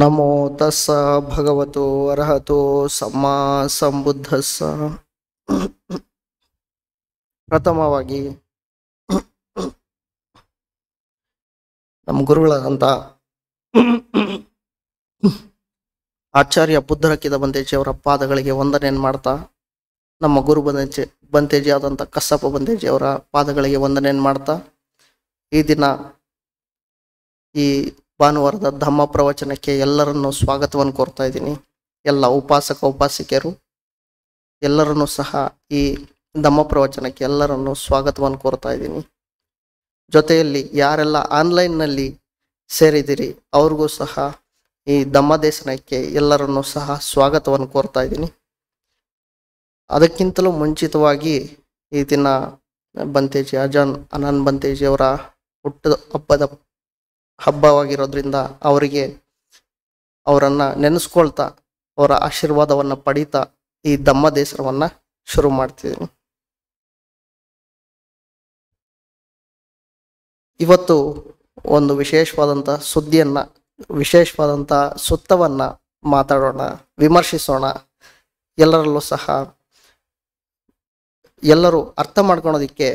ನಮೋ ತಸ್ಸ ಭಗವತೋ ಅರ್ಹತೋ ಸಮ್ಮಾ ಸಂಬುದ್ಧಸ್ಸ ಪ್ರಥಮವಾಗಿ ನಮ್ಮ ಗುರುಗಳಾದಂಥ ಆಚಾರ್ಯ ಬುದ್ಧರಕ್ಕಿದ ಬಂದೇಜಿಯವರ ಅವರ ಪಾದಗಳಿಗೆ ವಂದನೆಯನ್ನು ಮಾಡ್ತಾ ನಮ್ಮ ಗುರು ಬಂದೇಜಿ ಬಂತೇಜಿ ಆದಂಥ ಕಸಪ್ಪ ಬಂದೇಜಿ ಅವರ ಪಾದಗಳಿಗೆ ವಂದನೆಯನ್ನು ಮಾಡ್ತಾ ಈ ದಿನ ಈ ಭಾನುವಾರದ ಧಮ್ಮ ಪ್ರವಚನಕ್ಕೆ ಎಲ್ಲರನ್ನು ಸ್ವಾಗತವನ್ನು ಕೋರ್ತಾ ಇದ್ದೀನಿ ಎಲ್ಲ ಉಪಾಸಕ ಉಪಾಸಿಕೆಯರು ಎಲ್ಲರನ್ನು ಸಹ ಈ ಧಮ್ಮ ಪ್ರವಚನಕ್ಕೆ ಎಲ್ಲರನ್ನು ಸ್ವಾಗತವನ್ನು ಕೋರ್ತಾ ಇದ್ದೀನಿ ಜೊತೆಯಲ್ಲಿ ಯಾರೆಲ್ಲ ಆನ್ಲೈನ್ನಲ್ಲಿ ಸೇರಿದ್ದೀರಿ ಅವ್ರಿಗೂ ಸಹ ಈ ಧಮ್ಮ ದೇಶನಕ್ಕೆ ಎಲ್ಲರನ್ನೂ ಸಹ ಸ್ವಾಗತವನ್ನು ಕೋರ್ತಾ ಇದ್ದೀನಿ ಅದಕ್ಕಿಂತಲೂ ಮುಂಚಿತವಾಗಿ ಈ ದಿನ ಬಂತೇಜಿ ಅಜಾನ್ ಅನನ್ ಬಂತೇಜಿಯವರ ಹುಟ್ಟದ ಹಬ್ಬದ ಹಬ್ಬವಾಗಿರೋದ್ರಿಂದ ಅವರಿಗೆ ಅವರನ್ನು ನೆನೆಸ್ಕೊಳ್ತಾ ಅವರ ಆಶೀರ್ವಾದವನ್ನು ಪಡೀತಾ ಈ ದಮ್ಮ ದೇಸರವನ್ನು ಶುರು ಮಾಡ್ತಿದ್ದೀನಿ ಇವತ್ತು ಒಂದು ವಿಶೇಷವಾದಂಥ ಸುದ್ದಿಯನ್ನು ವಿಶೇಷವಾದಂಥ ಸುತ್ತವನ್ನು ಮಾತಾಡೋಣ ವಿಮರ್ಶಿಸೋಣ ಎಲ್ಲರಲ್ಲೂ ಸಹ ಎಲ್ಲರೂ ಅರ್ಥ ಮಾಡ್ಕೊಳೋದಕ್ಕೆ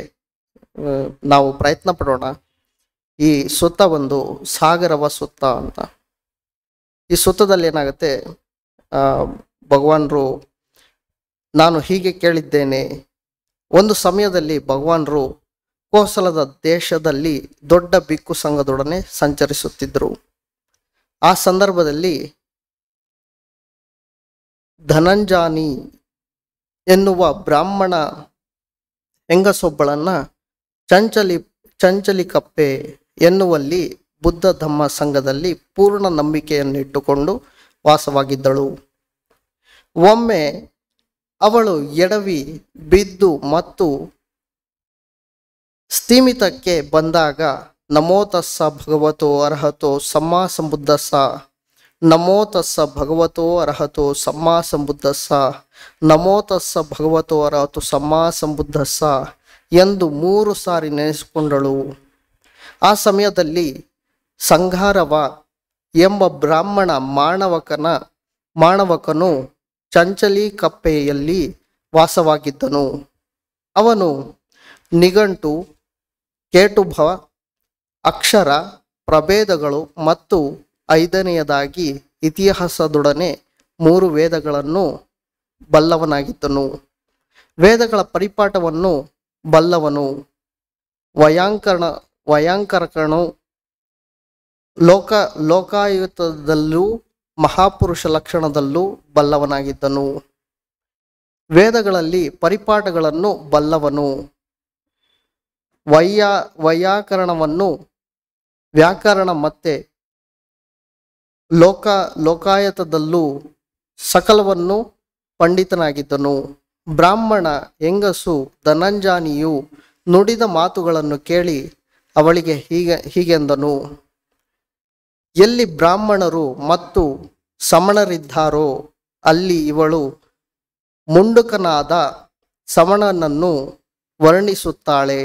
ನಾವು ಪ್ರಯತ್ನ ಪಡೋಣ ಈ ಸುತ್ತ ಒಂದು ಸಾಗರವ ಸುತ್ತ ಅಂತ ಈ ಸುತ್ತದಲ್ಲಿ ಏನಾಗುತ್ತೆ ಭಗವಾನರು ನಾನು ಹೀಗೆ ಕೇಳಿದ್ದೇನೆ ಒಂದು ಸಮಯದಲ್ಲಿ ಭಗವಾನರು ಕೋಸಲದ ದೇಶದಲ್ಲಿ ದೊಡ್ಡ ಬಿಕ್ಕು ಸಂಘದೊಡನೆ ಸಂಚರಿಸುತ್ತಿದ್ದರು ಆ ಸಂದರ್ಭದಲ್ಲಿ ಧನಂಜಾನಿ ಎನ್ನುವ ಬ್ರಾಹ್ಮಣ ಹೆಂಗಸೊಬ್ಬಳನ್ನು ಚಂಚಲಿ ಚಂಚಲಿ ಕಪ್ಪೆ ಎನ್ನುವಲ್ಲಿ ಬುದ್ಧ ಧಮ್ಮ ಸಂಘದಲ್ಲಿ ಪೂರ್ಣ ನಂಬಿಕೆಯನ್ನಿಟ್ಟುಕೊಂಡು ವಾಸವಾಗಿದ್ದಳು ಒಮ್ಮೆ ಅವಳು ಎಡವಿ ಬಿದ್ದು ಮತ್ತು ಸ್ಥೀಮಿತಕ್ಕೆ ಬಂದಾಗ ನಮೋತಸ್ಸ ಭಗವತೋ ಅರ್ಹತೋ ಸಮ್ಮಾಸಂಬುದ್ಧಸ್ಸ ನಮೋತಸ್ಸ ಭಗವತೋ ಅರ್ಹತೋ ಸಮ್ಮಾಸಂಬುದ್ಧಸ್ಸ ನಮೋತಸ್ಸ ಭಗವತೋ ಅರ್ಹತು ಸಮ್ಮಾಸಂಬುದ್ಧಸ್ಸ ಎಂದು ಮೂರು ಸಾರಿ ನೆನೆಸಿಕೊಂಡಳು ಆ ಸಮಯದಲ್ಲಿ ಸಂಘಾರವ ಎಂಬ ಬ್ರಾಹ್ಮಣ ಮಾಣವಕನ ಮಾಣವಕನು ಚಂಚಲಿ ಕಪ್ಪೆಯಲ್ಲಿ ವಾಸವಾಗಿದ್ದನು ಅವನು ನಿಘಂಟು ಕೇಟುಭವ ಅಕ್ಷರ ಪ್ರಭೇದಗಳು ಮತ್ತು ಐದನೆಯದಾಗಿ ಇತಿಹಾಸದೊಡನೆ ಮೂರು ವೇದಗಳನ್ನು ಬಲ್ಲವನಾಗಿದ್ದನು ವೇದಗಳ ಪರಿಪಾಠವನ್ನು ಬಲ್ಲವನು ವಯಾಂಕರಣ ವಯಾಂಕರಕನು ಲೋಕ ಲೋಕಾಯುತದಲ್ಲೂ ಮಹಾಪುರುಷ ಲಕ್ಷಣದಲ್ಲೂ ಬಲ್ಲವನಾಗಿದ್ದನು ವೇದಗಳಲ್ಲಿ ಪರಿಪಾಠಗಳನ್ನು ಬಲ್ಲವನು ವೈಯ ವೈಯಾಕರಣವನ್ನು ವ್ಯಾಕರಣ ಮತ್ತೆ ಲೋಕ ಲೋಕಾಯತದಲ್ಲೂ ಸಕಲವನ್ನು ಪಂಡಿತನಾಗಿದ್ದನು ಬ್ರಾಹ್ಮಣ ಹೆಂಗಸು ಧನಂಜಾನಿಯು ನುಡಿದ ಮಾತುಗಳನ್ನು ಕೇಳಿ ಅವಳಿಗೆ ಹೀಗೆ ಹೀಗೆಂದನು ಎಲ್ಲಿ ಬ್ರಾಹ್ಮಣರು ಮತ್ತು ಸಮಣರಿದ್ದಾರೋ ಅಲ್ಲಿ ಇವಳು ಮುಂಡುಕನಾದ ಸಮಣನನ್ನು ವರ್ಣಿಸುತ್ತಾಳೆ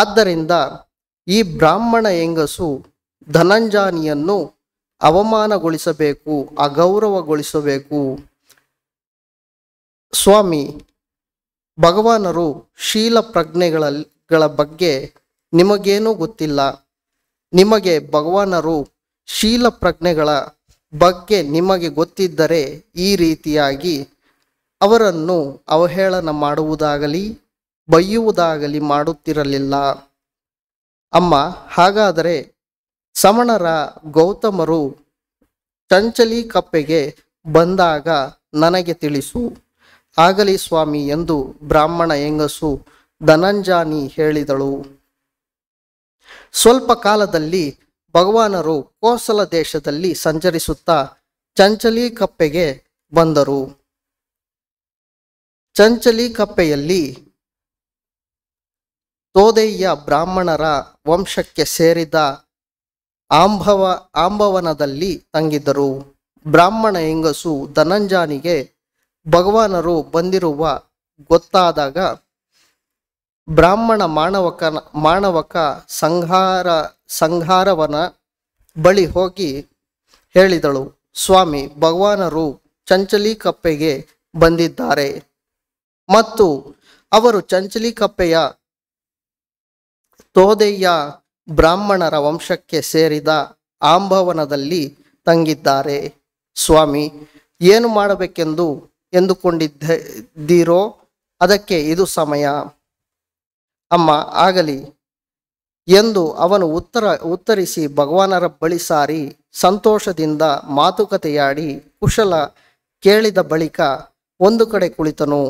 ಆದ್ದರಿಂದ ಈ ಬ್ರಾಹ್ಮಣ ಹೆಂಗಸು ಧನಂಜಾನಿಯನ್ನು ಅವಮಾನಗೊಳಿಸಬೇಕು ಅಗೌರವಗೊಳಿಸಬೇಕು ಸ್ವಾಮಿ ಭಗವಾನರು ಶೀಲ ಪ್ರಜ್ಞೆಗಳ ಬಗ್ಗೆ ನಿಮಗೇನೂ ಗೊತ್ತಿಲ್ಲ ನಿಮಗೆ ಭಗವಾನರು ಶೀಲ ಪ್ರಜ್ಞೆಗಳ ಬಗ್ಗೆ ನಿಮಗೆ ಗೊತ್ತಿದ್ದರೆ ಈ ರೀತಿಯಾಗಿ ಅವರನ್ನು ಅವಹೇಳನ ಮಾಡುವುದಾಗಲಿ ಬೈಯುವುದಾಗಲಿ ಮಾಡುತ್ತಿರಲಿಲ್ಲ ಅಮ್ಮ ಹಾಗಾದರೆ ಸಮಣರ ಗೌತಮರು ಚಂಚಲಿ ಕಪ್ಪೆಗೆ ಬಂದಾಗ ನನಗೆ ತಿಳಿಸು ಆಗಲಿ ಸ್ವಾಮಿ ಎಂದು ಬ್ರಾಹ್ಮಣ ಹೆಂಗಸು ಧನಂಜಾನಿ ಹೇಳಿದಳು ಸ್ವಲ್ಪ ಕಾಲದಲ್ಲಿ ಭಗವಾನರು ಕೋಸಲ ದೇಶದಲ್ಲಿ ಸಂಚರಿಸುತ್ತಾ ಚಂಚಲಿ ಕಪ್ಪೆಗೆ ಬಂದರು ಚಂಚಲಿ ಕಪ್ಪೆಯಲ್ಲಿ ತೋದೆಯ್ಯ ಬ್ರಾಹ್ಮಣರ ವಂಶಕ್ಕೆ ಸೇರಿದ ಆಂಬವ ಆಂಬವನದಲ್ಲಿ ತಂಗಿದ್ದರು ಬ್ರಾಹ್ಮಣ ಹೆಂಗಸು ಧನಂಜಾನಿಗೆ ಭಗವಾನರು ಬಂದಿರುವ ಗೊತ್ತಾದಾಗ ಬ್ರಾಹ್ಮಣ ಮಾಣವಕನ ಮಾಣವಕ ಸಂಹಾರ ಸಂಹಾರವನ ಬಳಿ ಹೋಗಿ ಹೇಳಿದಳು ಸ್ವಾಮಿ ಭಗವಾನರು ಚಂಚಲಿ ಕಪ್ಪೆಗೆ ಬಂದಿದ್ದಾರೆ ಮತ್ತು ಅವರು ಚಂಚಲಿ ಕಪ್ಪೆಯ ತೋದೆಯ ಬ್ರಾಹ್ಮಣರ ವಂಶಕ್ಕೆ ಸೇರಿದ ಆಂಭವನದಲ್ಲಿ ತಂಗಿದ್ದಾರೆ ಸ್ವಾಮಿ ಏನು ಮಾಡಬೇಕೆಂದು ಎಂದುಕೊಂಡಿದ್ದೀರೋ ಅದಕ್ಕೆ ಇದು ಸಮಯ ಅಮ್ಮ ಆಗಲಿ ಎಂದು ಅವನು ಉತ್ತರ ಉತ್ತರಿಸಿ ಭಗವಾನರ ಬಳಿ ಸಾರಿ ಸಂತೋಷದಿಂದ ಮಾತುಕತೆಯಾಡಿ ಕುಶಲ ಕೇಳಿದ ಬಳಿಕ ಒಂದು ಕಡೆ ಕುಳಿತನು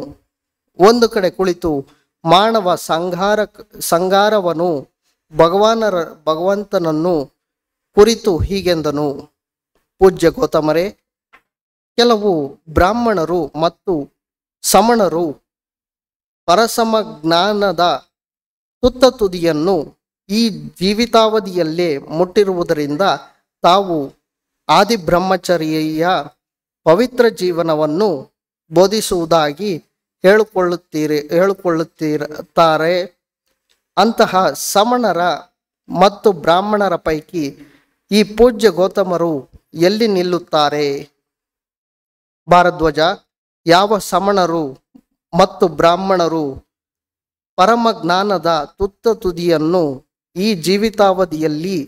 ಒಂದು ಕಡೆ ಕುಳಿತು ಮಾನವ ಸಂಘಾರ ಸಂಗಾರವನು ಭಗವಾನರ ಭಗವಂತನನ್ನು ಕುರಿತು ಹೀಗೆಂದನು ಪೂಜ್ಯ ಗೌತಮರೇ ಕೆಲವು ಬ್ರಾಹ್ಮಣರು ಮತ್ತು ಸಮಣರು ಪರಸಮ ಜ್ಞಾನದ ತುತ್ತ ತುದಿಯನ್ನು ಈ ಜೀವಿತಾವಧಿಯಲ್ಲೇ ಮುಟ್ಟಿರುವುದರಿಂದ ತಾವು ಆದಿ ಪವಿತ್ರ ಜೀವನವನ್ನು ಬೋಧಿಸುವುದಾಗಿ ಹೇಳಿಕೊಳ್ಳುತ್ತೀರಿ ಹೇಳಿಕೊಳ್ಳುತ್ತಿರುತ್ತಾರೆ ಅಂತಹ ಸಮಣರ ಮತ್ತು ಬ್ರಾಹ್ಮಣರ ಪೈಕಿ ಈ ಪೂಜ್ಯ ಗೌತಮರು ಎಲ್ಲಿ ನಿಲ್ಲುತ್ತಾರೆ ಭಾರದ್ವಜ ಯಾವ ಸಮಣರು ಮತ್ತು ಬ್ರಾಹ್ಮಣರು ಪರಮ ಜ್ಞಾನದ ತುತ್ತ ತುದಿಯನ್ನು ಈ ಜೀವಿತಾವಧಿಯಲ್ಲಿ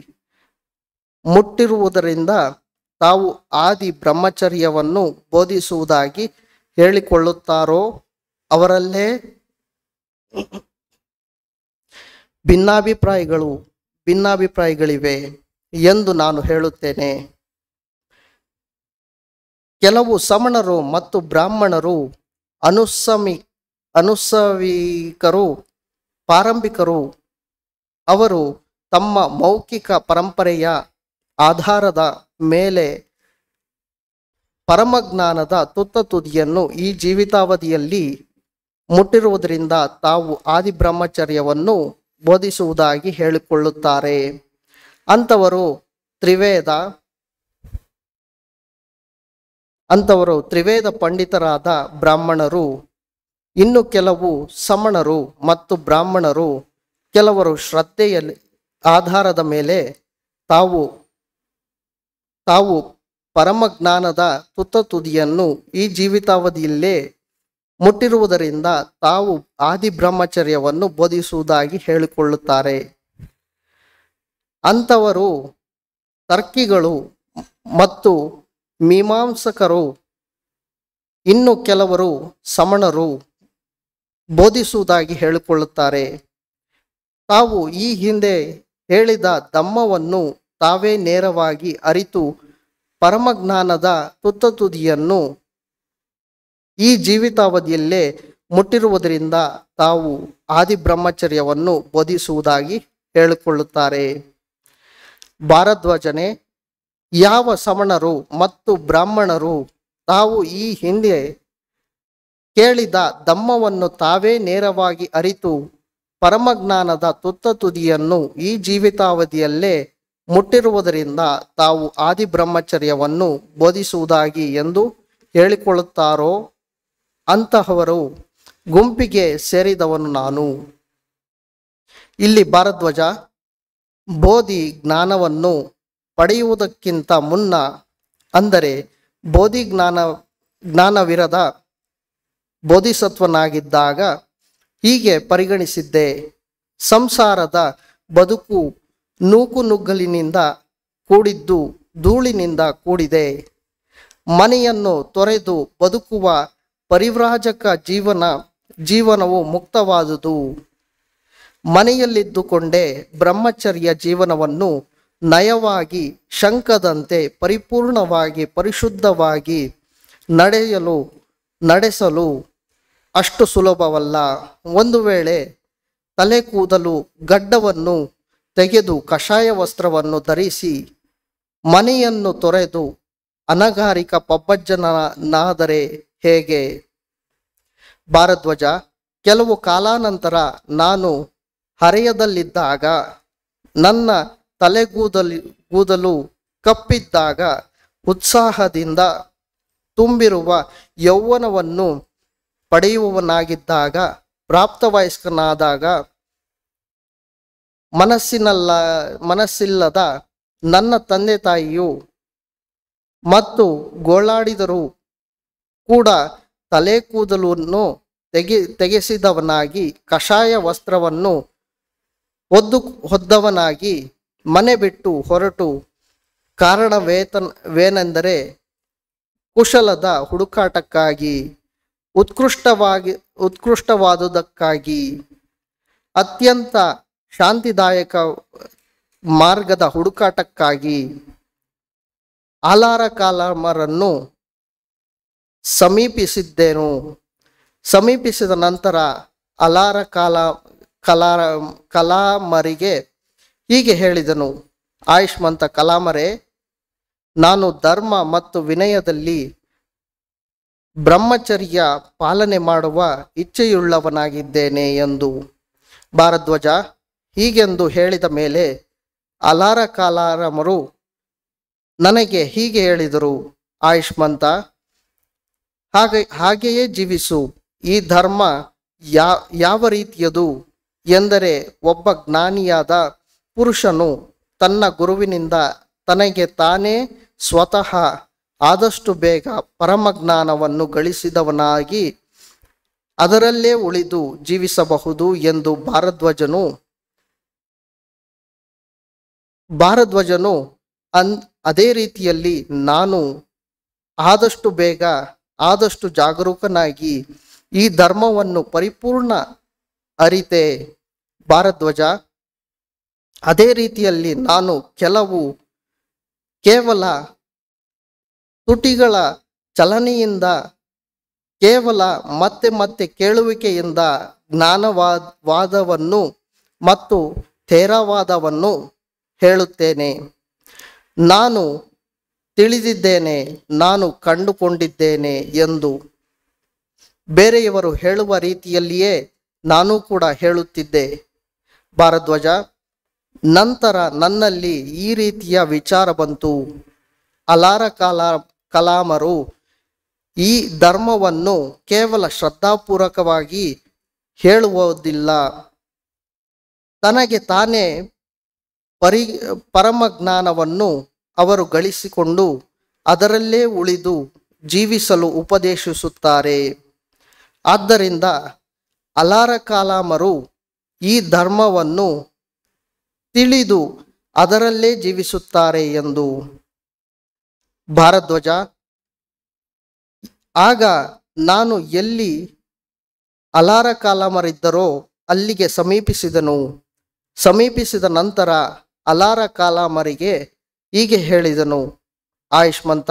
ಮುಟ್ಟಿರುವುದರಿಂದ ತಾವು ಆದಿ ಬ್ರಹ್ಮಚರ್ಯವನ್ನು ಬೋಧಿಸುವುದಾಗಿ ಹೇಳಿಕೊಳ್ಳುತ್ತಾರೋ ಅವರಲ್ಲೇ ಭಿನ್ನಾಭಿಪ್ರಾಯಗಳು ಭಿನ್ನಾಭಿಪ್ರಾಯಗಳಿವೆ ಎಂದು ನಾನು ಹೇಳುತ್ತೇನೆ ಕೆಲವು ಸಮಣರು ಮತ್ತು ಬ್ರಾಹ್ಮಣರು ಅನುಸಮಿ ಅನುಸವಿಕರು ಪಾರಂಭಿಕರು ಅವರು ತಮ್ಮ ಮೌಖಿಕ ಪರಂಪರೆಯ ಆಧಾರದ ಮೇಲೆ ಪರಮಜ್ಞಾನದ ತುತ್ತ ತುದಿಯನ್ನು ಈ ಜೀವಿತಾವಧಿಯಲ್ಲಿ ಮುಟ್ಟಿರುವುದರಿಂದ ತಾವು ಆದಿಬ್ರಹ್ಮಚರ್ಯವನ್ನು ಬೋಧಿಸುವುದಾಗಿ ಹೇಳಿಕೊಳ್ಳುತ್ತಾರೆ ಅಂಥವರು ತ್ರಿವೇದ ಅಂಥವರು ತ್ರಿವೇದ ಪಂಡಿತರಾದ ಬ್ರಾಹ್ಮಣರು ಇನ್ನು ಕೆಲವು ಸಮಣರು ಮತ್ತು ಬ್ರಾಹ್ಮಣರು ಕೆಲವರು ಶ್ರದ್ಧೆಯಲ್ಲಿ ಆಧಾರದ ಮೇಲೆ ತಾವು ತಾವು ಪರಮಜ್ಞಾನದ ತುತ್ತ ತುದಿಯನ್ನು ಈ ಜೀವಿತಾವಧಿಯಲ್ಲೇ ಮುಟ್ಟಿರುವುದರಿಂದ ತಾವು ಆದಿ ಬ್ರಹ್ಮಚರ್ಯವನ್ನು ಬೋಧಿಸುವುದಾಗಿ ಹೇಳಿಕೊಳ್ಳುತ್ತಾರೆ ಅಂಥವರು ತರ್ಕಿಗಳು ಮತ್ತು ಮೀಮಾಂಸಕರು ಇನ್ನು ಕೆಲವರು ಸಮಣರು ಬೋಧಿಸುವುದಾಗಿ ಹೇಳಿಕೊಳ್ಳುತ್ತಾರೆ ತಾವು ಈ ಹಿಂದೆ ಹೇಳಿದ ಧಮ್ಮವನ್ನು ತಾವೇ ನೇರವಾಗಿ ಅರಿತು ಪರಮಜ್ಞಾನದ ತುತ್ತ ತುದಿಯನ್ನು ಈ ಜೀವಿತಾವಧಿಯಲ್ಲೇ ಮುಟ್ಟಿರುವುದರಿಂದ ತಾವು ಆದಿ ಬ್ರಹ್ಮಚರ್ಯವನ್ನು ಬೋಧಿಸುವುದಾಗಿ ಹೇಳಿಕೊಳ್ಳುತ್ತಾರೆ ಭಾರದ್ವಾಜನೆ ಯಾವ ಸಮಣರು ಮತ್ತು ಬ್ರಾಹ್ಮಣರು ತಾವು ಈ ಹಿಂದೆ ಕೇಳಿದ ಧಮ್ಮವನ್ನು ತಾವೇ ನೇರವಾಗಿ ಅರಿತು ಪರಮಜ್ಞಾನದ ತುತ್ತ ತುದಿಯನ್ನು ಈ ಜೀವಿತಾವಧಿಯಲ್ಲೇ ಮುಟ್ಟಿರುವುದರಿಂದ ತಾವು ಆದಿ ಬ್ರಹ್ಮಚರ್ಯವನ್ನು ಬೋಧಿಸುವುದಾಗಿ ಎಂದು ಹೇಳಿಕೊಳ್ಳುತ್ತಾರೋ ಅಂತಹವರು ಗುಂಪಿಗೆ ಸೇರಿದವನು ನಾನು ಇಲ್ಲಿ ಭಾರದ್ವಜ ಬೋಧಿ ಜ್ಞಾನವನ್ನು ಪಡೆಯುವುದಕ್ಕಿಂತ ಮುನ್ನ ಅಂದರೆ ಬೋಧಿ ಜ್ಞಾನ ಜ್ಞಾನವಿರದ ಬೋಧಿಸತ್ವನಾಗಿದ್ದಾಗ ಹೀಗೆ ಪರಿಗಣಿಸಿದ್ದೆ ಸಂಸಾರದ ಬದುಕು ನೂಕು ನುಗ್ಗಲಿನಿಂದ ಕೂಡಿದ್ದು ಧೂಳಿನಿಂದ ಕೂಡಿದೆ ಮನೆಯನ್ನು ತೊರೆದು ಬದುಕುವ ಪರಿವ್ರಾಜಕ ಜೀವನ ಜೀವನವು ಮುಕ್ತವಾದುದು ಮನೆಯಲ್ಲಿದ್ದುಕೊಂಡೇ ಬ್ರಹ್ಮಚರ್ಯ ಜೀವನವನ್ನು ನಯವಾಗಿ ಶಂಕದಂತೆ ಪರಿಪೂರ್ಣವಾಗಿ ಪರಿಶುದ್ಧವಾಗಿ ನಡೆಯಲು ನಡೆಸಲು ಅಷ್ಟು ಸುಲಭವಲ್ಲ ಒಂದು ವೇಳೆ ತಲೆ ಕೂದಲು ಗಡ್ಡವನ್ನು ತೆಗೆದು ಕಷಾಯ ವಸ್ತ್ರವನ್ನು ಧರಿಸಿ ಮನೆಯನ್ನು ತೊರೆದು ಅನಗಾರಿಕ ಪಬ್ಬಜ್ಜನಾದರೆ ಹೇಗೆ ಭಾರದ್ವಜ ಕೆಲವು ಕಾಲಾನಂತರ ನಾನು ಹರೆಯದಲ್ಲಿದ್ದಾಗ ನನ್ನ ತಲೆಗೂದಲು ಕೂದಲು ಕಪ್ಪಿದ್ದಾಗ ಉತ್ಸಾಹದಿಂದ ತುಂಬಿರುವ ಯೌವನವನ್ನು ಪಡೆಯುವವನಾಗಿದ್ದಾಗ ಪ್ರಾಪ್ತವಯಸ್ಕನಾದಾಗ ಮನಸ್ಸಿನಲ್ಲ ಮನಸ್ಸಿಲ್ಲದ ನನ್ನ ತಂದೆ ತಾಯಿಯು ಮತ್ತು ಗೋಳಾಡಿದರು ಕೂಡ ತಲೆ ಕೂದಲನ್ನು ತೆಗೆ ತೆಗೆಸಿದವನಾಗಿ ಕಷಾಯ ವಸ್ತ್ರವನ್ನು ಒದ್ದು ಹೊದ್ದವನಾಗಿ ಮನೆ ಬಿಟ್ಟು ಹೊರಟು ಕಾರಣವೇತನ ವೇನೆಂದರೆ ಕುಶಲದ ಹುಡುಕಾಟಕ್ಕಾಗಿ ಉತ್ಕೃಷ್ಟವಾಗಿ ಉತ್ಕೃಷ್ಟವಾದುದಕ್ಕಾಗಿ ಅತ್ಯಂತ ಶಾಂತಿದಾಯಕ ಮಾರ್ಗದ ಹುಡುಕಾಟಕ್ಕಾಗಿ ಆಲಾರ ಕಾಲಮರನ್ನು ಸಮೀಪಿಸಿದ್ದೆನು ಸಮೀಪಿಸಿದ ನಂತರ ಅಲಾರ ಕಾಲ ಕಲಾ ಕಲಾಮರಿಗೆ ಹೀಗೆ ಹೇಳಿದನು ಆಯುಷ್ಮಂತ ಕಲಾಮರೆ ನಾನು ಧರ್ಮ ಮತ್ತು ವಿನಯದಲ್ಲಿ ಬ್ರಹ್ಮಚರ್ಯ ಪಾಲನೆ ಮಾಡುವ ಇಚ್ಛೆಯುಳ್ಳವನಾಗಿದ್ದೇನೆ ಎಂದು ಭಾರದ್ವಜ ಹೀಗೆಂದು ಹೇಳಿದ ಮೇಲೆ ಅಲಾರ ಕಾಲಾರಮರು ನನಗೆ ಹೀಗೆ ಹೇಳಿದರು ಆಯುಷ್ಮಂತ ಹಾಗೆ ಹಾಗೆಯೇ ಜೀವಿಸು ಈ ಧರ್ಮ ಯಾ ಯಾವ ರೀತಿಯದು ಎಂದರೆ ಒಬ್ಬ ಜ್ಞಾನಿಯಾದ ಪುರುಷನು ತನ್ನ ಗುರುವಿನಿಂದ ತನಗೆ ತಾನೇ ಸ್ವತಃ ಆದಷ್ಟು ಬೇಗ ಪರಮಜ್ಞಾನವನ್ನು ಗಳಿಸಿದವನಾಗಿ ಅದರಲ್ಲೇ ಉಳಿದು ಜೀವಿಸಬಹುದು ಎಂದು ಭಾರದ್ವಜನು ಭಾರದ್ವಜನು ಅನ್ ಅದೇ ರೀತಿಯಲ್ಲಿ ನಾನು ಆದಷ್ಟು ಬೇಗ ಆದಷ್ಟು ಜಾಗರೂಕನಾಗಿ ಈ ಧರ್ಮವನ್ನು ಪರಿಪೂರ್ಣ ಅರಿತೆ ಭಾರದ್ವಜ ಅದೇ ರೀತಿಯಲ್ಲಿ ನಾನು ಕೆಲವು ಕೇವಲ ತುಟಿಗಳ ಚಲನೆಯಿಂದ ಕೇವಲ ಮತ್ತೆ ಮತ್ತೆ ಕೇಳುವಿಕೆಯಿಂದ ಜ್ಞಾನವಾದ ವಾದವನ್ನು ಮತ್ತು ಥೇರವಾದವನ್ನು ಹೇಳುತ್ತೇನೆ ನಾನು ತಿಳಿದಿದ್ದೇನೆ ನಾನು ಕಂಡುಕೊಂಡಿದ್ದೇನೆ ಎಂದು ಬೇರೆಯವರು ಹೇಳುವ ರೀತಿಯಲ್ಲಿಯೇ ನಾನು ಕೂಡ ಹೇಳುತ್ತಿದ್ದೆ ಭಾರದ್ವಾಜ ನಂತರ ನನ್ನಲ್ಲಿ ಈ ರೀತಿಯ ವಿಚಾರ ಬಂತು ಅಲಾರ ಕಾಲ ಕಲಾಮರು ಈ ಧರ್ಮವನ್ನು ಕೇವಲ ಶ್ರದ್ಧಾಪೂರ್ವಕವಾಗಿ ಹೇಳುವುದಿಲ್ಲ ತನಗೆ ತಾನೇ ಪರಿ ಪರಮಜ್ಞಾನವನ್ನು ಅವರು ಗಳಿಸಿಕೊಂಡು ಅದರಲ್ಲೇ ಉಳಿದು ಜೀವಿಸಲು ಉಪದೇಶಿಸುತ್ತಾರೆ ಆದ್ದರಿಂದ ಅಲಾರ ಕಾಲಾಮರು ಈ ಧರ್ಮವನ್ನು ತಿಳಿದು ಅದರಲ್ಲೇ ಜೀವಿಸುತ್ತಾರೆ ಎಂದು ಭಾರಧ್ವಜ ಆಗ ನಾನು ಎಲ್ಲಿ ಅಲಾರ ಕಾಲಾಮರಿದ್ದರೋ ಅಲ್ಲಿಗೆ ಸಮೀಪಿಸಿದನು ಸಮೀಪಿಸಿದ ನಂತರ ಅಲಾರ ಕಾಲಾಮರಿಗೆ ಹೀಗೆ ಹೇಳಿದನು ಆಯುಷ್ಮಂತ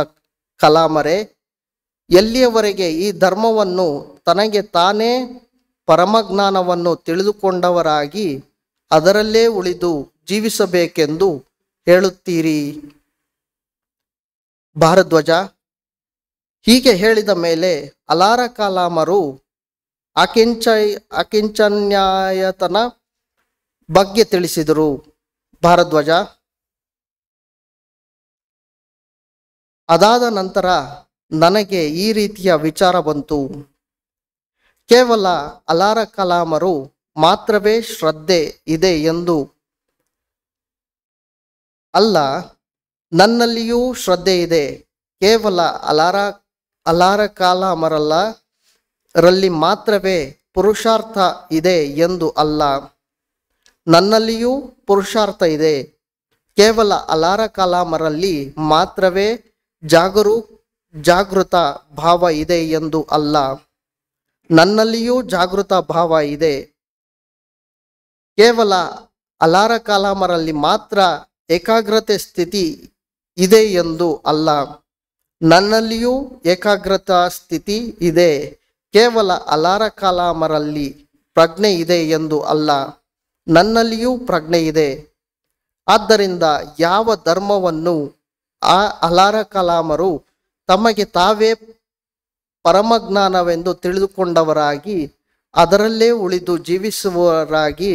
ಕಲಾಮರೆ ಎಲ್ಲಿಯವರೆಗೆ ಈ ಧರ್ಮವನ್ನು ತನಗೆ ತಾನೇ ಪರಮಜ್ಞಾನವನ್ನು ತಿಳಿದುಕೊಂಡವರಾಗಿ ಅದರಲ್ಲೇ ಉಳಿದು ಜೀವಿಸಬೇಕೆಂದು ಹೇಳುತ್ತೀರಿ ಭಾರದ್ವಜ ಹೀಗೆ ಹೇಳಿದ ಮೇಲೆ ಅಲಾರ ಕಲಾಮರು ಅಕಿಂಚ ಅಕಿಂಚನ್ಯಾಯತನ ಬಗ್ಗೆ ತಿಳಿಸಿದರು ಭಾರದ್ವಜ ಅದಾದ ನಂತರ ನನಗೆ ಈ ರೀತಿಯ ವಿಚಾರ ಬಂತು ಕೇವಲ ಅಲಾರ ಕಲಾಮರು ಮಾತ್ರವೇ ಶ್ರದ್ಧೆ ಇದೆ ಎಂದು ಅಲ್ಲ ನನ್ನಲ್ಲಿಯೂ ಶ್ರದ್ಧೆ ಇದೆ ಕೇವಲ ಅಲಾರ ಅಲಾರ ಕಾಲ ಅಮರಲ್ಲ ರಲ್ಲಿ ಮಾತ್ರವೇ ಪುರುಷಾರ್ಥ ಇದೆ ಎಂದು ಅಲ್ಲ ನನ್ನಲ್ಲಿಯೂ ಪುರುಷಾರ್ಥ ಇದೆ ಕೇವಲ ಅಲಾರ ಕಾಲಾಮರಲ್ಲಿ ಮಾತ್ರವೇ ಜಾಗರೂ ಜಾಗೃತ ಭಾವ ಇದೆ ಎಂದು ಅಲ್ಲ ನನ್ನಲ್ಲಿಯೂ ಜಾಗೃತ ಭಾವ ಇದೆ ಕೇವಲ ಅಲಾರ ಕಾಲಾಮರಲ್ಲಿ ಮಾತ್ರ ಏಕಾಗ್ರತೆ ಸ್ಥಿತಿ ಇದೆ ಎಂದು ಅಲ್ಲ ನನ್ನಲ್ಲಿಯೂ ಏಕಾಗ್ರತಾ ಸ್ಥಿತಿ ಇದೆ ಕೇವಲ ಅಲಾರ ಕಲಾಮರಲ್ಲಿ ಪ್ರಜ್ಞೆ ಇದೆ ಎಂದು ಅಲ್ಲ ನನ್ನಲ್ಲಿಯೂ ಪ್ರಜ್ಞೆ ಇದೆ ಆದ್ದರಿಂದ ಯಾವ ಧರ್ಮವನ್ನು ಆ ಅಲಾರ ಕಲಾಮರು ತಮಗೆ ತಾವೇ ಪರಮಜ್ಞಾನವೆಂದು ತಿಳಿದುಕೊಂಡವರಾಗಿ ಅದರಲ್ಲೇ ಉಳಿದು ಜೀವಿಸುವವರಾಗಿ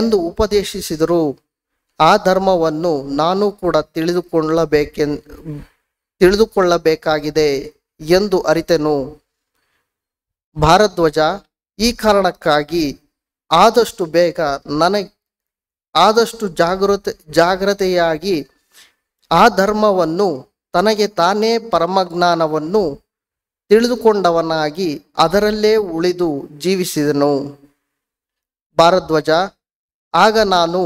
ಎಂದು ಉಪದೇಶಿಸಿದರು ಆ ಧರ್ಮವನ್ನು ನಾನು ಕೂಡ ತಿಳಿದುಕೊಳ್ಳಬೇಕೆ ತಿಳಿದುಕೊಳ್ಳಬೇಕಾಗಿದೆ ಎಂದು ಅರಿತೆನು ಭಾರದ್ವಜ ಈ ಕಾರಣಕ್ಕಾಗಿ ಆದಷ್ಟು ಬೇಗ ನನಗೆ ಆದಷ್ಟು ಜಾಗೃತ ಜಾಗ್ರತೆಯಾಗಿ ಆ ಧರ್ಮವನ್ನು ತನಗೆ ತಾನೇ ಪರಮಜ್ಞಾನವನ್ನು ತಿಳಿದುಕೊಂಡವನಾಗಿ ಅದರಲ್ಲೇ ಉಳಿದು ಜೀವಿಸಿದನು ಭಾರದ್ವಜ ಆಗ ನಾನು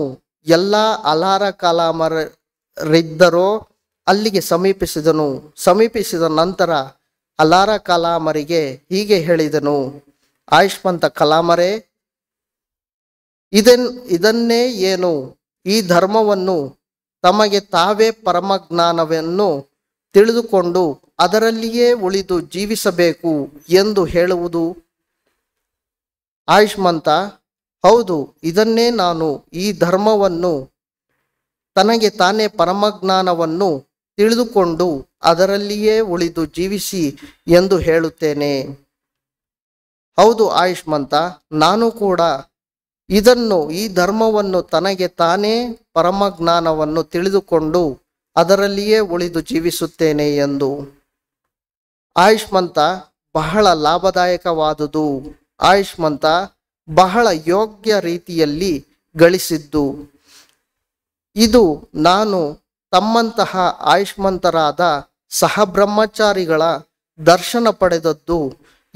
ಎಲ್ಲ ಅಲಾರ ಕಲಾಮರಿದ್ದರೋ ಅಲ್ಲಿಗೆ ಸಮೀಪಿಸಿದನು ಸಮೀಪಿಸಿದ ನಂತರ ಅಲಾರ ಕಲಾಮರಿಗೆ ಹೀಗೆ ಹೇಳಿದನು ಆಯುಷ್ಮಂತ ಕಲಾಮರೇ ಇದನ್ ಇದನ್ನೇ ಏನು ಈ ಧರ್ಮವನ್ನು ತಮಗೆ ತಾವೇ ಪರಮಜ್ಞಾನವನ್ನು ತಿಳಿದುಕೊಂಡು ಅದರಲ್ಲಿಯೇ ಉಳಿದು ಜೀವಿಸಬೇಕು ಎಂದು ಹೇಳುವುದು ಆಯುಷ್ಮಂತ ಹೌದು ಇದನ್ನೇ ನಾನು ಈ ಧರ್ಮವನ್ನು ತನಗೆ ತಾನೇ ಪರಮಜ್ಞಾನವನ್ನು ತಿಳಿದುಕೊಂಡು ಅದರಲ್ಲಿಯೇ ಉಳಿದು ಜೀವಿಸಿ ಎಂದು ಹೇಳುತ್ತೇನೆ ಹೌದು ಆಯುಷ್ಮಂತ ನಾನು ಕೂಡ ಇದನ್ನು ಈ ಧರ್ಮವನ್ನು ತನಗೆ ತಾನೇ ಪರಮಜ್ಞಾನವನ್ನು ತಿಳಿದುಕೊಂಡು ಅದರಲ್ಲಿಯೇ ಉಳಿದು ಜೀವಿಸುತ್ತೇನೆ ಎಂದು ಆಯುಷ್ಮಂತ ಬಹಳ ಲಾಭದಾಯಕವಾದುದು ಆಯುಷ್ಮಂತ ಬಹಳ ಯೋಗ್ಯ ರೀತಿಯಲ್ಲಿ ಗಳಿಸಿದ್ದು ಇದು ನಾನು ತಮ್ಮಂತಹ ಆಯುಷ್ಮಂತರಾದ ಸಹಬ್ರಹ್ಮಚಾರಿಗಳ ದರ್ಶನ ಪಡೆದದ್ದು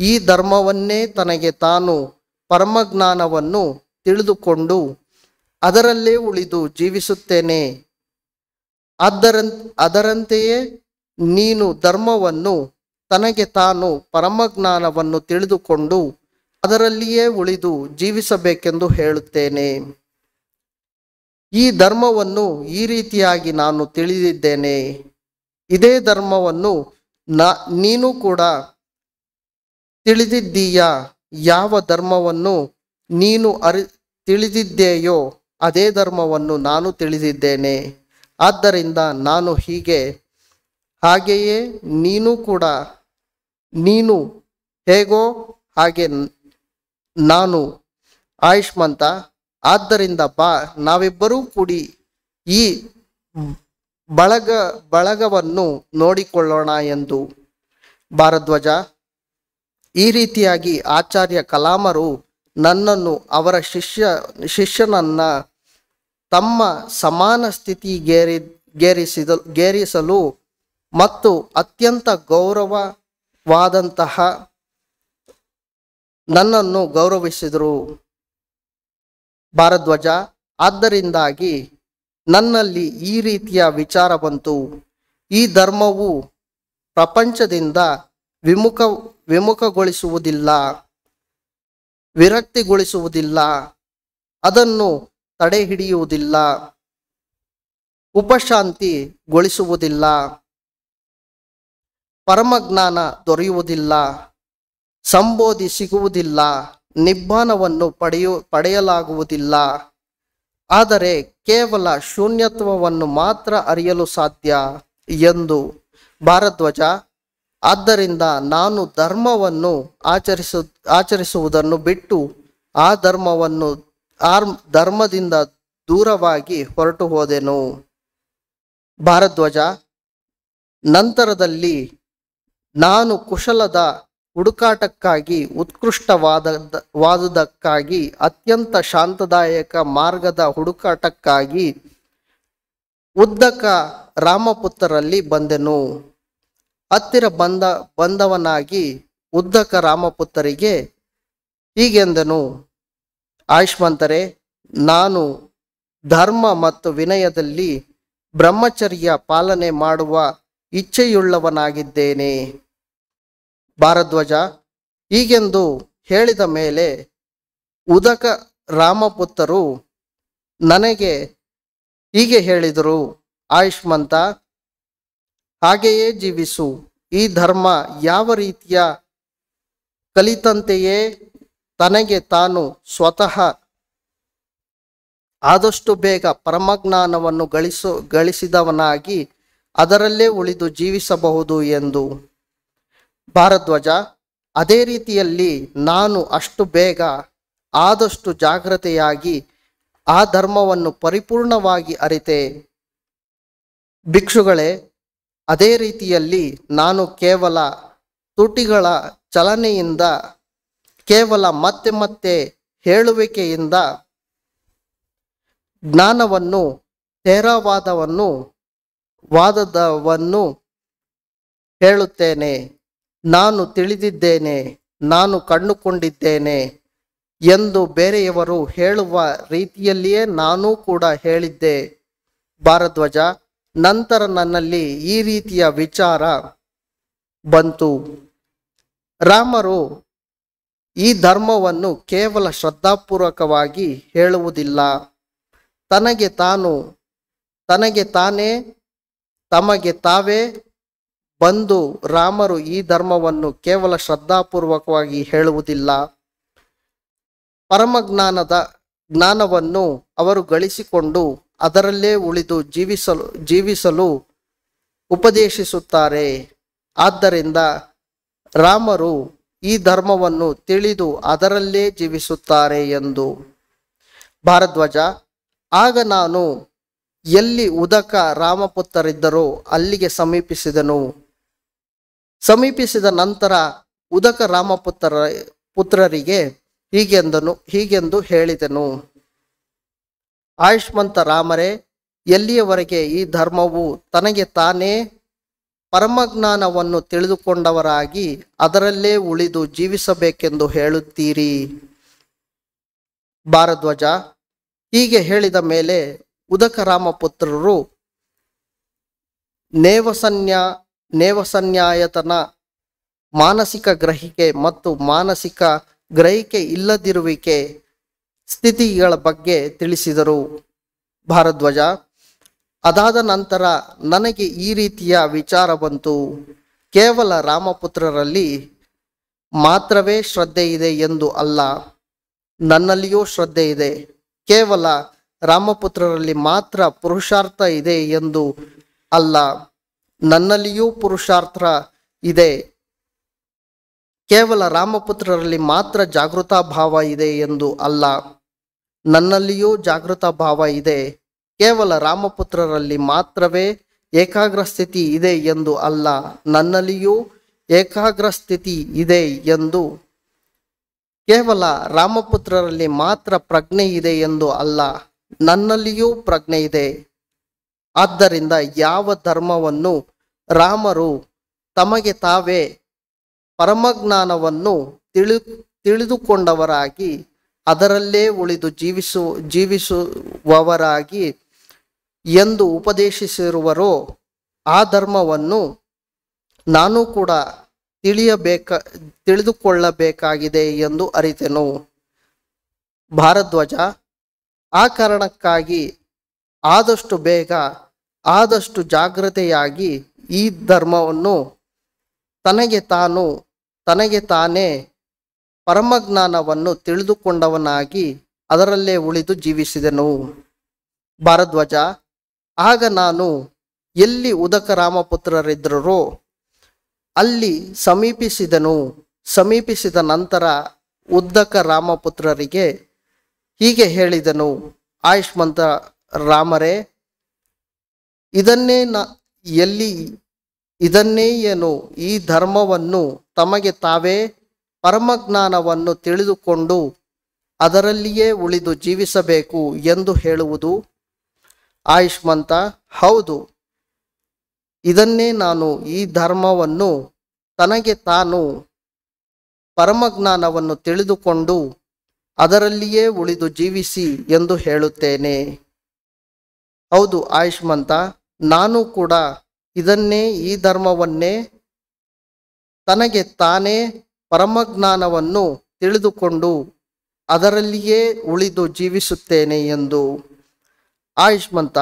ಈ ಧರ್ಮವನ್ನೇ ತನಗೆ ತಾನು ಪರಮಜ್ಞಾನವನ್ನು ತಿಳಿದುಕೊಂಡು ಅದರಲ್ಲೇ ಉಳಿದು ಜೀವಿಸುತ್ತೇನೆ ಅದರ ಅದರಂತೆಯೇ ನೀನು ಧರ್ಮವನ್ನು ತನಗೆ ತಾನು ಪರಮಜ್ಞಾನವನ್ನು ತಿಳಿದುಕೊಂಡು ಅದರಲ್ಲಿಯೇ ಉಳಿದು ಜೀವಿಸಬೇಕೆಂದು ಹೇಳುತ್ತೇನೆ ಈ ಧರ್ಮವನ್ನು ಈ ರೀತಿಯಾಗಿ ನಾನು ತಿಳಿದಿದ್ದೇನೆ ಇದೇ ಧರ್ಮವನ್ನು ನಾ ನೀನು ಕೂಡ ತಿಳಿದಿದ್ದೀಯ ಯಾವ ಧರ್ಮವನ್ನು ನೀನು ಅರಿ ತಿಳಿದಿದ್ದೇಯೋ ಅದೇ ಧರ್ಮವನ್ನು ನಾನು ತಿಳಿದಿದ್ದೇನೆ ಆದ್ದರಿಂದ ನಾನು ಹೀಗೆ ಹಾಗೆಯೇ ನೀನು ಕೂಡ ನೀನು ಹೇಗೋ ಹಾಗೆ ನಾನು ಆಯುಷ್ಮಂತ ಆದ್ದರಿಂದ ಬಾ ನಾವಿಬ್ಬರೂ ಕೂಡಿ ಈ ಬಳಗ ಬಳಗವನ್ನು ನೋಡಿಕೊಳ್ಳೋಣ ಎಂದು ಭಾರದ್ವಜ ಈ ರೀತಿಯಾಗಿ ಆಚಾರ್ಯ ಕಲಾಮರು ನನ್ನನ್ನು ಅವರ ಶಿಷ್ಯ ಶಿಷ್ಯನನ್ನ ತಮ್ಮ ಸಮಾನ ಸ್ಥಿತಿಗೇರಿ ಗೇರಿಸಿದ ಗೇರಿಸಲು ಮತ್ತು ಅತ್ಯಂತ ಗೌರವವಾದಂತಹ ನನ್ನನ್ನು ಗೌರವಿಸಿದರು ಭಾರದ್ವಾಜ ಆದ್ದರಿಂದಾಗಿ ನನ್ನಲ್ಲಿ ಈ ರೀತಿಯ ವಿಚಾರ ಬಂತು ಈ ಧರ್ಮವು ಪ್ರಪಂಚದಿಂದ ವಿಮುಖ ವಿಮುಖಗೊಳಿಸುವುದಿಲ್ಲ ವಿರಕ್ತಿಗೊಳಿಸುವುದಿಲ್ಲ ಅದನ್ನು ತಡೆ ಹಿಡಿಯುವುದಿಲ್ಲ ಉಪಶಾಂತಿಗೊಳಿಸುವುದಿಲ್ಲ ಪರಮಜ್ಞಾನ ದೊರೆಯುವುದಿಲ್ಲ ಸಂಬೋಧಿ ಸಿಗುವುದಿಲ್ಲ ನಿಬ್ಬಾನವನ್ನು ಪಡೆಯು ಪಡೆಯಲಾಗುವುದಿಲ್ಲ ಆದರೆ ಕೇವಲ ಶೂನ್ಯತ್ವವನ್ನು ಮಾತ್ರ ಅರಿಯಲು ಸಾಧ್ಯ ಎಂದು ಭಾರದ್ವಜ ಆದ್ದರಿಂದ ನಾನು ಧರ್ಮವನ್ನು ಆಚರಿಸು ಆಚರಿಸುವುದನ್ನು ಬಿಟ್ಟು ಆ ಧರ್ಮವನ್ನು ಆ ಧರ್ಮದಿಂದ ದೂರವಾಗಿ ಹೊರಟು ಹೋದೆನು ಭಾರದ್ವಜ ನಂತರದಲ್ಲಿ ನಾನು ಕುಶಲದ ಹುಡುಕಾಟಕ್ಕಾಗಿ ಉತ್ಕೃಷ್ಟವಾದ ವಾದುದಕ್ಕಾಗಿ ಅತ್ಯಂತ ಶಾಂತದಾಯಕ ಮಾರ್ಗದ ಹುಡುಕಾಟಕ್ಕಾಗಿ ಉದ್ದಕ ರಾಮಪುತ್ರರಲ್ಲಿ ಬಂದೆನು ಹತ್ತಿರ ಬಂದ ಬಂದವನಾಗಿ ಉದ್ದಕ ರಾಮಪುತ್ರರಿಗೆ ಹೀಗೆಂದನು ಆಯುಷ್ಮಂತರೆ ನಾನು ಧರ್ಮ ಮತ್ತು ವಿನಯದಲ್ಲಿ ಬ್ರಹ್ಮಚರ್ಯ ಪಾಲನೆ ಮಾಡುವ ಇಚ್ಛೆಯುಳ್ಳವನಾಗಿದ್ದೇನೆ ಭಾರದ್ವಜ ಹೀಗೆಂದು ಹೇಳಿದ ಮೇಲೆ ಉದಕ ರಾಮಪುತ್ರರು ನನಗೆ ಹೀಗೆ ಹೇಳಿದರು ಆಯುಷ್ಮಂತ ಹಾಗೆಯೇ ಜೀವಿಸು ಈ ಧರ್ಮ ಯಾವ ರೀತಿಯ ಕಲಿತಂತೆಯೇ ತನಗೆ ತಾನು ಸ್ವತಃ ಆದಷ್ಟು ಬೇಗ ಪರಮಜ್ಞಾನವನ್ನು ಗಳಿಸು ಗಳಿಸಿದವನಾಗಿ ಅದರಲ್ಲೇ ಉಳಿದು ಜೀವಿಸಬಹುದು ಎಂದು ಭಾರದ್ವಾಜ ಅದೇ ರೀತಿಯಲ್ಲಿ ನಾನು ಅಷ್ಟು ಬೇಗ ಆದಷ್ಟು ಜಾಗ್ರತೆಯಾಗಿ ಆ ಧರ್ಮವನ್ನು ಪರಿಪೂರ್ಣವಾಗಿ ಅರಿತೆ ಭಿಕ್ಷುಗಳೇ ಅದೇ ರೀತಿಯಲ್ಲಿ ನಾನು ಕೇವಲ ತುಟಿಗಳ ಚಲನೆಯಿಂದ ಕೇವಲ ಮತ್ತೆ ಮತ್ತೆ ಹೇಳುವಿಕೆಯಿಂದ ಜ್ಞಾನವನ್ನು ತೇರವಾದವನ್ನು ವಾದದವನ್ನು ಹೇಳುತ್ತೇನೆ ನಾನು ತಿಳಿದಿದ್ದೇನೆ ನಾನು ಕಂಡುಕೊಂಡಿದ್ದೇನೆ ಎಂದು ಬೇರೆಯವರು ಹೇಳುವ ರೀತಿಯಲ್ಲಿಯೇ ನಾನೂ ಕೂಡ ಹೇಳಿದ್ದೆ ಭಾರದ್ವಜ ನಂತರ ನನ್ನಲ್ಲಿ ಈ ರೀತಿಯ ವಿಚಾರ ಬಂತು ರಾಮರು ಈ ಧರ್ಮವನ್ನು ಕೇವಲ ಶ್ರದ್ಧಾಪೂರ್ವಕವಾಗಿ ಹೇಳುವುದಿಲ್ಲ ತನಗೆ ತಾನು ತನಗೆ ತಾನೇ ತಮಗೆ ತಾವೇ ಬಂದು ರಾಮರು ಈ ಧರ್ಮವನ್ನು ಕೇವಲ ಶ್ರದ್ಧಾಪೂರ್ವಕವಾಗಿ ಹೇಳುವುದಿಲ್ಲ ಪರಮಜ್ಞಾನದ ಜ್ಞಾನವನ್ನು ಅವರು ಗಳಿಸಿಕೊಂಡು ಅದರಲ್ಲೇ ಉಳಿದು ಜೀವಿಸಲು ಜೀವಿಸಲು ಉಪದೇಶಿಸುತ್ತಾರೆ ಆದ್ದರಿಂದ ರಾಮರು ಈ ಧರ್ಮವನ್ನು ತಿಳಿದು ಅದರಲ್ಲೇ ಜೀವಿಸುತ್ತಾರೆ ಎಂದು ಭಾರದ್ವಾಜ ಆಗ ನಾನು ಎಲ್ಲಿ ಉದಕ ರಾಮಪುತ್ತರಿದ್ದರೋ ಅಲ್ಲಿಗೆ ಸಮೀಪಿಸಿದನು ಸಮೀಪಿಸಿದ ನಂತರ ಉದಕ ರಾಮಪುತ್ರ ಪುತ್ರರಿಗೆ ಹೀಗೆಂದನು ಹೀಗೆಂದು ಹೇಳಿದನು ಆಯುಷ್ಮಂತ ರಾಮರೇ ಎಲ್ಲಿಯವರೆಗೆ ಈ ಧರ್ಮವು ತನಗೆ ತಾನೇ ಪರಮಜ್ಞಾನವನ್ನು ತಿಳಿದುಕೊಂಡವರಾಗಿ ಅದರಲ್ಲೇ ಉಳಿದು ಜೀವಿಸಬೇಕೆಂದು ಹೇಳುತ್ತೀರಿ ಭಾರಧ್ವಜ ಹೀಗೆ ಹೇಳಿದ ಮೇಲೆ ಉದಕ ರಾಮಪುತ್ರರು ನೇವಸನ್ಯ ನೇವಸನ್ಯಾಯತನ ಮಾನಸಿಕ ಗ್ರಹಿಕೆ ಮತ್ತು ಮಾನಸಿಕ ಗ್ರಹಿಕೆ ಇಲ್ಲದಿರುವಿಕೆ ಸ್ಥಿತಿಗಳ ಬಗ್ಗೆ ತಿಳಿಸಿದರು ಭಾರದ್ವಜ ಅದಾದ ನಂತರ ನನಗೆ ಈ ರೀತಿಯ ವಿಚಾರ ಬಂತು ಕೇವಲ ರಾಮಪುತ್ರರಲ್ಲಿ ಮಾತ್ರವೇ ಶ್ರದ್ಧೆ ಇದೆ ಎಂದು ಅಲ್ಲ ನನ್ನಲ್ಲಿಯೂ ಶ್ರದ್ಧೆ ಇದೆ ಕೇವಲ ರಾಮಪುತ್ರರಲ್ಲಿ ಮಾತ್ರ ಪುರುಷಾರ್ಥ ಇದೆ ಎಂದು ಅಲ್ಲ ನನ್ನಲ್ಲಿಯೂ ಪುರುಷಾರ್ಥ ಇದೆ ಕೇವಲ ರಾಮಪುತ್ರರಲ್ಲಿ ಮಾತ್ರ ಜಾಗೃತ ಭಾವ ಇದೆ ಎಂದು ಅಲ್ಲ ನನ್ನಲ್ಲಿಯೂ ಜಾಗೃತ ಭಾವ ಇದೆ ಕೇವಲ ರಾಮಪುತ್ರರಲ್ಲಿ ಮಾತ್ರವೇ ಏಕಾಗ್ರ ಸ್ಥಿತಿ ಇದೆ ಎಂದು ಅಲ್ಲ ನನ್ನಲ್ಲಿಯೂ ಏಕಾಗ್ರ ಸ್ಥಿತಿ ಇದೆ ಎಂದು ಕೇವಲ ರಾಮಪುತ್ರರಲ್ಲಿ ಮಾತ್ರ ಪ್ರಜ್ಞೆ ಇದೆ ಎಂದು ಅಲ್ಲ ನನ್ನಲ್ಲಿಯೂ ಪ್ರಜ್ಞೆ ಇದೆ ಆದ್ದರಿಂದ ಯಾವ ಧರ್ಮವನ್ನು ರಾಮರು ತಮಗೆ ತಾವೇ ಪರಮಜ್ಞಾನವನ್ನು ತಿಳಿ ತಿಳಿದುಕೊಂಡವರಾಗಿ ಅದರಲ್ಲೇ ಉಳಿದು ಜೀವಿಸು ಜೀವಿಸುವವರಾಗಿ ಎಂದು ಉಪದೇಶಿಸಿರುವರು ಆ ಧರ್ಮವನ್ನು ನಾನು ಕೂಡ ತಿಳಿಯಬೇಕ ತಿಳಿದುಕೊಳ್ಳಬೇಕಾಗಿದೆ ಎಂದು ಅರಿತೆನು ಭಾರದ್ವಜ ಆ ಕಾರಣಕ್ಕಾಗಿ ಆದಷ್ಟು ಬೇಗ ಆದಷ್ಟು ಜಾಗ್ರತೆಯಾಗಿ ಈ ಧರ್ಮವನ್ನು ತನಗೆ ತಾನು ತನಗೆ ತಾನೇ ಪರಮಜ್ಞಾನವನ್ನು ತಿಳಿದುಕೊಂಡವನಾಗಿ ಅದರಲ್ಲೇ ಉಳಿದು ಜೀವಿಸಿದನು ಭಾರದ್ವಾಜ ಆಗ ನಾನು ಎಲ್ಲಿ ಉದಕ ರಾಮಪುತ್ರರಿದ್ದರೋ ಅಲ್ಲಿ ಸಮೀಪಿಸಿದನು ಸಮೀಪಿಸಿದ ನಂತರ ಉದ್ದಕ ರಾಮಪುತ್ರರಿಗೆ ಹೀಗೆ ಹೇಳಿದನು ಆಯುಷ್ಮಂತ ರಾಮರೇ ಇದನ್ನೇ ನ ಎಲ್ಲಿ ಇದನ್ನೇ ಏನು ಈ ಧರ್ಮವನ್ನು ತಮಗೆ ತಾವೇ ಪರಮಜ್ಞಾನವನ್ನು ತಿಳಿದುಕೊಂಡು ಅದರಲ್ಲಿಯೇ ಉಳಿದು ಜೀವಿಸಬೇಕು ಎಂದು ಹೇಳುವುದು ಆಯುಷ್ಮಂತ ಹೌದು ಇದನ್ನೇ ನಾನು ಈ ಧರ್ಮವನ್ನು ತನಗೆ ತಾನು ಪರಮಜ್ಞಾನವನ್ನು ತಿಳಿದುಕೊಂಡು ಅದರಲ್ಲಿಯೇ ಉಳಿದು ಜೀವಿಸಿ ಎಂದು ಹೇಳುತ್ತೇನೆ ಹೌದು ಆಯುಷ್ಮಂತ ನಾನು ಕೂಡ ಇದನ್ನೇ ಈ ಧರ್ಮವನ್ನೇ ತನಗೆ ತಾನೇ ಪರಮಜ್ಞಾನವನ್ನು ತಿಳಿದುಕೊಂಡು ಅದರಲ್ಲಿಯೇ ಉಳಿದು ಜೀವಿಸುತ್ತೇನೆ ಎಂದು ಆಯುಷ್ಮಂತ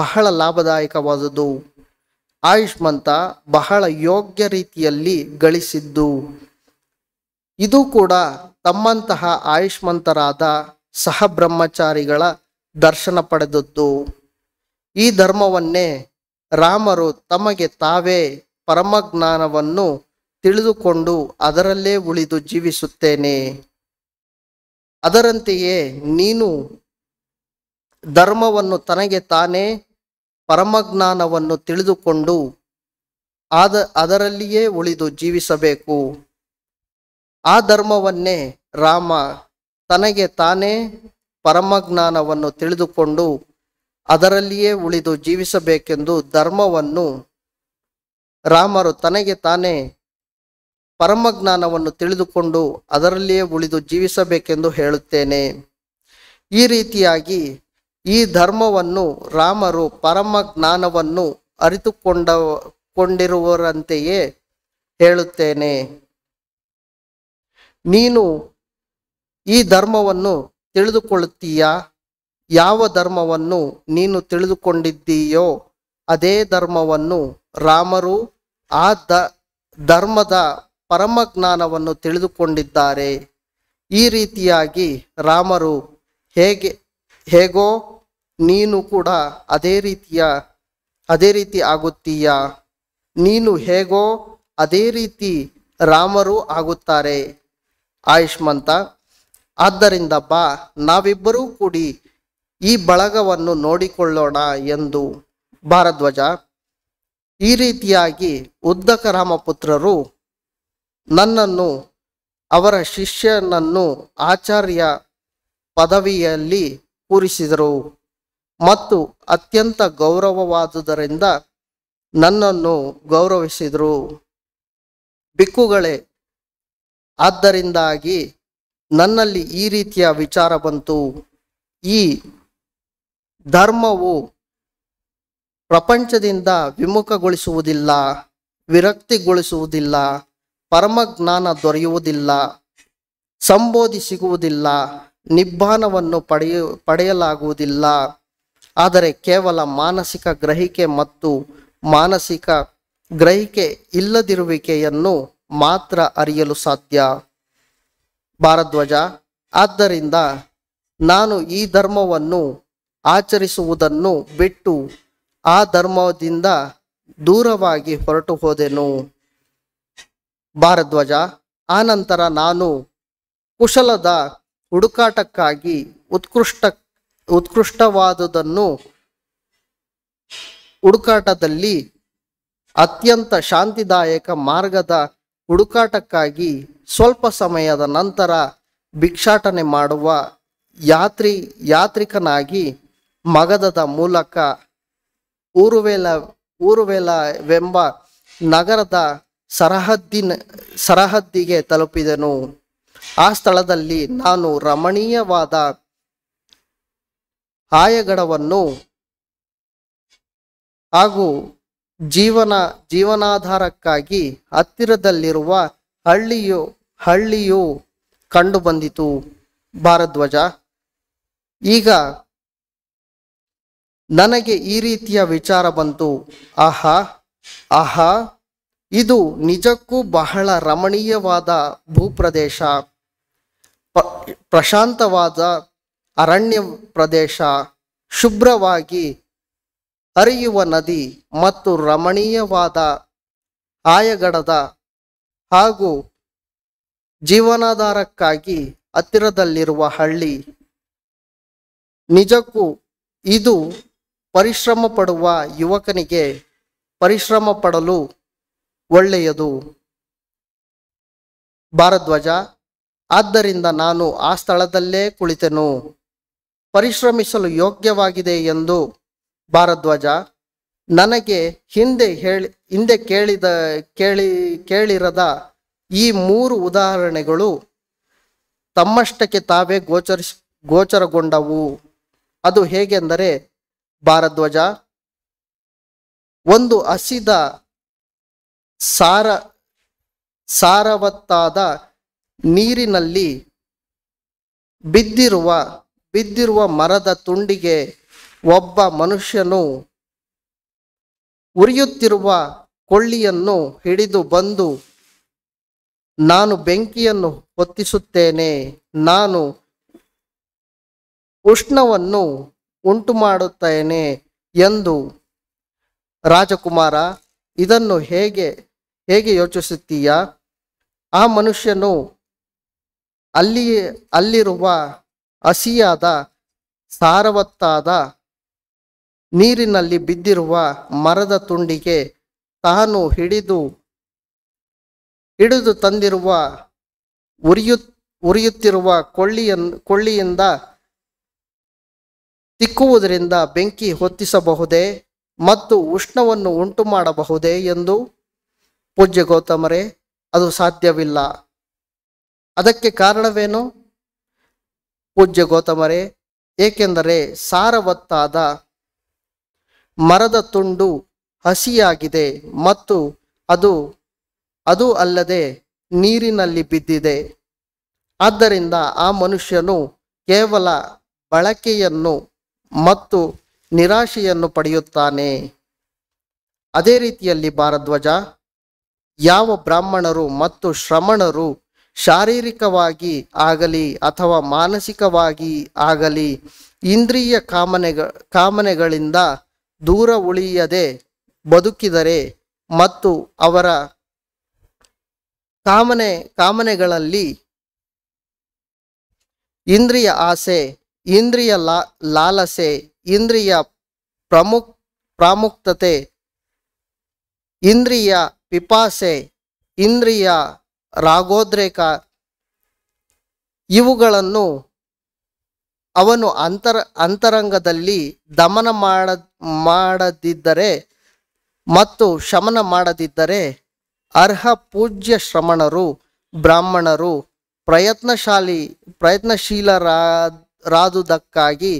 ಬಹಳ ಲಾಭದಾಯಕವಾದುದು ಆಯುಷ್ಮಂತ ಬಹಳ ಯೋಗ್ಯ ರೀತಿಯಲ್ಲಿ ಗಳಿಸಿದ್ದು ಇದು ಕೂಡ ತಮ್ಮಂತಹ ಆಯುಷ್ಮಂತರಾದ ಸಹಬ್ರಹ್ಮಚಾರಿಗಳ ದರ್ಶನ ಪಡೆದದ್ದು ಈ ಧರ್ಮವನ್ನೇ ರಾಮರು ತಮಗೆ ತಾವೇ ಪರಮಜ್ಞಾನವನ್ನು ತಿಳಿದುಕೊಂಡು ಅದರಲ್ಲೇ ಉಳಿದು ಜೀವಿಸುತ್ತೇನೆ ಅದರಂತೆಯೇ ನೀನು ಧರ್ಮವನ್ನು ತನಗೆ ತಾನೇ ಪರಮಜ್ಞಾನವನ್ನು ತಿಳಿದುಕೊಂಡು ಆದ ಅದರಲ್ಲಿಯೇ ಉಳಿದು ಜೀವಿಸಬೇಕು ಆ ಧರ್ಮವನ್ನೇ ರಾಮ ತನಗೆ ತಾನೇ ಪರಮಜ್ಞಾನವನ್ನು ತಿಳಿದುಕೊಂಡು ಅದರಲ್ಲಿಯೇ ಉಳಿದು ಜೀವಿಸಬೇಕೆಂದು ಧರ್ಮವನ್ನು ರಾಮರು ತನಗೆ ತಾನೇ ಪರಮಜ್ಞಾನವನ್ನು ತಿಳಿದುಕೊಂಡು ಅದರಲ್ಲಿಯೇ ಉಳಿದು ಜೀವಿಸಬೇಕೆಂದು ಹೇಳುತ್ತೇನೆ ಈ ರೀತಿಯಾಗಿ ಈ ಧರ್ಮವನ್ನು ರಾಮರು ಪರಮ ಜ್ಞಾನವನ್ನು ಅರಿತುಕೊಂಡ ಕೊಂಡಿರುವರಂತೆಯೇ ಹೇಳುತ್ತೇನೆ ನೀನು ಈ ಧರ್ಮವನ್ನು ತಿಳಿದುಕೊಳ್ಳುತ್ತೀಯಾ ಯಾವ ಧರ್ಮವನ್ನು ನೀನು ತಿಳಿದುಕೊಂಡಿದ್ದೀಯೋ ಅದೇ ಧರ್ಮವನ್ನು ರಾಮರು ಆ ದ ಧರ್ಮದ ಪರಮಜ್ಞಾನವನ್ನು ತಿಳಿದುಕೊಂಡಿದ್ದಾರೆ ಈ ರೀತಿಯಾಗಿ ರಾಮರು ಹೇಗೆ ಹೇಗೋ ನೀನು ಕೂಡ ಅದೇ ರೀತಿಯ ಅದೇ ರೀತಿ ಆಗುತ್ತೀಯ ನೀನು ಹೇಗೋ ಅದೇ ರೀತಿ ರಾಮರು ಆಗುತ್ತಾರೆ ಆಯುಷ್ಮಂತ ಆದ್ದರಿಂದ ಬಾ ನಾವಿಬ್ಬರೂ ಕೂಡಿ ಈ ಬಳಗವನ್ನು ನೋಡಿಕೊಳ್ಳೋಣ ಎಂದು ಭಾರದ್ವಜ ಈ ರೀತಿಯಾಗಿ ಉದ್ದಕ ರಾಮಪುತ್ರರು ನನ್ನನ್ನು ಅವರ ಶಿಷ್ಯನನ್ನು ಆಚಾರ್ಯ ಪದವಿಯಲ್ಲಿ ಕೂರಿಸಿದರು ಮತ್ತು ಅತ್ಯಂತ ಗೌರವವಾದುದರಿಂದ ನನ್ನನ್ನು ಗೌರವಿಸಿದರು ಬಿಕ್ಕುಗಳೇ ಆದ್ದರಿಂದಾಗಿ ನನ್ನಲ್ಲಿ ಈ ರೀತಿಯ ವಿಚಾರ ಬಂತು ಈ ಧರ್ಮವು ಪ್ರಪಂಚದಿಂದ ವಿಮುಖಗೊಳಿಸುವುದಿಲ್ಲ ವಿರಕ್ತಿಗೊಳಿಸುವುದಿಲ್ಲ ಪರಮಜ್ಞಾನ ದೊರೆಯುವುದಿಲ್ಲ ಸಂಬೋಧಿ ಸಿಗುವುದಿಲ್ಲ ನಿಬ್ಬಾನವನ್ನು ಪಡೆಯ ಪಡೆಯಲಾಗುವುದಿಲ್ಲ ಆದರೆ ಕೇವಲ ಮಾನಸಿಕ ಗ್ರಹಿಕೆ ಮತ್ತು ಮಾನಸಿಕ ಗ್ರಹಿಕೆ ಇಲ್ಲದಿರುವಿಕೆಯನ್ನು ಮಾತ್ರ ಅರಿಯಲು ಸಾಧ್ಯ ಭಾರದ್ವಜ ಆದ್ದರಿಂದ ನಾನು ಈ ಧರ್ಮವನ್ನು ಆಚರಿಸುವುದನ್ನು ಬಿಟ್ಟು ಆ ಧರ್ಮದಿಂದ ದೂರವಾಗಿ ಹೊರಟು ಹೋದೆನು ಭಾರಧ್ವಜ ಆನಂತರ ನಾನು ಕುಶಲದ ಹುಡುಕಾಟಕ್ಕಾಗಿ ಉತ್ಕೃಷ್ಟ ಉತ್ಕೃಷ್ಟವಾದುದನ್ನು ಹುಡುಕಾಟದಲ್ಲಿ ಅತ್ಯಂತ ಶಾಂತಿದಾಯಕ ಮಾರ್ಗದ ಹುಡುಕಾಟಕ್ಕಾಗಿ ಸ್ವಲ್ಪ ಸಮಯದ ನಂತರ ಭಿಕ್ಷಾಟನೆ ಮಾಡುವ ಯಾತ್ರಿ ಯಾತ್ರಿಕನಾಗಿ ಮಗದದ ಮೂಲಕ ಊರುವೇಲ ಊರುವೇಲವೆಂಬ ನಗರದ ಸರಹದ್ದಿನ ಸರಹದ್ದಿಗೆ ತಲುಪಿದನು ಆ ಸ್ಥಳದಲ್ಲಿ ನಾನು ರಮಣೀಯವಾದ ಆಯಗಡವನ್ನು ಹಾಗೂ ಜೀವನ ಜೀವನಾಧಾರಕ್ಕಾಗಿ ಹತ್ತಿರದಲ್ಲಿರುವ ಹಳ್ಳಿಯು ಹಳ್ಳಿಯು ಕಂಡುಬಂದಿತು ಭಾರದ್ವಜ ಈಗ ನನಗೆ ಈ ರೀತಿಯ ವಿಚಾರ ಬಂತು ಆಹಾ ಆಹಾ ಇದು ನಿಜಕ್ಕೂ ಬಹಳ ರಮಣೀಯವಾದ ಭೂಪ್ರದೇಶ ಪ್ರಶಾಂತವಾದ ಅರಣ್ಯ ಪ್ರದೇಶ ಶುಭ್ರವಾಗಿ ಹರಿಯುವ ನದಿ ಮತ್ತು ರಮಣೀಯವಾದ ಆಯಗಡದ ಹಾಗೂ ಜೀವನಾಧಾರಕ್ಕಾಗಿ ಹತ್ತಿರದಲ್ಲಿರುವ ಹಳ್ಳಿ ನಿಜಕ್ಕೂ ಇದು ಪರಿಶ್ರಮ ಪಡುವ ಯುವಕನಿಗೆ ಪರಿಶ್ರಮ ಪಡಲು ಒಳ್ಳೆಯದು ಭಾರದ್ವಾಜ ಆದ್ದರಿಂದ ನಾನು ಆ ಸ್ಥಳದಲ್ಲೇ ಕುಳಿತೆನು ಪರಿಶ್ರಮಿಸಲು ಯೋಗ್ಯವಾಗಿದೆ ಎಂದು ಭಾರದ್ವಾಜ ನನಗೆ ಹಿಂದೆ ಹೇಳಿ ಹಿಂದೆ ಕೇಳಿದ ಕೇಳಿ ಕೇಳಿರದ ಈ ಮೂರು ಉದಾಹರಣೆಗಳು ತಮ್ಮಷ್ಟಕ್ಕೆ ತಾವೇ ಗೋಚರಿಸ್ ಗೋಚರಗೊಂಡವು ಅದು ಹೇಗೆಂದರೆ ಭಾರಧ್ವಜ ಒಂದು ಹಸಿದ ಸಾರ ಸಾರವತ್ತಾದ ನೀರಿನಲ್ಲಿ ಬಿದ್ದಿರುವ ಬಿದ್ದಿರುವ ಮರದ ತುಂಡಿಗೆ ಒಬ್ಬ ಮನುಷ್ಯನು ಉರಿಯುತ್ತಿರುವ ಕೊಳ್ಳಿಯನ್ನು ಹಿಡಿದು ಬಂದು ನಾನು ಬೆಂಕಿಯನ್ನು ಹೊತ್ತಿಸುತ್ತೇನೆ ನಾನು ಉಷ್ಣವನ್ನು ಉಂಟು ಮಾಡುತ್ತೇನೆ ಎಂದು ರಾಜಕುಮಾರ ಇದನ್ನು ಹೇಗೆ ಹೇಗೆ ಯೋಚಿಸುತ್ತೀಯಾ ಆ ಮನುಷ್ಯನು ಅಲ್ಲಿ ಅಲ್ಲಿರುವ ಹಸಿಯಾದ ಸಾರವತ್ತಾದ ನೀರಿನಲ್ಲಿ ಬಿದ್ದಿರುವ ಮರದ ತುಂಡಿಗೆ ತಾನು ಹಿಡಿದು ಹಿಡಿದು ತಂದಿರುವ ಉರಿಯು ಉರಿಯುತ್ತಿರುವ ಕೊಳ್ಳಿಯನ್ ಕೊಳ್ಳಿಯಿಂದ ಸಿಕ್ಕುವುದರಿಂದ ಬೆಂಕಿ ಹೊತ್ತಿಸಬಹುದೇ ಮತ್ತು ಉಷ್ಣವನ್ನು ಉಂಟು ಮಾಡಬಹುದೇ ಎಂದು ಪೂಜ್ಯ ಗೌತಮರೇ ಅದು ಸಾಧ್ಯವಿಲ್ಲ ಅದಕ್ಕೆ ಕಾರಣವೇನು ಪೂಜ್ಯ ಗೌತಮರೇ ಏಕೆಂದರೆ ಸಾರವತ್ತಾದ ಮರದ ತುಂಡು ಹಸಿಯಾಗಿದೆ ಮತ್ತು ಅದು ಅದು ಅಲ್ಲದೆ ನೀರಿನಲ್ಲಿ ಬಿದ್ದಿದೆ ಆದ್ದರಿಂದ ಆ ಮನುಷ್ಯನು ಕೇವಲ ಬಳಕೆಯನ್ನು ಮತ್ತು ನಿರಾಶೆಯನ್ನು ಪಡೆಯುತ್ತಾನೆ ಅದೇ ರೀತಿಯಲ್ಲಿ ಭಾರದ್ವಜ ಯಾವ ಬ್ರಾಹ್ಮಣರು ಮತ್ತು ಶ್ರಮಣರು ಶಾರೀರಿಕವಾಗಿ ಆಗಲಿ ಅಥವಾ ಮಾನಸಿಕವಾಗಿ ಆಗಲಿ ಇಂದ್ರಿಯ ಕಾಮನೆಗ ಕಾಮನೆಗಳಿಂದ ದೂರ ಉಳಿಯದೆ ಬದುಕಿದರೆ ಮತ್ತು ಅವರ ಕಾಮನೆ ಕಾಮನೆಗಳಲ್ಲಿ ಇಂದ್ರಿಯ ಆಸೆ ಇಂದ್ರಿಯ ಲಾ ಲಾಲಸೆ ಇಂದ್ರಿಯ ಪ್ರಮುಖ ಪ್ರಾಮುಖ್ಯತೆ ಇಂದ್ರಿಯ ಪಿಪಾಸೆ ಇಂದ್ರಿಯ ರಾಗೋದ್ರೇಕ ಇವುಗಳನ್ನು ಅವನು ಅಂತರ ಅಂತರಂಗದಲ್ಲಿ ದಮನ ಮಾಡ ಮಾಡದಿದ್ದರೆ ಮತ್ತು ಶಮನ ಮಾಡದಿದ್ದರೆ ಅರ್ಹ ಪೂಜ್ಯ ಶ್ರಮಣರು ಬ್ರಾಹ್ಮಣರು ಪ್ರಯತ್ನಶಾಲಿ ಪ್ರಯತ್ನಶೀಲರಾದ ರಾದುದಕ್ಕಾಗಿ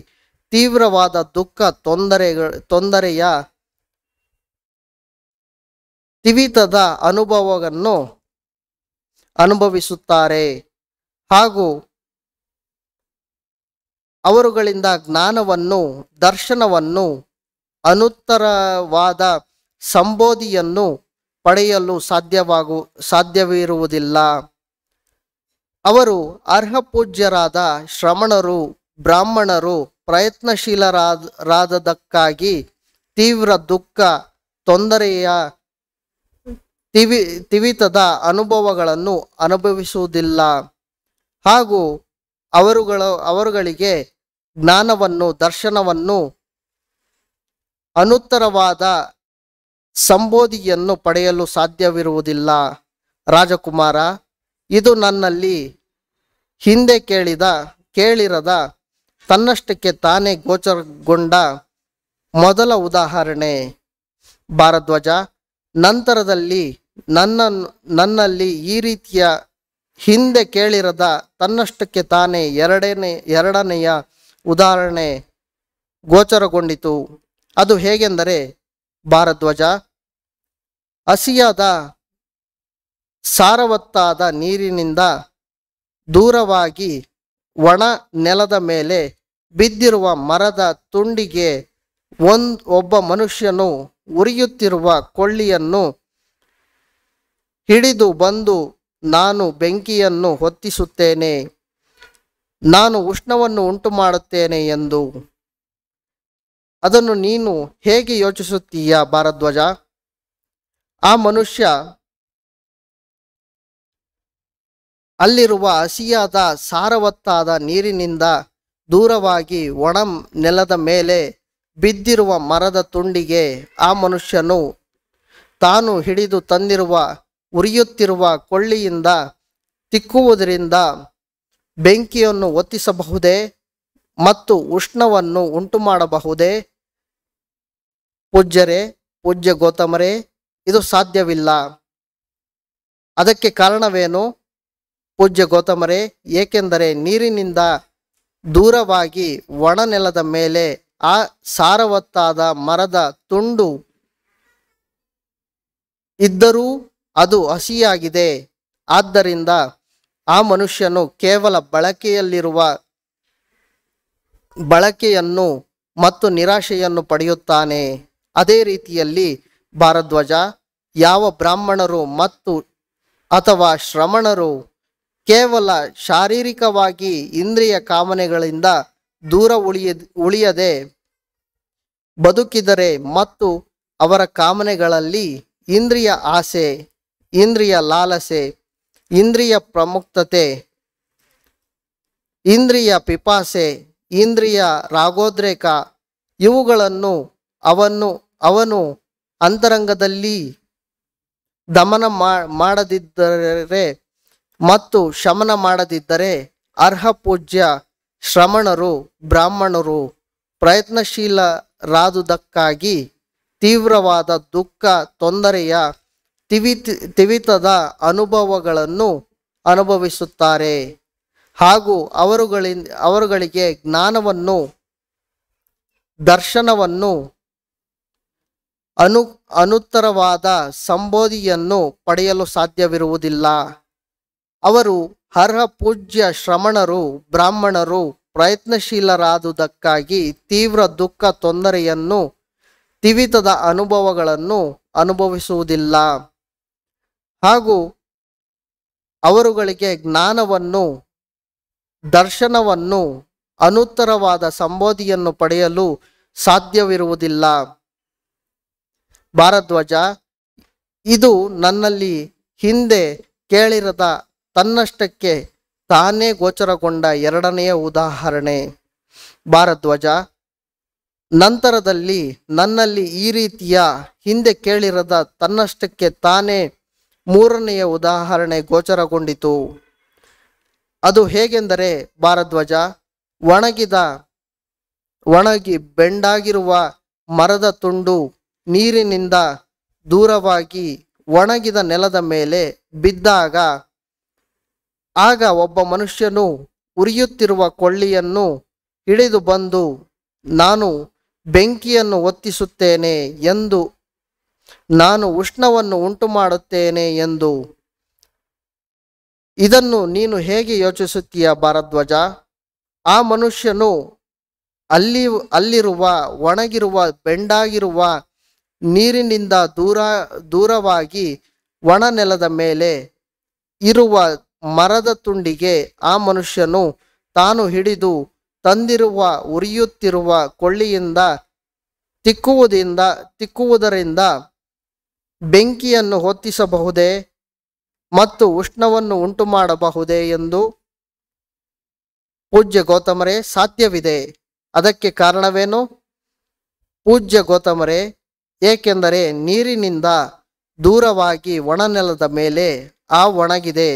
ತೀವ್ರವಾದ ದುಃಖ ತೊಂದರೆಗಳ ತೊಂದರೆಯ ತಿವಿತದ ಅನುಭವವನ್ನು ಅನುಭವಿಸುತ್ತಾರೆ ಹಾಗೂ ಅವರುಗಳಿಂದ ಜ್ಞಾನವನ್ನು ದರ್ಶನವನ್ನು ಅನುತ್ತರವಾದ ಸಂಬೋಧಿಯನ್ನು ಪಡೆಯಲು ಸಾಧ್ಯವಾಗು ಸಾಧ್ಯವಿರುವುದಿಲ್ಲ ಅವರು ಅರ್ಹ ಪೂಜ್ಯರಾದ ಶ್ರಮಣರು ಬ್ರಾಹ್ಮಣರು ಪ್ರಯತ್ನಶೀಲರಾದ ತೀವ್ರ ದುಃಖ ತೊಂದರೆಯ ತಿವಿ ತಿವಿತದ ಅನುಭವಗಳನ್ನು ಅನುಭವಿಸುವುದಿಲ್ಲ ಹಾಗೂ ಅವರುಗಳ ಅವರುಗಳಿಗೆ ಜ್ಞಾನವನ್ನು ದರ್ಶನವನ್ನು ಅನುತ್ತರವಾದ ಸಂಬೋಧಿಯನ್ನು ಪಡೆಯಲು ಸಾಧ್ಯವಿರುವುದಿಲ್ಲ ರಾಜಕುಮಾರ ಇದು ನನ್ನಲ್ಲಿ ಹಿಂದೆ ಕೇಳಿದ ಕೇಳಿರದ ತನ್ನಷ್ಟಕ್ಕೆ ತಾನೇ ಗೋಚರಗೊಂಡ ಮೊದಲ ಉದಾಹರಣೆ ಭಾರದ್ವಾಜ ನಂತರದಲ್ಲಿ ನನ್ನ ನನ್ನಲ್ಲಿ ಈ ರೀತಿಯ ಹಿಂದೆ ಕೇಳಿರದ ತನ್ನಷ್ಟಕ್ಕೆ ತಾನೇ ಎರಡನೇ ಎರಡನೆಯ ಉದಾಹರಣೆ ಗೋಚರಗೊಂಡಿತು ಅದು ಹೇಗೆಂದರೆ ಭಾರದ್ವಾಜ ಹಸಿಯಾದ ಸಾರವತ್ತಾದ ನೀರಿನಿಂದ ದೂರವಾಗಿ ಒಣ ನೆಲದ ಮೇಲೆ ಬಿದ್ದಿರುವ ಮರದ ತುಂಡಿಗೆ ಒಂದ್ ಒಬ್ಬ ಮನುಷ್ಯನು ಉರಿಯುತ್ತಿರುವ ಕೊಳ್ಳಿಯನ್ನು ಹಿಡಿದು ಬಂದು ನಾನು ಬೆಂಕಿಯನ್ನು ಹೊತ್ತಿಸುತ್ತೇನೆ ನಾನು ಉಷ್ಣವನ್ನು ಉಂಟು ಮಾಡುತ್ತೇನೆ ಎಂದು ಅದನ್ನು ನೀನು ಹೇಗೆ ಯೋಚಿಸುತ್ತೀಯ ಭಾರದ್ವಜ ಆ ಮನುಷ್ಯ ಅಲ್ಲಿರುವ ಹಸಿಯಾದ ಸಾರವತ್ತಾದ ನೀರಿನಿಂದ ದೂರವಾಗಿ ಒಣ ನೆಲದ ಮೇಲೆ ಬಿದ್ದಿರುವ ಮರದ ತುಂಡಿಗೆ ಆ ಮನುಷ್ಯನು ತಾನು ಹಿಡಿದು ತಂದಿರುವ ಉರಿಯುತ್ತಿರುವ ಕೊಳ್ಳಿಯಿಂದ ತಿಕ್ಕುವುದರಿಂದ ಬೆಂಕಿಯನ್ನು ಒತ್ತಿಸಬಹುದೇ ಮತ್ತು ಉಷ್ಣವನ್ನು ಉಂಟು ಮಾಡಬಹುದೇ ಪೂಜ್ಯರೇ ಪೂಜ್ಯ ಗೌತಮರೇ ಇದು ಸಾಧ್ಯವಿಲ್ಲ ಅದಕ್ಕೆ ಕಾರಣವೇನು ಪೂಜ್ಯ ಗೌತಮರೇ ಏಕೆಂದರೆ ನೀರಿನಿಂದ ದೂರವಾಗಿ ಒಣ ನೆಲದ ಮೇಲೆ ಆ ಸಾರವತ್ತಾದ ಮರದ ತುಂಡು ಇದ್ದರೂ ಅದು ಹಸಿಯಾಗಿದೆ ಆದ್ದರಿಂದ ಆ ಮನುಷ್ಯನು ಕೇವಲ ಬಳಕೆಯಲ್ಲಿರುವ ಬಳಕೆಯನ್ನು ಮತ್ತು ನಿರಾಶೆಯನ್ನು ಪಡೆಯುತ್ತಾನೆ ಅದೇ ರೀತಿಯಲ್ಲಿ ಭಾರದ್ವಜ ಯಾವ ಬ್ರಾಹ್ಮಣರು ಮತ್ತು ಅಥವಾ ಶ್ರಮಣರು ಕೇವಲ ಶಾರೀರಿಕವಾಗಿ ಇಂದ್ರಿಯ ಕಾಮನೆಗಳಿಂದ ದೂರ ಉಳಿಯ ಉಳಿಯದೆ ಬದುಕಿದರೆ ಮತ್ತು ಅವರ ಕಾಮನೆಗಳಲ್ಲಿ ಇಂದ್ರಿಯ ಆಸೆ ಇಂದ್ರಿಯ ಲಾಲಸೆ ಇಂದ್ರಿಯ ಪ್ರಮುಕ್ತತೆ ಇಂದ್ರಿಯ ಪಿಪಾಸೆ ಇಂದ್ರಿಯ ರಾಗೋದ್ರೇಕ ಇವುಗಳನ್ನು ಅವನ್ನು ಅವನು ಅಂತರಂಗದಲ್ಲಿ ದಮನ ಮಾಡದಿದ್ದರೆ ಮತ್ತು ಶಮನ ಮಾಡದಿದ್ದರೆ ಅರ್ಹ ಪೂಜ್ಯ ಶ್ರಮಣರು ಬ್ರಾಹ್ಮಣರು ಪ್ರಯತ್ನಶೀಲರಾದುದಕ್ಕಾಗಿ ತೀವ್ರವಾದ ದುಃಖ ತೊಂದರೆಯ ತಿವಿತ್ ತಿವಿತದ ಅನುಭವಗಳನ್ನು ಅನುಭವಿಸುತ್ತಾರೆ ಹಾಗೂ ಅವರುಗಳಿ ಅವರುಗಳಿಗೆ ಜ್ಞಾನವನ್ನು ದರ್ಶನವನ್ನು ಅನು ಅನುತ್ತರವಾದ ಸಂಬೋಧಿಯನ್ನು ಪಡೆಯಲು ಸಾಧ್ಯವಿರುವುದಿಲ್ಲ ಅವರು ಅರ್ಹ ಪೂಜ್ಯ ಶ್ರಮಣರು ಬ್ರಾಹ್ಮಣರು ಪ್ರಯತ್ನಶೀಲರಾದುದಕ್ಕಾಗಿ ತೀವ್ರ ದುಃಖ ತೊಂದರೆಯನ್ನು ತಿವಿತದ ಅನುಭವಗಳನ್ನು ಅನುಭವಿಸುವುದಿಲ್ಲ ಹಾಗೂ ಅವರುಗಳಿಗೆ ಜ್ಞಾನವನ್ನು ದರ್ಶನವನ್ನು ಅನುತ್ತರವಾದ ಸಂಬೋಧಿಯನ್ನು ಪಡೆಯಲು ಸಾಧ್ಯವಿರುವುದಿಲ್ಲ ಭಾರದ್ವಾಜ ಇದು ನನ್ನಲ್ಲಿ ಹಿಂದೆ ಕೇಳಿರದ ತನ್ನಷ್ಟಕ್ಕೆ ತಾನೇ ಗೋಚರಗೊಂಡ ಎರಡನೆಯ ಉದಾಹರಣೆ ಭಾರದ್ವಾಜ ನಂತರದಲ್ಲಿ ನನ್ನಲ್ಲಿ ಈ ರೀತಿಯ ಹಿಂದೆ ಕೇಳಿರದ ತನ್ನಷ್ಟಕ್ಕೆ ತಾನೇ ಮೂರನೆಯ ಉದಾಹರಣೆ ಗೋಚರಗೊಂಡಿತು ಅದು ಹೇಗೆಂದರೆ ಭಾರದ್ವಾಜ ಒಣಗಿದ ಒಣಗಿ ಬೆಂಡಾಗಿರುವ ಮರದ ತುಂಡು ನೀರಿನಿಂದ ದೂರವಾಗಿ ಒಣಗಿದ ನೆಲದ ಮೇಲೆ ಬಿದ್ದಾಗ ಆಗ ಒಬ್ಬ ಮನುಷ್ಯನು ಉರಿಯುತ್ತಿರುವ ಕೊಳ್ಳಿಯನ್ನು ಹಿಡಿದು ಬಂದು ನಾನು ಬೆಂಕಿಯನ್ನು ಒತ್ತಿಸುತ್ತೇನೆ ಎಂದು ನಾನು ಉಷ್ಣವನ್ನು ಉಂಟು ಮಾಡುತ್ತೇನೆ ಎಂದು ಇದನ್ನು ನೀನು ಹೇಗೆ ಯೋಚಿಸುತ್ತೀಯ ಭಾರದ್ವಜ ಆ ಮನುಷ್ಯನು ಅಲ್ಲಿ ಅಲ್ಲಿರುವ ಒಣಗಿರುವ ಬೆಂಡಾಗಿರುವ ನೀರಿನಿಂದ ದೂರ ದೂರವಾಗಿ ಒಣ ನೆಲದ ಮೇಲೆ ಇರುವ ಮರದ ತುಂಡಿಗೆ ಆ ಮನುಷ್ಯನು ತಾನು ಹಿಡಿದು ತಂದಿರುವ ಉರಿಯುತ್ತಿರುವ ಕೊಳ್ಳಿಯಿಂದ ತಿಕ್ಕುವುದರಿಂದ ತಿಕ್ಕುವುದರಿಂದ ಬೆಂಕಿಯನ್ನು ಹೊತ್ತಿಸಬಹುದೇ ಮತ್ತು ಉಷ್ಣವನ್ನು ಉಂಟು ಮಾಡಬಹುದೇ ಎಂದು ಪೂಜ್ಯ ಗೌತಮರೇ ಸಾಧ್ಯವಿದೆ ಅದಕ್ಕೆ ಕಾರಣವೇನು ಪೂಜ್ಯ ಗೌತಮರೇ ಏಕೆಂದರೆ ನೀರಿನಿಂದ ದೂರವಾಗಿ ಒಣನೆಲದ ಮೇಲೆ ಆ ಒಣಗಿದೆ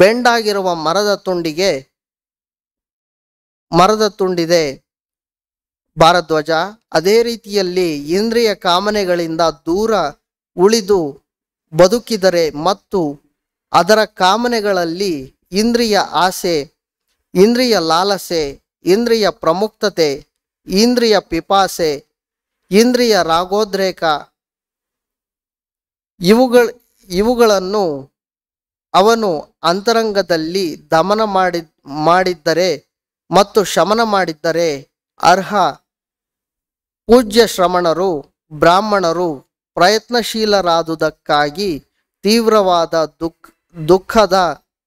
ಬೆಂಡಾಗಿರುವ ಮರದ ತುಂಡಿಗೆ ಮರದ ತುಂಡಿದೆ ಭಾರಧ್ವಜ ಅದೇ ರೀತಿಯಲ್ಲಿ ಇಂದ್ರಿಯ ಕಾಮನೆಗಳಿಂದ ದೂರ ಉಳಿದು ಬದುಕಿದರೆ ಮತ್ತು ಅದರ ಕಾಮನೆಗಳಲ್ಲಿ ಇಂದ್ರಿಯ ಆಸೆ ಇಂದ್ರಿಯ ಲಾಲಸೆ ಇಂದ್ರಿಯ ಪ್ರಮುಕ್ತತೆ ಇಂದ್ರಿಯ ಪಿಪಾಸೆ ಇಂದ್ರಿಯ ರಾಗೋದ್ರೇಕ ಇವುಗಳ ಇವುಗಳನ್ನು ಅವನು ಅಂತರಂಗದಲ್ಲಿ ದಮನ ಮಾಡಿ ಮಾಡಿದ್ದರೆ ಮತ್ತು ಶಮನ ಮಾಡಿದ್ದರೆ ಅರ್ಹ ಪೂಜ್ಯ ಶ್ರಮಣರು ಬ್ರಾಹ್ಮಣರು ಪ್ರಯತ್ನಶೀಲರಾದುದಕ್ಕಾಗಿ ತೀವ್ರವಾದ ದುಃಖ ದುಃಖದ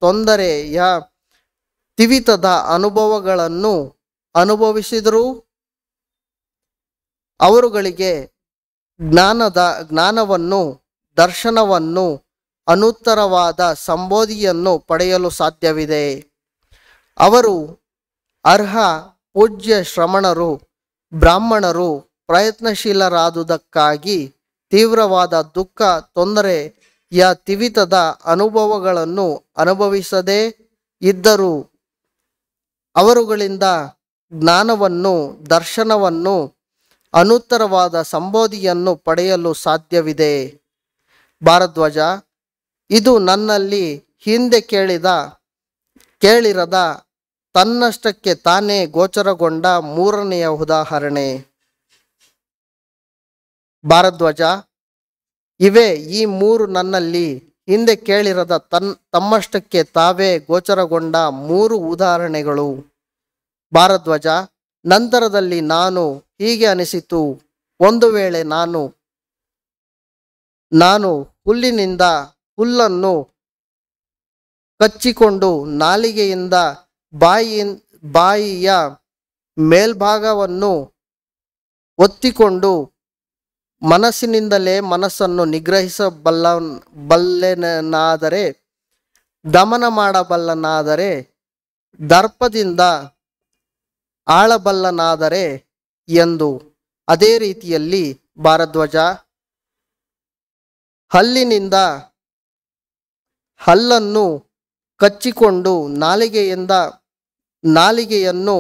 ತೊಂದರೆಯ ತಿವಿತದ ಅನುಭವಗಳನ್ನು ಅನುಭವಿಸಿದರು ಅವರುಗಳಿಗೆ ಜ್ಞಾನದ ಜ್ಞಾನವನ್ನು ದರ್ಶನವನ್ನು ಅನುತ್ತರವಾದ ಸಂಬೋಧಿಯನ್ನು ಪಡೆಯಲು ಸಾಧ್ಯವಿದೆ ಅವರು ಅರ್ಹ ಪೂಜ್ಯ ಶ್ರಮಣರು ಬ್ರಾಹ್ಮಣರು ಪ್ರಯತ್ನಶೀಲರಾದುದಕ್ಕಾಗಿ ತೀವ್ರವಾದ ದುಃಖ ತೊಂದರೆಯ ತಿವಿತದ ಅನುಭವಗಳನ್ನು ಅನುಭವಿಸದೇ ಇದ್ದರೂ ಅವರುಗಳಿಂದ ಜ್ಞಾನವನ್ನು ದರ್ಶನವನ್ನು ಅನುತ್ತರವಾದ ಸಂಬೋಧಿಯನ್ನು ಪಡೆಯಲು ಸಾಧ್ಯವಿದೆ ಭಾರದ್ವಾಜ ಇದು ನನ್ನಲ್ಲಿ ಹಿಂದೆ ಕೇಳಿದ ಕೇಳಿರದ ತನ್ನಷ್ಟಕ್ಕೆ ತಾನೇ ಗೋಚರಗೊಂಡ ಮೂರನೆಯ ಉದಾಹರಣೆ ಭಾರದ್ವಾಜ ಇವೆ ಈ ಮೂರು ನನ್ನಲ್ಲಿ ಹಿಂದೆ ಕೇಳಿರದ ತನ್ ತಮ್ಮಷ್ಟಕ್ಕೆ ತಾವೇ ಗೋಚರಗೊಂಡ ಮೂರು ಉದಾಹರಣೆಗಳು ಭಾರದ್ವಾಜ ನಂತರದಲ್ಲಿ ನಾನು ಹೀಗೆ ಅನಿಸಿತು ಒಂದು ವೇಳೆ ನಾನು ನಾನು ಹುಲ್ಲಿನಿಂದ ಹುಲ್ಲನ್ನು ಕಚ್ಚಿಕೊಂಡು ನಾಲಿಗೆಯಿಂದ ಬಾಯಿ ಬಾಯಿಯ ಮೇಲ್ಭಾಗವನ್ನು ಒತ್ತಿಕೊಂಡು ಮನಸ್ಸಿನಿಂದಲೇ ಮನಸ್ಸನ್ನು ನಿಗ್ರಹಿಸಬಲ್ಲ ಬಲ್ಲೆನಾದರೆ ದಮನ ಮಾಡಬಲ್ಲನಾದರೆ ದರ್ಪದಿಂದ ಆಳಬಲ್ಲನಾದರೆ ಎಂದು ಅದೇ ರೀತಿಯಲ್ಲಿ ಭಾರಧ್ವಜ ಹಲ್ಲಿನಿಂದ ಹಲ್ಲನ್ನು ಕಚ್ಚಿಕೊಂಡು ನಾಲಿಗೆಯಿಂದ ನಾಲಿಗೆಯನ್ನು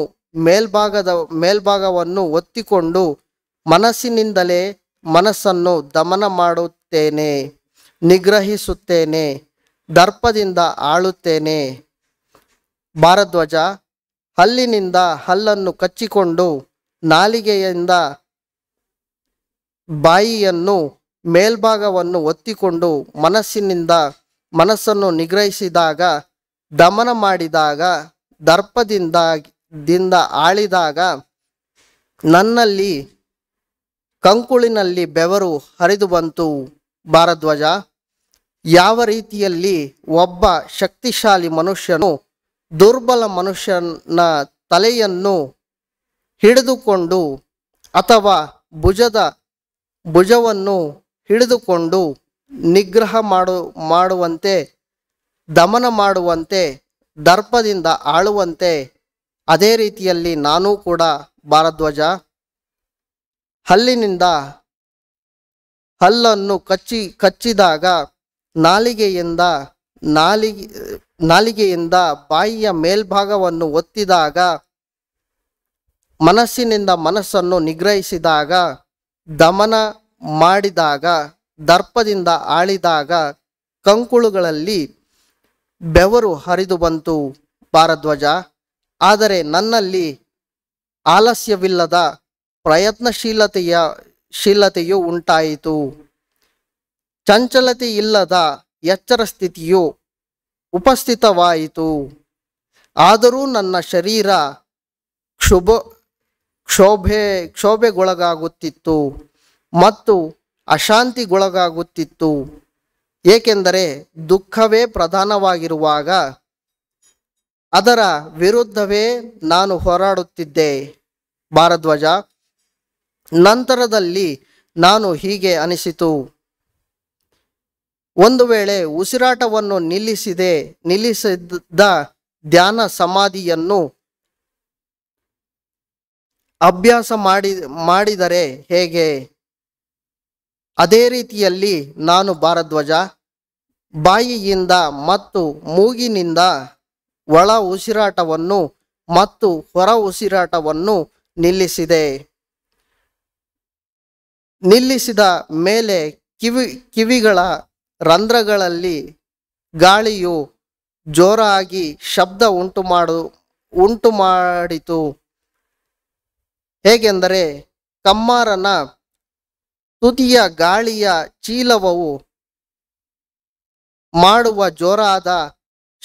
ಮೇಲ್ಭಾಗದ ಮೇಲ್ಭಾಗವನ್ನು ಒತ್ತಿಕೊಂಡು ಮನಸ್ಸಿನಿಂದಲೇ ಮನಸ್ಸನ್ನು ದಮನ ಮಾಡುತ್ತೇನೆ ನಿಗ್ರಹಿಸುತ್ತೇನೆ ದರ್ಪದಿಂದ ಆಳುತ್ತೇನೆ ಭಾರಧ್ವಜ ಹಲ್ಲಿನಿಂದ ಹಲ್ಲನ್ನು ಕಚ್ಚಿಕೊಂಡು ನಾಲಿಗೆಯಿಂದ ಬಾಯಿಯನ್ನು ಮೇಲ್ಭಾಗವನ್ನು ಒತ್ತಿಕೊಂಡು ಮನಸ್ಸಿನಿಂದ ಮನಸ್ಸನ್ನು ನಿಗ್ರಹಿಸಿದಾಗ ದಮನ ಮಾಡಿದಾಗ ದರ್ಪದಿಂದ ದಿಂದ ಆಳಿದಾಗ ನನ್ನಲ್ಲಿ ಕಂಕುಳಿನಲ್ಲಿ ಬೆವರು ಹರಿದು ಬಂತು ಭಾರಧ್ವಜ ಯಾವ ರೀತಿಯಲ್ಲಿ ಒಬ್ಬ ಶಕ್ತಿಶಾಲಿ ಮನುಷ್ಯನು ದುರ್ಬಲ ಮನುಷ್ಯನ ತಲೆಯನ್ನು ಹಿಡಿದುಕೊಂಡು ಅಥವಾ ಭುಜದ ಭುಜವನ್ನು ಹಿಡಿದುಕೊಂಡು ನಿಗ್ರಹ ಮಾಡು ಮಾಡುವಂತೆ ದಮನ ಮಾಡುವಂತೆ ದರ್ಪದಿಂದ ಆಳುವಂತೆ ಅದೇ ರೀತಿಯಲ್ಲಿ ನಾನೂ ಕೂಡ ಭಾರಧ್ವಜ ಹಲ್ಲಿನಿಂದ ಹಲ್ಲನ್ನು ಕಚ್ಚಿ ಕಚ್ಚಿದಾಗ ನಾಲಿಗೆಯಿಂದ ನಾಲಿಗೆ ನಾಲಿಗೆಯಿಂದ ಬಾಯಿಯ ಮೇಲ್ಭಾಗವನ್ನು ಒತ್ತಿದಾಗ ಮನಸ್ಸಿನಿಂದ ಮನಸ್ಸನ್ನು ನಿಗ್ರಹಿಸಿದಾಗ ದಮನ ಮಾಡಿದಾಗ ದರ್ಪದಿಂದ ಆಳಿದಾಗ ಕಂಕುಳುಗಳಲ್ಲಿ ಬೆವರು ಹರಿದು ಬಂತು ಭಾರಧ್ವಜ ಆದರೆ ನನ್ನಲ್ಲಿ ಆಲಸ್ಯವಿಲ್ಲದ ಪ್ರಯತ್ನಶೀಲತೆಯ ಶೀಲತೆಯು ಉಂಟಾಯಿತು ಚಂಚಲತೆ ಇಲ್ಲದ ಎಚ್ಚರ ಸ್ಥಿತಿಯು ಉಪಸ್ಥಿತವಾಯಿತು ಆದರೂ ನನ್ನ ಶರೀರ ಕ್ಷುಭ ಕ್ಷೋಭೆ ಕ್ಷೋಭೆಗೊಳಗಾಗುತ್ತಿತ್ತು ಮತ್ತು ಅಶಾಂತಿಗೊಳಗಾಗುತ್ತಿತ್ತು ಏಕೆಂದರೆ ದುಃಖವೇ ಪ್ರಧಾನವಾಗಿರುವಾಗ ಅದರ ವಿರುದ್ಧವೇ ನಾನು ಹೋರಾಡುತ್ತಿದ್ದೆ ಭಾರದ್ವಾಜ ನಂತರದಲ್ಲಿ ನಾನು ಹೀಗೆ ಅನಿಸಿತು ಒಂದು ವೇಳೆ ಉಸಿರಾಟವನ್ನು ನಿಲ್ಲಿಸಿದೆ ನಿಲ್ಲಿಸಿದ್ದ ಧ್ಯಾನ ಸಮಾಧಿಯನ್ನು ಅಭ್ಯಾಸ ಮಾಡಿ ಮಾಡಿದರೆ ಹೇಗೆ ಅದೇ ರೀತಿಯಲ್ಲಿ ನಾನು ಭಾರಧ್ವಜ ಬಾಯಿಯಿಂದ ಮತ್ತು ಮೂಗಿನಿಂದ ಒಳ ಉಸಿರಾಟವನ್ನು ಮತ್ತು ಹೊರ ಉಸಿರಾಟವನ್ನು ನಿಲ್ಲಿಸಿದೆ ನಿಲ್ಲಿಸಿದ ಮೇಲೆ ಕಿವಿ ಕಿವಿಗಳ ರಂಧ್ರಗಳಲ್ಲಿ ಗಾಳಿಯು ಜೋರಾಗಿ ಶಬ್ದ ಉಂಟು ಮಾಡು ಉಂಟು ಮಾಡಿತು ಹೇಗೆಂದರೆ ಕಮ್ಮಾರನ ತುದಿಯ ಗಾಳಿಯ ಚೀಲವವು ಮಾಡುವ ಜೋರಾದ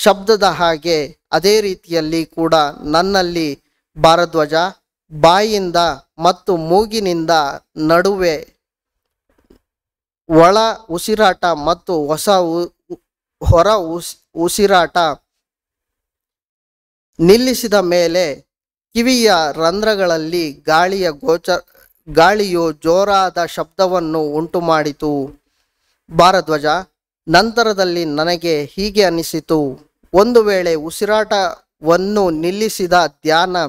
ಶಬ್ದದ ಹಾಗೆ ಅದೇ ರೀತಿಯಲ್ಲಿ ಕೂಡ ನನ್ನಲ್ಲಿ ಭಾರಧ್ವಜ ಬಾಯಿಂದ ಮತ್ತು ಮೂಗಿನಿಂದ ನಡುವೆ ಒಳ ಉಸಿರಾಟ ಮತ್ತು ಹೊಸ ಹೊರ ಉಸಿರಾಟ ನಿಲ್ಲಿಸಿದ ಮೇಲೆ ಕಿವಿಯ ರಂಧ್ರಗಳಲ್ಲಿ ಗಾಳಿಯ ಗೋಚರ ಗಾಳಿಯು ಜೋರಾದ ಶಬ್ದವನ್ನು ಉಂಟು ಮಾಡಿತು ಭಾರಧ್ವಜ ನಂತರದಲ್ಲಿ ನನಗೆ ಹೀಗೆ ಅನಿಸಿತು ಒಂದು ವೇಳೆ ಉಸಿರಾಟವನ್ನು ನಿಲ್ಲಿಸಿದ ಧ್ಯಾನ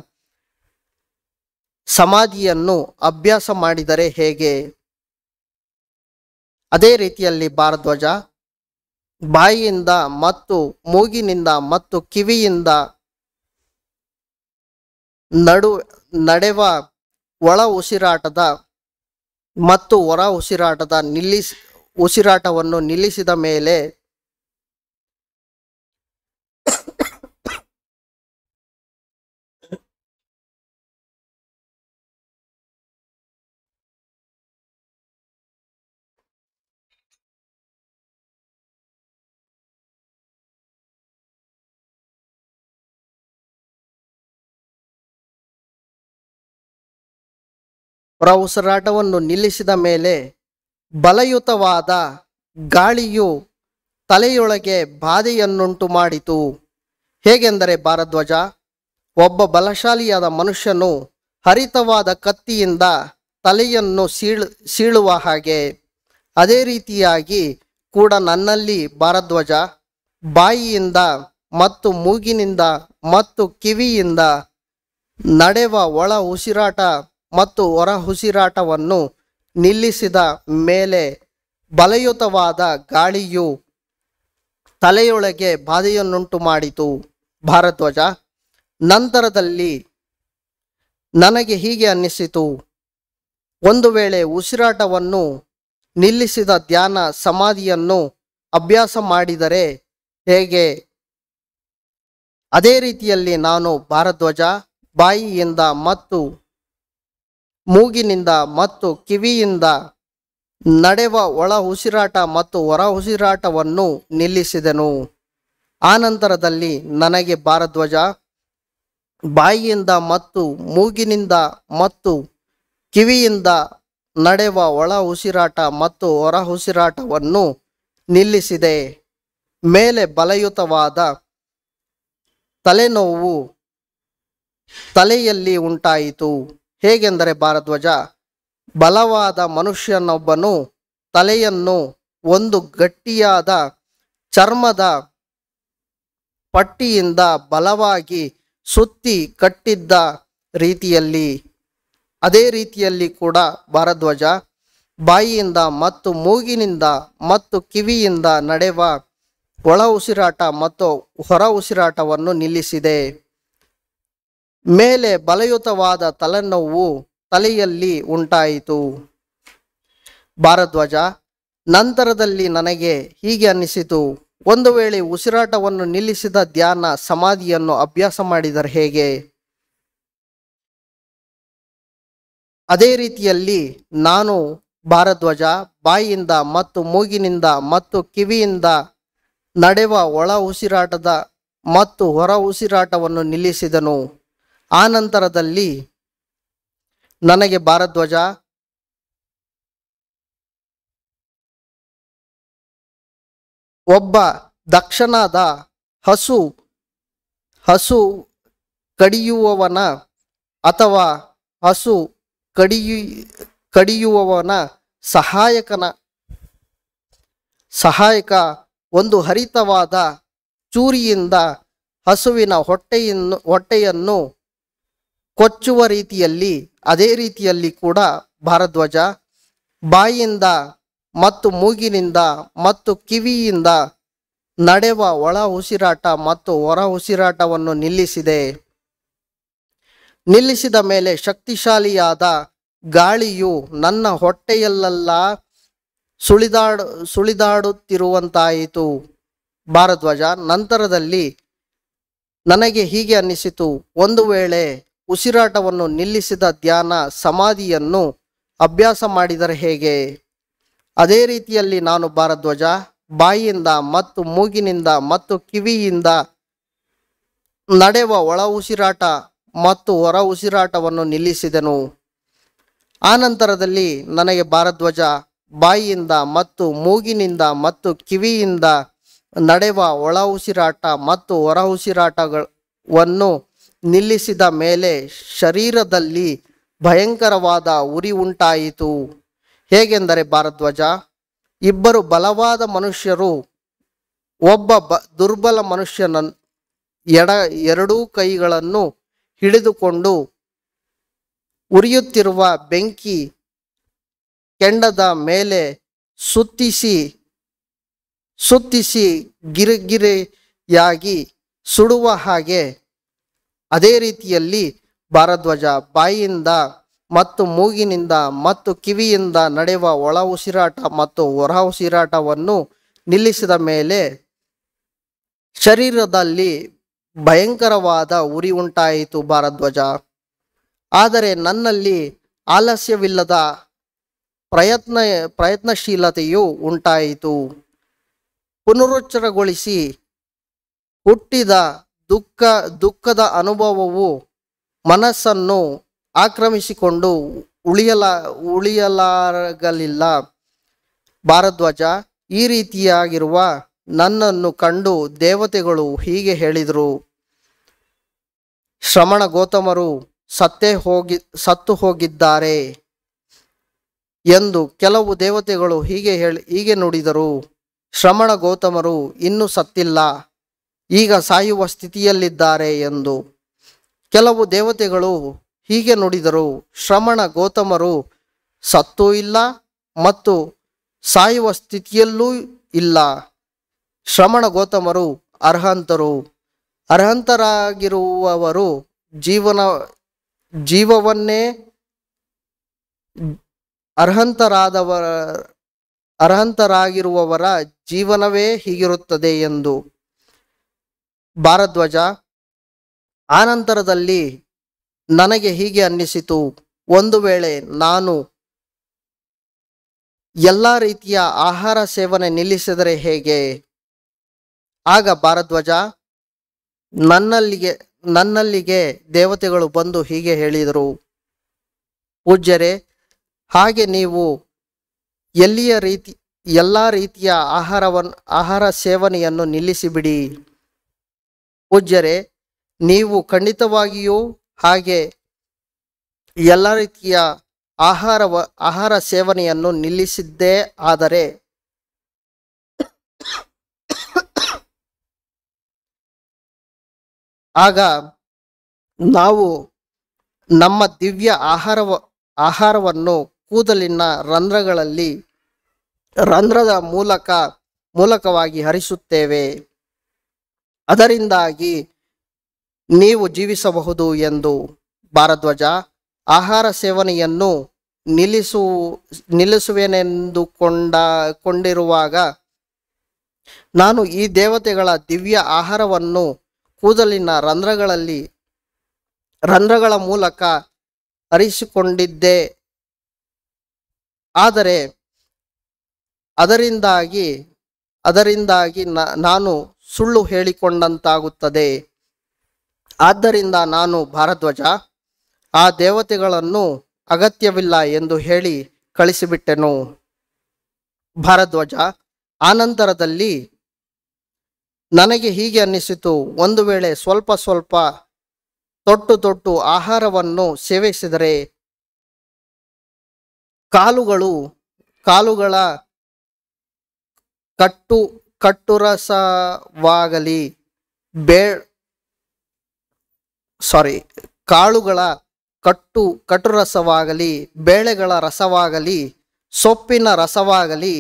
ಸಮಾಧಿಯನ್ನು ಅಭ್ಯಾಸ ಮಾಡಿದರೆ ಹೇಗೆ ಅದೇ ರೀತಿಯಲ್ಲಿ ಭಾರಧ್ವಜ ಬಾಯಿಯಿಂದ ಮತ್ತು ಮೂಗಿನಿಂದ ಮತ್ತು ಕಿವಿಯಿಂದ ನಡು ನಡೆವ ಒಳ ಉಸಿರಾಟದ ಮತ್ತು ಹೊರ ಉಸಿರಾಟದ ನಿಲ್ಲಿಸಿ ಉಸಿರಾಟವನ್ನು ನಿಲ್ಲಿಸಿದ ಮೇಲೆ ಹೊರ ಉಸಿರಾಟವನ್ನು ನಿಲ್ಲಿಸಿದ ಮೇಲೆ ಬಲಯುತವಾದ ಗಾಳಿಯು ತಲೆಯೊಳಗೆ ಬಾಧೆಯನ್ನುಂಟು ಮಾಡಿತು ಹೇಗೆಂದರೆ ಭಾರಧ್ವಜ ಒಬ್ಬ ಬಲಶಾಲಿಯಾದ ಮನುಷ್ಯನು ಹರಿತವಾದ ಕತ್ತಿಯಿಂದ ತಲೆಯನ್ನು ಸೀಳ್ ಸೀಳುವ ಹಾಗೆ ಅದೇ ರೀತಿಯಾಗಿ ಕೂಡ ನನ್ನಲ್ಲಿ ಭಾರಧ್ವಜ ಬಾಯಿಯಿಂದ ಮತ್ತು ಮೂಗಿನಿಂದ ಮತ್ತು ಕಿವಿಯಿಂದ ನಡೆವ ಒಳ ಉಸಿರಾಟ ಮತ್ತು ಹೊರಹುಸಿರಾಟವನ್ನು ನಿಲ್ಲಿಸಿದ ಮೇಲೆ ಬಲಯುತವಾದ ಗಾಳಿಯು ತಲೆಯೊಳಗೆ ಬಾಧೆಯನ್ನುಂಟು ಮಾಡಿತು ಭಾರದ್ವಜ ನಂತರದಲ್ಲಿ ನನಗೆ ಹೀಗೆ ಅನ್ನಿಸಿತು ಒಂದು ವೇಳೆ ಉಸಿರಾಟವನ್ನು ನಿಲ್ಲಿಸಿದ ಧ್ಯಾನ ಸಮಾಧಿಯನ್ನು ಅಭ್ಯಾಸ ಮಾಡಿದರೆ ಹೇಗೆ ಅದೇ ರೀತಿಯಲ್ಲಿ ನಾನು ಭಾರಧ್ವಜ ಬಾಯಿಯಿಂದ ಮತ್ತು ಮೂಗಿನಿಂದ ಮತ್ತು ಕಿವಿಯಿಂದ ನಡೆವ ಒಳ ಉಸಿರಾಟ ಮತ್ತು ಹೊರ ಉಸಿರಾಟವನ್ನು ನಿಲ್ಲಿಸಿದೆನು ಆನಂತರದಲ್ಲಿ ನನಗೆ ಭಾರಧ್ವಜ ಬಾಯಿಯಿಂದ ಮತ್ತು ಮೂಗಿನಿಂದ ಮತ್ತು ಕಿವಿಯಿಂದ ನಡೆವ ಒಳ ಉಸಿರಾಟ ಮತ್ತು ಹೊರ ಉಸಿರಾಟವನ್ನು ನಿಲ್ಲಿಸಿದೆ ಮೇಲೆ ಬಲಯುತವಾದ ತಲೆನೋವು ತಲೆಯಲ್ಲಿ ಉಂಟಾಯಿತು ಹೇಗೆಂದರೆ ಭಾರಧ್ವಜ ಬಲವಾದ ಮನುಷ್ಯನೊಬ್ಬನು ತಲೆಯನ್ನು ಒಂದು ಗಟ್ಟಿಯಾದ ಚರ್ಮದ ಪಟ್ಟಿಯಿಂದ ಬಲವಾಗಿ ಸುತ್ತಿ ಕಟ್ಟಿದ್ದ ರೀತಿಯಲ್ಲಿ ಅದೇ ರೀತಿಯಲ್ಲಿ ಕೂಡ ಭಾರಧ್ವಜ ಬಾಯಿಯಿಂದ ಮತ್ತು ಮೂಗಿನಿಂದ ಮತ್ತು ಕಿವಿಯಿಂದ ನಡೆವ ಒಳ ಉಸಿರಾಟ ಮತ್ತು ಹೊರ ಉಸಿರಾಟವನ್ನು ನಿಲ್ಲಿಸಿದೆ ಮೇಲೆ ಬಲಯುತವಾದ ತಲೆನೋವು ತಲೆಯಲ್ಲಿ ಉಂಟಾಯಿತು ಭಾರದ್ವಾಜ ನಂತರದಲ್ಲಿ ನನಗೆ ಹೀಗೆ ಅನ್ನಿಸಿತು ಒಂದು ವೇಳೆ ಉಸಿರಾಟವನ್ನು ನಿಲ್ಲಿಸಿದ ಧ್ಯಾನ ಸಮಾಧಿಯನ್ನು ಅಭ್ಯಾಸ ಮಾಡಿದರೆ ಹೇಗೆ ಅದೇ ರೀತಿಯಲ್ಲಿ ನಾನು ಭಾರದ್ವಾಜ ಬಾಯಿಯಿಂದ ಮತ್ತು ಮೂಗಿನಿಂದ ಮತ್ತು ಕಿವಿಯಿಂದ ನಡೆವ ಒಳ ಉಸಿರಾಟದ ಮತ್ತು ಹೊರ ಉಸಿರಾಟವನ್ನು ನಿಲ್ಲಿಸಿದನು ಆ ನಂತರದಲ್ಲಿ ನನಗೆ ಭಾರಧ್ವಜ ಒಬ್ಬ ದಕ್ಷನಾದ ಹಸು ಹಸು ಕಡಿಯುವವನ ಅಥವಾ ಹಸು ಕಡಿಯು ಕಡಿಯುವವನ ಸಹಾಯಕನ ಸಹಾಯಕ ಒಂದು ಹರಿತವಾದ ಚೂರಿಯಿಂದ ಹಸುವಿನ ಹೊಟ್ಟೆಯನ್ನು ಹೊಟ್ಟೆಯನ್ನು ಕೊಚ್ಚುವ ರೀತಿಯಲ್ಲಿ ಅದೇ ರೀತಿಯಲ್ಲಿ ಕೂಡ ಭಾರಧ್ವಜ ಬಾಯಿಯಿಂದ ಮತ್ತು ಮೂಗಿನಿಂದ ಮತ್ತು ಕಿವಿಯಿಂದ ನಡೆವ ಒಳ ಉಸಿರಾಟ ಮತ್ತು ಹೊರ ಉಸಿರಾಟವನ್ನು ನಿಲ್ಲಿಸಿದೆ ನಿಲ್ಲಿಸಿದ ಮೇಲೆ ಶಕ್ತಿಶಾಲಿಯಾದ ಗಾಳಿಯು ನನ್ನ ಹೊಟ್ಟೆಯಲ್ಲೆಲ್ಲ ಸುಳಿದಾಡು ಸುಳಿದಾಡುತ್ತಿರುವಂತಾಯಿತು ಭಾರಧ್ವಜ ನಂತರದಲ್ಲಿ ನನಗೆ ಹೀಗೆ ಅನ್ನಿಸಿತು ಒಂದು ವೇಳೆ ಉಸಿರಾಟವನ್ನು ನಿಲ್ಲಿಸಿದ ಧ್ಯಾನ ಸಮಾಧಿಯನ್ನು ಅಭ್ಯಾಸ ಮಾಡಿದರೆ ಹೇಗೆ ಅದೇ ರೀತಿಯಲ್ಲಿ ನಾನು ಭಾರಧ್ವಜ ಬಾಯಿಯಿಂದ ಮತ್ತು ಮೂಗಿನಿಂದ ಮತ್ತು ಕಿವಿಯಿಂದ ನಡೆವ ಒಳ ಉಸಿರಾಟ ಮತ್ತು ಹೊರ ಉಸಿರಾಟವನ್ನು ನಿಲ್ಲಿಸಿದೆನು ಆನಂತರದಲ್ಲಿ ನನಗೆ ಭಾರಧ್ವಜ ಬಾಯಿಯಿಂದ ಮತ್ತು ಮೂಗಿನಿಂದ ಮತ್ತು ಕಿವಿಯಿಂದ ನಡೆವ ಒಳ ಉಸಿರಾಟ ಮತ್ತು ಹೊರ ಉಸಿರಾಟಗಳನ್ನು ನಿಲ್ಲಿಸಿದ ಮೇಲೆ ಶರೀರದಲ್ಲಿ ಭಯಂಕರವಾದ ಉರಿ ಉಂಟಾಯಿತು ಹೇಗೆಂದರೆ ಭಾರದ್ವಾಜ ಇಬ್ಬರು ಬಲವಾದ ಮನುಷ್ಯರು ಒಬ್ಬ ಬ ದುರ್ಬಲ ಮನುಷ್ಯನ ಎಡ ಎರಡೂ ಕೈಗಳನ್ನು ಹಿಡಿದುಕೊಂಡು ಉರಿಯುತ್ತಿರುವ ಬೆಂಕಿ ಕೆಂಡದ ಮೇಲೆ ಸುತ್ತಿಸಿ ಸುತ್ತಿಸಿ ಗಿರಿಗಿರಿಯಾಗಿ ಸುಡುವ ಹಾಗೆ ಅದೇ ರೀತಿಯಲ್ಲಿ ಭಾರಧ್ವಜ ಬಾಯಿಯಿಂದ ಮತ್ತು ಮೂಗಿನಿಂದ ಮತ್ತು ಕಿವಿಯಿಂದ ನಡೆಯುವ ಒಳ ಉಸಿರಾಟ ಮತ್ತು ಹೊರ ಉಸಿರಾಟವನ್ನು ನಿಲ್ಲಿಸಿದ ಮೇಲೆ ಶರೀರದಲ್ಲಿ ಭಯಂಕರವಾದ ಉರಿ ಉಂಟಾಯಿತು ಭಾರಧ್ವಜ ಆದರೆ ನನ್ನಲ್ಲಿ ಆಲಸ್ಯವಿಲ್ಲದ ಪ್ರಯತ್ನ ಪ್ರಯತ್ನಶೀಲತೆಯು ಉಂಟಾಯಿತು ಪುನರುಚ್ಚರಗೊಳಿಸಿ ಹುಟ್ಟಿದ ದುಃಖ ದುಃಖದ ಅನುಭವವು ಮನಸ್ಸನ್ನು ಆಕ್ರಮಿಸಿಕೊಂಡು ಉಳಿಯಲ ಉಳಿಯಲಾಗಲಿಲ್ಲ ಭಾರದ್ವಾಜ ಈ ರೀತಿಯಾಗಿರುವ ನನ್ನನ್ನು ಕಂಡು ದೇವತೆಗಳು ಹೀಗೆ ಹೇಳಿದರು ಶ್ರಮಣ ಗೌತಮರು ಸತ್ತೇ ಹೋಗಿ ಸತ್ತು ಹೋಗಿದ್ದಾರೆ ಎಂದು ಕೆಲವು ದೇವತೆಗಳು ಹೀಗೆ ಹೇಳಿ ಹೀಗೆ ನುಡಿದರು ಶ್ರಮಣ ಗೌತಮರು ಇನ್ನೂ ಸತ್ತಿಲ್ಲ ಈಗ ಸಾಯುವ ಸ್ಥಿತಿಯಲ್ಲಿದ್ದಾರೆ ಎಂದು ಕೆಲವು ದೇವತೆಗಳು ಹೀಗೆ ನುಡಿದರು ಶ್ರಮಣ ಗೌತಮರು ಸತ್ತೂ ಇಲ್ಲ ಮತ್ತು ಸಾಯುವ ಸ್ಥಿತಿಯಲ್ಲೂ ಇಲ್ಲ ಶ್ರಮಣ ಗೌತಮರು ಅರ್ಹಂತರು ಅರ್ಹಂತರಾಗಿರುವವರು ಜೀವನ ಜೀವವನ್ನೇ ಅರ್ಹಂತರಾದವರ ಅರ್ಹಂತರಾಗಿರುವವರ ಜೀವನವೇ ಹೀಗಿರುತ್ತದೆ ಎಂದು ಭಾರದ್ವಾಜ ಆನಂತರದಲ್ಲಿ ನನಗೆ ಹೀಗೆ ಅನ್ನಿಸಿತು ಒಂದು ವೇಳೆ ನಾನು ಎಲ್ಲ ರೀತಿಯ ಆಹಾರ ಸೇವನೆ ನಿಲ್ಲಿಸಿದರೆ ಹೇಗೆ ಆಗ ಭಾರದ್ವಾಜ ನನ್ನಲ್ಲಿಗೆ ನನ್ನಲ್ಲಿಗೆ ದೇವತೆಗಳು ಬಂದು ಹೀಗೆ ಹೇಳಿದರು ಪೂಜ್ಯರೆ ಹಾಗೆ ನೀವು ಎಲ್ಲಿಯ ರೀತಿ ಎಲ್ಲ ರೀತಿಯ ಆಹಾರವನ್ನು ಆಹಾರ ಸೇವನೆಯನ್ನು ನಿಲ್ಲಿಸಿಬಿಡಿ ಪೂಜ್ಯರೇ ನೀವು ಖಂಡಿತವಾಗಿಯೂ ಹಾಗೆ ಎಲ್ಲ ರೀತಿಯ ಆಹಾರವ ಆಹಾರ ಸೇವನೆಯನ್ನು ನಿಲ್ಲಿಸಿದ್ದೇ ಆದರೆ ಆಗ ನಾವು ನಮ್ಮ ದಿವ್ಯ ಆಹಾರವ ಆಹಾರವನ್ನು ಕೂದಲಿನ ರಂಧ್ರಗಳಲ್ಲಿ ರಂಧ್ರದ ಮೂಲಕ ಮೂಲಕವಾಗಿ ಹರಿಸುತ್ತೇವೆ ಅದರಿಂದಾಗಿ ನೀವು ಜೀವಿಸಬಹುದು ಎಂದು ಭಾರಧ್ವಜ ಆಹಾರ ಸೇವನೆಯನ್ನು ನಿಲ್ಲಿಸು ಕೊಂಡ ಕೊಂಡಿರುವಾಗ ನಾನು ಈ ದೇವತೆಗಳ ದಿವ್ಯ ಆಹಾರವನ್ನು ಕೂದಲಿನ ರಂಧ್ರಗಳಲ್ಲಿ ರಂಧ್ರಗಳ ಮೂಲಕ ಅರಿಸಿಕೊಂಡಿದ್ದೆ ಆದರೆ ಅದರಿಂದಾಗಿ ಅದರಿಂದಾಗಿ ನಾನು ಸುಳ್ಳು ಹೇಳಿಕೊಂಡಂತಾಗುತ್ತದೆ ಆದ್ದರಿಂದ ನಾನು ಭಾರಧ್ವಜ ಆ ದೇವತೆಗಳನ್ನು ಅಗತ್ಯವಿಲ್ಲ ಎಂದು ಹೇಳಿ ಕಳಿಸಿಬಿಟ್ಟೆನು ಭಾರಧ್ವಜ ಆನಂತರದಲ್ಲಿ ನನಗೆ ಹೀಗೆ ಅನ್ನಿಸಿತು ಒಂದು ವೇಳೆ ಸ್ವಲ್ಪ ಸ್ವಲ್ಪ ತೊಟ್ಟು ತೊಟ್ಟು ಆಹಾರವನ್ನು ಸೇವಿಸಿದರೆ ಕಾಲುಗಳು ಕಾಲುಗಳ ಕಟ್ಟು ಕಟ್ಟುರಸವಾಗಲಿ ಬೇ ಸಾರಿ ಕಾಳುಗಳ ಕಟ್ಟು ಕಟ್ಟುರಸವಾಗಲಿ ಬೇಳೆಗಳ ರಸವಾಗಲಿ ಸೊಪ್ಪಿನ ರಸವಾಗಲಿ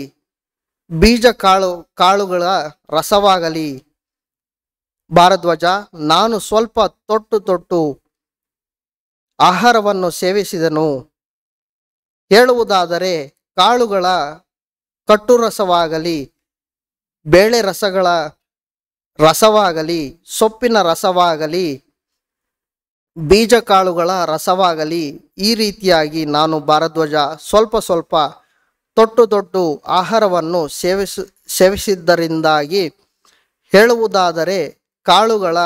ಬೀಜ ಕಾಳು ಕಾಳುಗಳ ರಸವಾಗಲಿ ಭಾರದ್ವಾಜ ನಾನು ಸ್ವಲ್ಪ ತೊಟ್ಟು ತೊಟ್ಟು ಆಹಾರವನ್ನು ಸೇವಿಸಿದನು ಹೇಳುವುದಾದರೆ ಕಾಳುಗಳ ಕಟ್ಟುರಸವಾಗಲಿ ಬೇಳೆ ರಸಗಳ ರಸವಾಗಲಿ ಸೊಪ್ಪಿನ ರಸವಾಗಲಿ ಬೀಜ ಕಾಳುಗಳ ರಸವಾಗಲಿ ಈ ರೀತಿಯಾಗಿ ನಾನು ಭಾರಧ್ವಜ ಸ್ವಲ್ಪ ಸ್ವಲ್ಪ ತೊಟ್ಟು ತೊಟ್ಟು ಆಹಾರವನ್ನು ಸೇವಿಸ ಸೇವಿಸಿದ್ದರಿಂದಾಗಿ ಹೇಳುವುದಾದರೆ ಕಾಳುಗಳ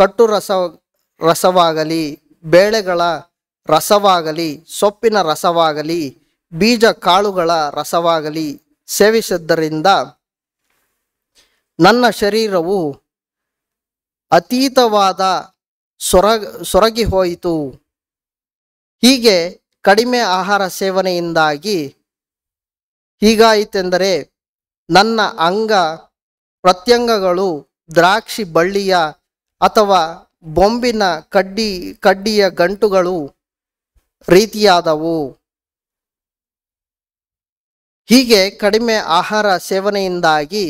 ಕಟ್ಟು ರಸ ರಸವಾಗಲಿ ಬೇಳೆಗಳ ರಸವಾಗಲಿ ಸೊಪ್ಪಿನ ರಸವಾಗಲಿ ಬೀಜ ಕಾಳುಗಳ ರಸವಾಗಲಿ ಸೇವಿಸಿದ್ದರಿಂದ ನನ್ನ ಶರೀರವು ಅತೀತವಾದ ಸೊರ ಸೊರಗಿ ಹೋಯಿತು ಹೀಗೆ ಕಡಿಮೆ ಆಹಾರ ಸೇವನೆಯಿಂದಾಗಿ ಹೀಗಾಯಿತೆಂದರೆ ನನ್ನ ಅಂಗ ಪ್ರತ್ಯಂಗಗಳು ದ್ರಾಕ್ಷಿ ಬಳ್ಳಿಯ ಅಥವಾ ಬೊಂಬಿನ ಕಡ್ಡಿ ಕಡ್ಡಿಯ ಗಂಟುಗಳು ರೀತಿಯಾದವು ಹೀಗೆ ಕಡಿಮೆ ಆಹಾರ ಸೇವನೆಯಿಂದಾಗಿ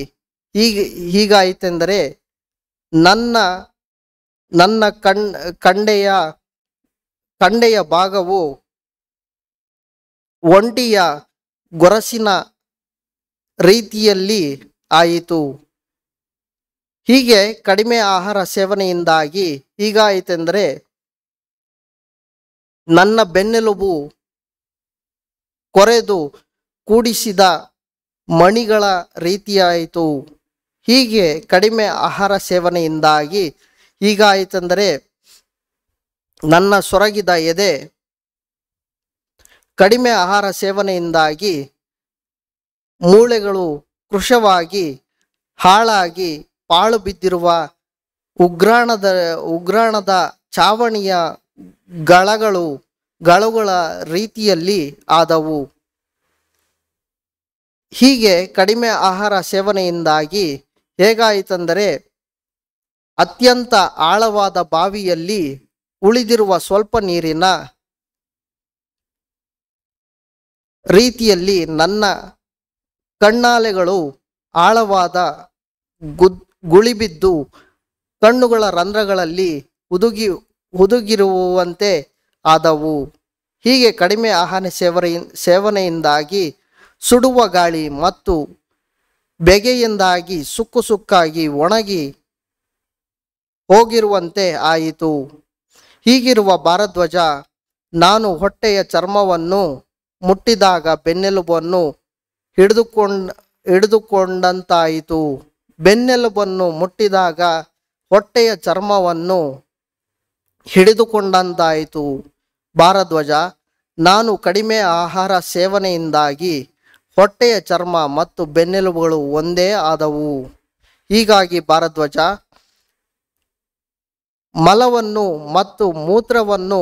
ಈಗ ಹೀಗಾಯಿತೆಂದರೆ ನನ್ನ ನನ್ನ ಕಣ್ ಕಂಡೆಯ ಕಂಡೆಯ ಭಾಗವು ಒಂಟಿಯ ಗೊರಸಿನ ರೀತಿಯಲ್ಲಿ ಆಯಿತು ಹೀಗೆ ಕಡಿಮೆ ಆಹಾರ ಸೇವನೆಯಿಂದಾಗಿ ಹೀಗಾಯಿತೆಂದರೆ ನನ್ನ ಬೆನ್ನೆಲುಬು ಕೊರೆದು ಕೂಡಿಸಿದ ಮಣಿಗಳ ರೀತಿಯಾಯಿತು ಹೀಗೆ ಕಡಿಮೆ ಆಹಾರ ಸೇವನೆಯಿಂದಾಗಿ ಈಗಾಯಿತಂದರೆ ನನ್ನ ಸೊರಗಿದ ಎದೆ ಕಡಿಮೆ ಆಹಾರ ಸೇವನೆಯಿಂದಾಗಿ ಮೂಳೆಗಳು ಕೃಶವಾಗಿ ಹಾಳಾಗಿ ಪಾಳು ಬಿದ್ದಿರುವ ಉಗ್ರಾಣದ ಉಗ್ರಾಣದ ಚಾವಣಿಯ ಗಳಗಳು ಗಳುಗಳ ರೀತಿಯಲ್ಲಿ ಆದವು ಹೀಗೆ ಕಡಿಮೆ ಆಹಾರ ಸೇವನೆಯಿಂದಾಗಿ ಹೇಗಾಯಿತಂದರೆ ಅತ್ಯಂತ ಆಳವಾದ ಬಾವಿಯಲ್ಲಿ ಉಳಿದಿರುವ ಸ್ವಲ್ಪ ನೀರಿನ ರೀತಿಯಲ್ಲಿ ನನ್ನ ಕಣ್ಣಾಲೆಗಳು ಆಳವಾದ ಗುಳಿಬಿದ್ದು ಕಣ್ಣುಗಳ ರಂಧ್ರಗಳಲ್ಲಿ ಹುದುಗಿ ಹುದುಗಿರುವಂತೆ ಆದವು ಹೀಗೆ ಕಡಿಮೆ ಆಹಾರ ಸೇವನೆ ಸೇವನೆಯಿಂದಾಗಿ ಸುಡುವ ಗಾಳಿ ಮತ್ತು ಬೆಗೆಯಿಂದಾಗಿ ಸುಕ್ಕು ಸುಕ್ಕಾಗಿ ಒಣಗಿ ಹೋಗಿರುವಂತೆ ಆಯಿತು ಹೀಗಿರುವ ಭಾರಧ್ವಜ ನಾನು ಹೊಟ್ಟೆಯ ಚರ್ಮವನ್ನು ಮುಟ್ಟಿದಾಗ ಬೆನ್ನೆಲುಬನ್ನು ಹಿಡಿದುಕೊಂಡ ಹಿಡಿದುಕೊಂಡಂತಾಯಿತು ಬೆನ್ನೆಲುಬನ್ನು ಮುಟ್ಟಿದಾಗ ಹೊಟ್ಟೆಯ ಚರ್ಮವನ್ನು ಹಿಡಿದುಕೊಂಡಂತಾಯಿತು ಭಾರಧ್ವಜ ನಾನು ಕಡಿಮೆ ಆಹಾರ ಸೇವನೆಯಿಂದಾಗಿ ಹೊಟ್ಟೆಯ ಚರ್ಮ ಮತ್ತು ಬೆನ್ನೆಲುಬುಗಳು ಒಂದೇ ಆದವು ಹೀಗಾಗಿ ಭಾರಧ್ವಜ ಮಲವನ್ನು ಮತ್ತು ಮೂತ್ರವನ್ನು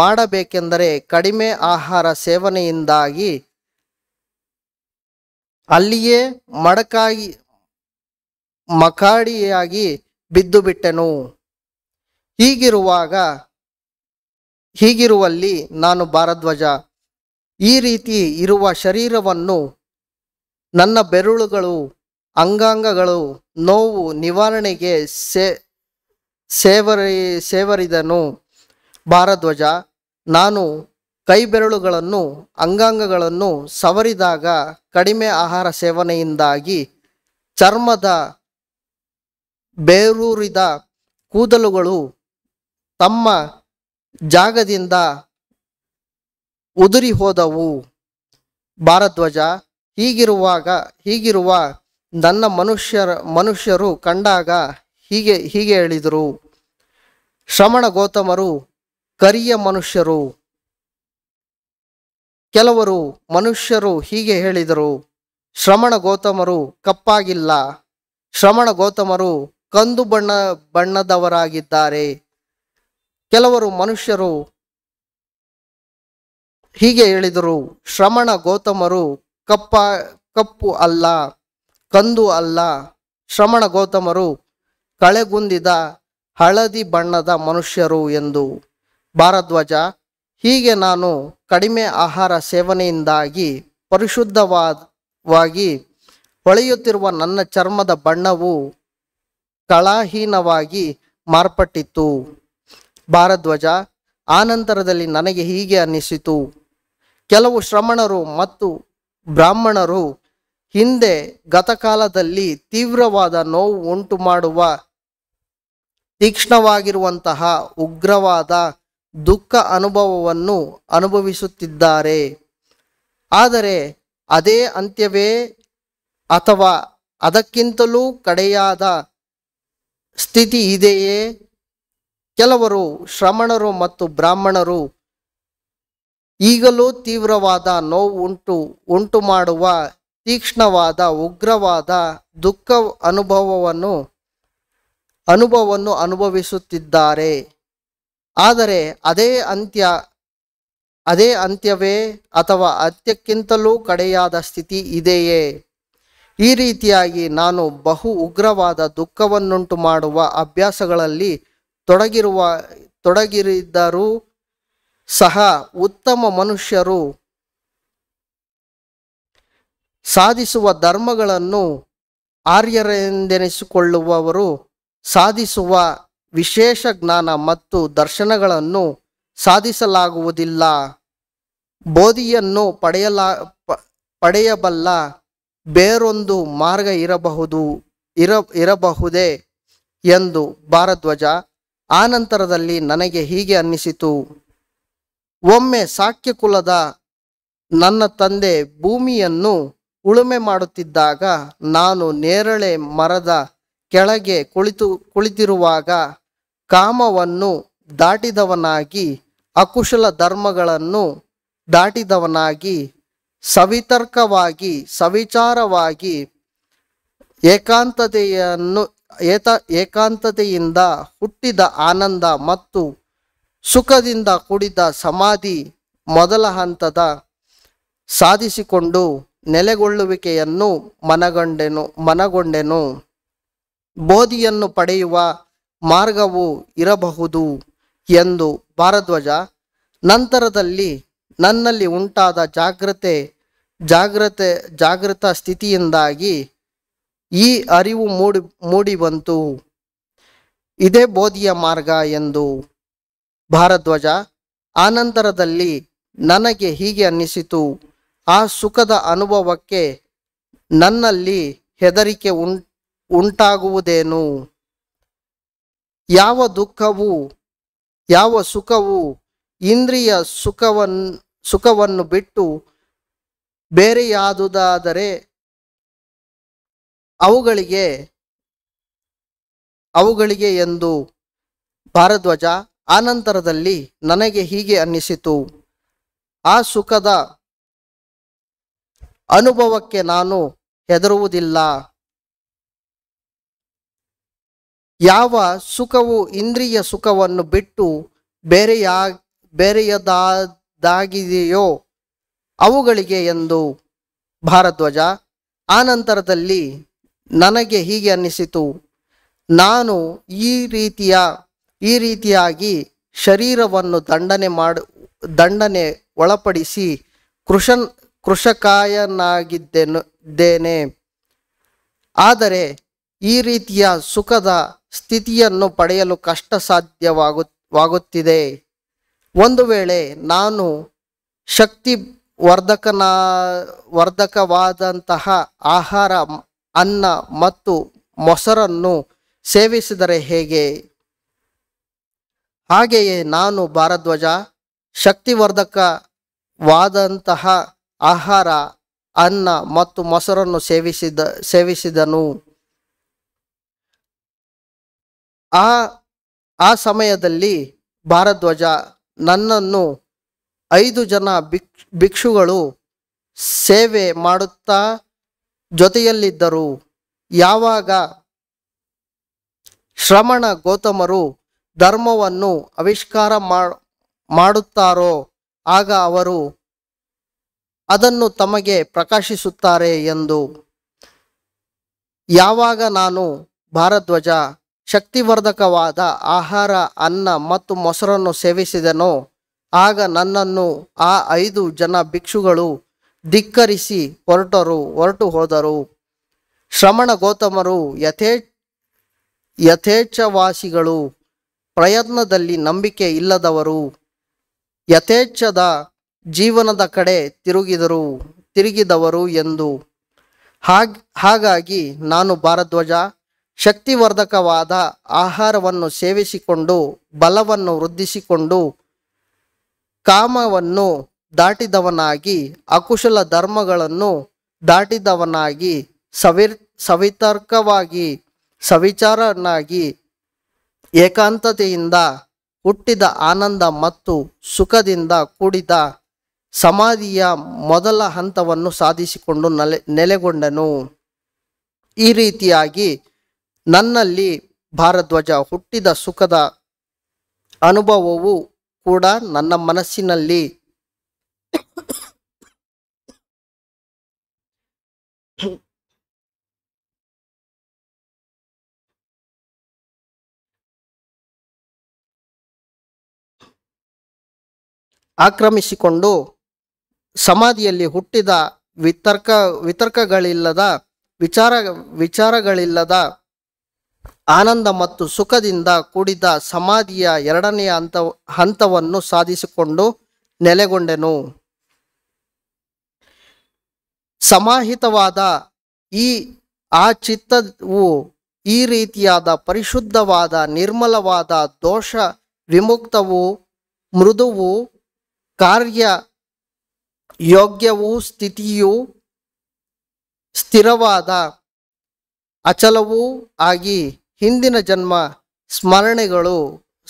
ಮಾಡಬೇಕೆಂದರೆ ಕಡಿಮೆ ಆಹಾರ ಸೇವನೆಯಿಂದಾಗಿ ಅಲ್ಲಿಯೇ ಮಡಕಾಗಿ ಮಕಾಡಿಯಾಗಿ ಬಿದ್ದು ಬಿಟ್ಟೆನು ಹೀಗಿರುವಾಗ ಹೀಗಿರುವಲ್ಲಿ ನಾನು ಭಾರಧ್ವಜ ಈ ರೀತಿ ಇರುವ ಶರೀರವನ್ನು ನನ್ನ ಬೆರಳುಗಳು ಅಂಗಾಂಗಗಳು ನೋವು ನಿವಾರಣೆಗೆ ಸೇ ಸೇವರಿ ಸೇವರಿದನು ಭಾರಧ್ವಜ ನಾನು ಕೈ ಬೆರಳುಗಳನ್ನು ಅಂಗಾಂಗಗಳನ್ನು ಸವರಿದಾಗ ಕಡಿಮೆ ಆಹಾರ ಸೇವನೆಯಿಂದಾಗಿ ಚರ್ಮದ ಬೇರೂರಿದ ಕೂದಲುಗಳು ತಮ್ಮ ಜಾಗದಿಂದ ಉದುರಿ ಹೋದವು ಭಾರಧ್ವಜ ಹೀಗಿರುವಾಗ ಹೀಗಿರುವ ನನ್ನ ಮನುಷ್ಯರ ಮನುಷ್ಯರು ಕಂಡಾಗ ಹೀಗೆ ಹೀಗೆ ಹೇಳಿದರು ಶ್ರಮಣ ಗೌತಮರು ಕರಿಯ ಮನುಷ್ಯರು ಕೆಲವರು ಮನುಷ್ಯರು ಹೀಗೆ ಹೇಳಿದರು ಶ್ರಮಣ ಗೌತಮರು ಕಪ್ಪಾಗಿಲ್ಲ ಶ್ರಮಣ ಗೌತಮರು ಕಂದು ಬಣ್ಣ ಬಣ್ಣದವರಾಗಿದ್ದಾರೆ ಕೆಲವರು ಮನುಷ್ಯರು ಹೀಗೆ ಹೇಳಿದರು ಶ್ರಮಣ ಗೌತಮರು ಕಪ್ಪ ಕಪ್ಪು ಅಲ್ಲ ಕಂದು ಅಲ್ಲ ಶ್ರಮಣ ಗೌತಮರು ಕಳೆಗುಂದಿದ ಹಳದಿ ಬಣ್ಣದ ಮನುಷ್ಯರು ಎಂದು ಭಾರದ್ವಾಜ ಹೀಗೆ ನಾನು ಕಡಿಮೆ ಆಹಾರ ಸೇವನೆಯಿಂದಾಗಿ ಪರಿಶುದ್ಧವಾದವಾಗಿ ಹೊಳೆಯುತ್ತಿರುವ ನನ್ನ ಚರ್ಮದ ಬಣ್ಣವು ಕಳಾಹೀನವಾಗಿ ಮಾರ್ಪಟ್ಟಿತ್ತು ಭಾರದ್ವಾಜ ಆನಂತರದಲ್ಲಿ ನನಗೆ ಹೀಗೆ ಅನ್ನಿಸಿತು ಕೆಲವು ಶ್ರಮಣರು ಮತ್ತು ಬ್ರಾಹ್ಮಣರು ಹಿಂದೆ ಗತಕಾಲದಲ್ಲಿ ತೀವ್ರವಾದ ನೋವು ಉಂಟು ಮಾಡುವ ತೀಕ್ಷ್ಣವಾಗಿರುವಂತಹ ಉಗ್ರವಾದ ದುಃಖ ಅನುಭವವನ್ನು ಅನುಭವಿಸುತ್ತಿದ್ದಾರೆ ಆದರೆ ಅದೇ ಅಂತ್ಯವೇ ಅಥವಾ ಅದಕ್ಕಿಂತಲೂ ಕಡೆಯಾದ ಸ್ಥಿತಿ ಇದೆಯೇ ಕೆಲವರು ಶ್ರಮಣರು ಮತ್ತು ಬ್ರಾಹ್ಮಣರು ಈಗಲೂ ತೀವ್ರವಾದ ನೋವು ಉಂಟು ಉಂಟು ಮಾಡುವ ತೀಕ್ಷ್ಣವಾದ ಉಗ್ರವಾದ ದುಃಖ ಅನುಭವವನ್ನು ಅನುಭವವನ್ನು ಅನುಭವಿಸುತ್ತಿದ್ದಾರೆ ಆದರೆ ಅದೇ ಅಂತ್ಯ ಅದೇ ಅಂತ್ಯವೇ ಅಥವಾ ಅಂತ್ಯಕ್ಕಿಂತಲೂ ಕಡೆಯಾದ ಸ್ಥಿತಿ ಇದೆಯೇ ಈ ರೀತಿಯಾಗಿ ನಾನು ಬಹು ಉಗ್ರವಾದ ದುಃಖವನ್ನುಂಟು ಮಾಡುವ ಅಭ್ಯಾಸಗಳಲ್ಲಿ ತೊಡಗಿರುವ ತೊಡಗಿರಿದ್ದರೂ ಸಹ ಉತ್ತಮ ಮನುಷ್ಯರು ಸಾಧಿಸುವ ಧರ್ಮಗಳನ್ನು ಆರ್ಯರೆಂದೆನಿಸಿಕೊಳ್ಳುವವರು ಸಾಧಿಸುವ ವಿಶೇಷ ಜ್ಞಾನ ಮತ್ತು ದರ್ಶನಗಳನ್ನು ಸಾಧಿಸಲಾಗುವುದಿಲ್ಲ ಬೋಧಿಯನ್ನು ಪಡೆಯಲ ಪಡೆಯಬಲ್ಲ ಬೇರೊಂದು ಮಾರ್ಗ ಇರಬಹುದು ಇರ ಇರಬಹುದೇ ಎಂದು ಭಾರದ್ವಜ ಆನಂತರದಲ್ಲಿ ನನಗೆ ಹೀಗೆ ಅನ್ನಿಸಿತು ಒಮ್ಮೆ ಸಾಕ್ಯ ಕುಲದ ನನ್ನ ತಂದೆ ಭೂಮಿಯನ್ನು ಉಳುಮೆ ಮಾಡುತ್ತಿದ್ದಾಗ ನಾನು ನೇರಳೆ ಮರದ ಕೆಳಗೆ ಕುಳಿತು ಕುಳಿತಿರುವಾಗ ಕಾಮವನ್ನು ದಾಟಿದವನಾಗಿ ಅಕುಶಲ ಧರ್ಮಗಳನ್ನು ದಾಟಿದವನಾಗಿ ಸವಿತರ್ಕವಾಗಿ ಸವಿಚಾರವಾಗಿ ಏಕಾಂತತೆಯನ್ನು ಏತ ಏಕಾಂತತೆಯಿಂದ ಹುಟ್ಟಿದ ಆನಂದ ಮತ್ತು ಸುಖದಿಂದ ಕೂಡಿದ ಸಮಾಧಿ ಮೊದಲ ಹಂತದ ಸಾಧಿಸಿಕೊಂಡು ನೆಲೆಗೊಳ್ಳುವಿಕೆಯನ್ನು ಮನಗಂಡೆನು ಮನಗೊಂಡೆನು ಬೋಧಿಯನ್ನು ಪಡೆಯುವ ಮಾರ್ಗವು ಇರಬಹುದು ಎಂದು ಭಾರದ್ವಾಜ ನಂತರದಲ್ಲಿ ನನ್ನಲ್ಲಿ ಉಂಟಾದ ಜಾಗ್ರತೆ ಜಾಗ್ರತೆ ಜಾಗೃತ ಸ್ಥಿತಿಯಿಂದಾಗಿ ಈ ಅರಿವು ಮೂಡಿ ಮೂಡಿಬಂತು ಇದೇ ಬೋಧಿಯ ಮಾರ್ಗ ಎಂದು ಭಾರದ್ವಜ ಆನಂತರದಲ್ಲಿ ನನಗೆ ಹೀಗೆ ಅನ್ನಿಸಿತು ಆ ಸುಖದ ಅನುಭವಕ್ಕೆ ನನ್ನಲ್ಲಿ ಹೆದರಿಕೆ ಉಂ ಉಂಟಾಗುವುದೇನು ಯಾವ ದುಃಖವು ಯಾವ ಸುಖವು ಇಂದ್ರಿಯ ಸುಖವನ್ ಸುಖವನ್ನು ಬಿಟ್ಟು ಬೇರೆಯಾದುದಾದರೆ ಅವುಗಳಿಗೆ ಅವುಗಳಿಗೆ ಎಂದು ಭಾರದ್ವಜ ಆನಂತರದಲ್ಲಿ ನನಗೆ ಹೀಗೆ ಅನ್ನಿಸಿತು ಆ ಸುಖದ ಅನುಭವಕ್ಕೆ ನಾನು ಹೆದರುವುದಿಲ್ಲ ಯಾವ ಸುಖವು ಇಂದ್ರಿಯ ಸುಖವನ್ನು ಬಿಟ್ಟು ಬೇರೆಯ ಬೇರೆಯದಾದಾಗಿದೆಯೋ ಅವುಗಳಿಗೆ ಎಂದು ಭಾರದ್ವಜ ಆನಂತರದಲ್ಲಿ ನನಗೆ ಹೀಗೆ ಅನ್ನಿಸಿತು ನಾನು ಈ ರೀತಿಯ ಈ ರೀತಿಯಾಗಿ ಶರೀರವನ್ನು ದಂಡನೆ ಮಾಡು ದಂಡನೆ ಒಳಪಡಿಸಿ ಕೃಷನ್ ಕೃಷಕಾಯನಾಗಿದ್ದೇನೆ ಆದರೆ ಈ ರೀತಿಯ ಸುಖದ ಸ್ಥಿತಿಯನ್ನು ಪಡೆಯಲು ಕಷ್ಟ ಸಾಧ್ಯವಾಗುತ್ತಿದೆ ಒಂದು ವೇಳೆ ನಾನು ಶಕ್ತಿ ವರ್ಧಕನ ವರ್ಧಕವಾದಂತಹ ಆಹಾರ ಅನ್ನ ಮತ್ತು ಮೊಸರನ್ನು ಸೇವಿಸಿದರೆ ಹೇಗೆ ಹಾಗೆಯೇ ನಾನು ಭಾರದ್ವಾಜ ಶಕ್ತಿವರ್ಧಕವಾದಂತಹ ಆಹಾರ ಅನ್ನ ಮತ್ತು ಮೊಸರನ್ನು ಸೇವಿಸಿದ ಸೇವಿಸಿದನು ಆ ಆ ಸಮಯದಲ್ಲಿ ಭಾರದ್ವಾಜ ನನ್ನನ್ನು ಐದು ಜನ ಭಿಕ್ಷುಗಳು ಸೇವೆ ಮಾಡುತ್ತಾ ಜೊತೆಯಲ್ಲಿದ್ದರು ಯಾವಾಗ ಶ್ರಮಣ ಗೌತಮರು ಧರ್ಮವನ್ನು ಆವಿಷ್ಕಾರ ಮಾಡುತ್ತಾರೋ ಆಗ ಅವರು ಅದನ್ನು ತಮಗೆ ಪ್ರಕಾಶಿಸುತ್ತಾರೆ ಎಂದು ಯಾವಾಗ ನಾನು ಭಾರದ್ವಜ ಶಕ್ತಿವರ್ಧಕವಾದ ಆಹಾರ ಅನ್ನ ಮತ್ತು ಮೊಸರನ್ನು ಸೇವಿಸಿದನೋ ಆಗ ನನ್ನನ್ನು ಆ ಐದು ಜನ ಭಿಕ್ಷುಗಳು ಧಿಕ್ಕರಿಸಿ ಹೊರಟರು ಹೊರಟು ಹೋದರು ಶ್ರಮಣ ಗೌತಮರು ಯಥೇ ಯಥೇಚ್ಛವಾಸಿಗಳು ಪ್ರಯತ್ನದಲ್ಲಿ ನಂಬಿಕೆ ಇಲ್ಲದವರು ಯಥೇಚ್ಛದ ಜೀವನದ ಕಡೆ ತಿರುಗಿದರು ತಿರುಗಿದವರು ಎಂದು ಹಾಗ ಹಾಗಾಗಿ ನಾನು ಭಾರಧ್ವಜ ಶಕ್ತಿವರ್ಧಕವಾದ ಆಹಾರವನ್ನು ಸೇವಿಸಿಕೊಂಡು ಬಲವನ್ನು ವೃದ್ಧಿಸಿಕೊಂಡು ಕಾಮವನ್ನು ದಾಟಿದವನಾಗಿ ಅಕುಶಲ ಧರ್ಮಗಳನ್ನು ದಾಟಿದವನಾಗಿ ಸವಿರ್ ಸವಿತರ್ಕವಾಗಿ ಸವಿಚಾರನಾಗಿ ಏಕಾಂತತೆಯಿಂದ ಹುಟ್ಟಿದ ಆನಂದ ಮತ್ತು ಸುಖದಿಂದ ಕೂಡಿದ ಸಮಾಧಿಯ ಮೊದಲ ಹಂತವನ್ನು ಸಾಧಿಸಿಕೊಂಡು ನೆಲೆ ನೆಲೆಗೊಂಡನು ಈ ರೀತಿಯಾಗಿ ನನ್ನಲ್ಲಿ ಭಾರಧ್ವಜ ಹುಟ್ಟಿದ ಸುಖದ ಅನುಭವವು ಕೂಡ ನನ್ನ ಮನಸ್ಸಿನಲ್ಲಿ ಆಕ್ರಮಿಸಿಕೊಂಡು ಸಮಾಧಿಯಲ್ಲಿ ಹುಟ್ಟಿದ ವಿತರ್ಕ ವಿತರ್ಕಗಳಿಲ್ಲದ ವಿಚಾರ ವಿಚಾರಗಳಿಲ್ಲದ ಆನಂದ ಮತ್ತು ಸುಖದಿಂದ ಕೂಡಿದ ಸಮಾಧಿಯ ಎರಡನೆಯ ಹಂತ ಹಂತವನ್ನು ಸಾಧಿಸಿಕೊಂಡು ನೆಲೆಗೊಂಡೆನು ಸಮಾಹಿತವಾದ ಈ ಆ ಚಿತ್ತವು ಈ ರೀತಿಯಾದ ಪರಿಶುದ್ಧವಾದ ನಿರ್ಮಲವಾದ ದೋಷ ವಿಮುಕ್ತವು ಮೃದುವು ಕಾರ್ಯ ಯೋಗ್ಯವೂ ಸ್ಥಿತಿಯೂ ಸ್ಥಿರವಾದ ಅಚಲವೂ ಆಗಿ ಹಿಂದಿನ ಜನ್ಮ ಸ್ಮರಣೆಗಳು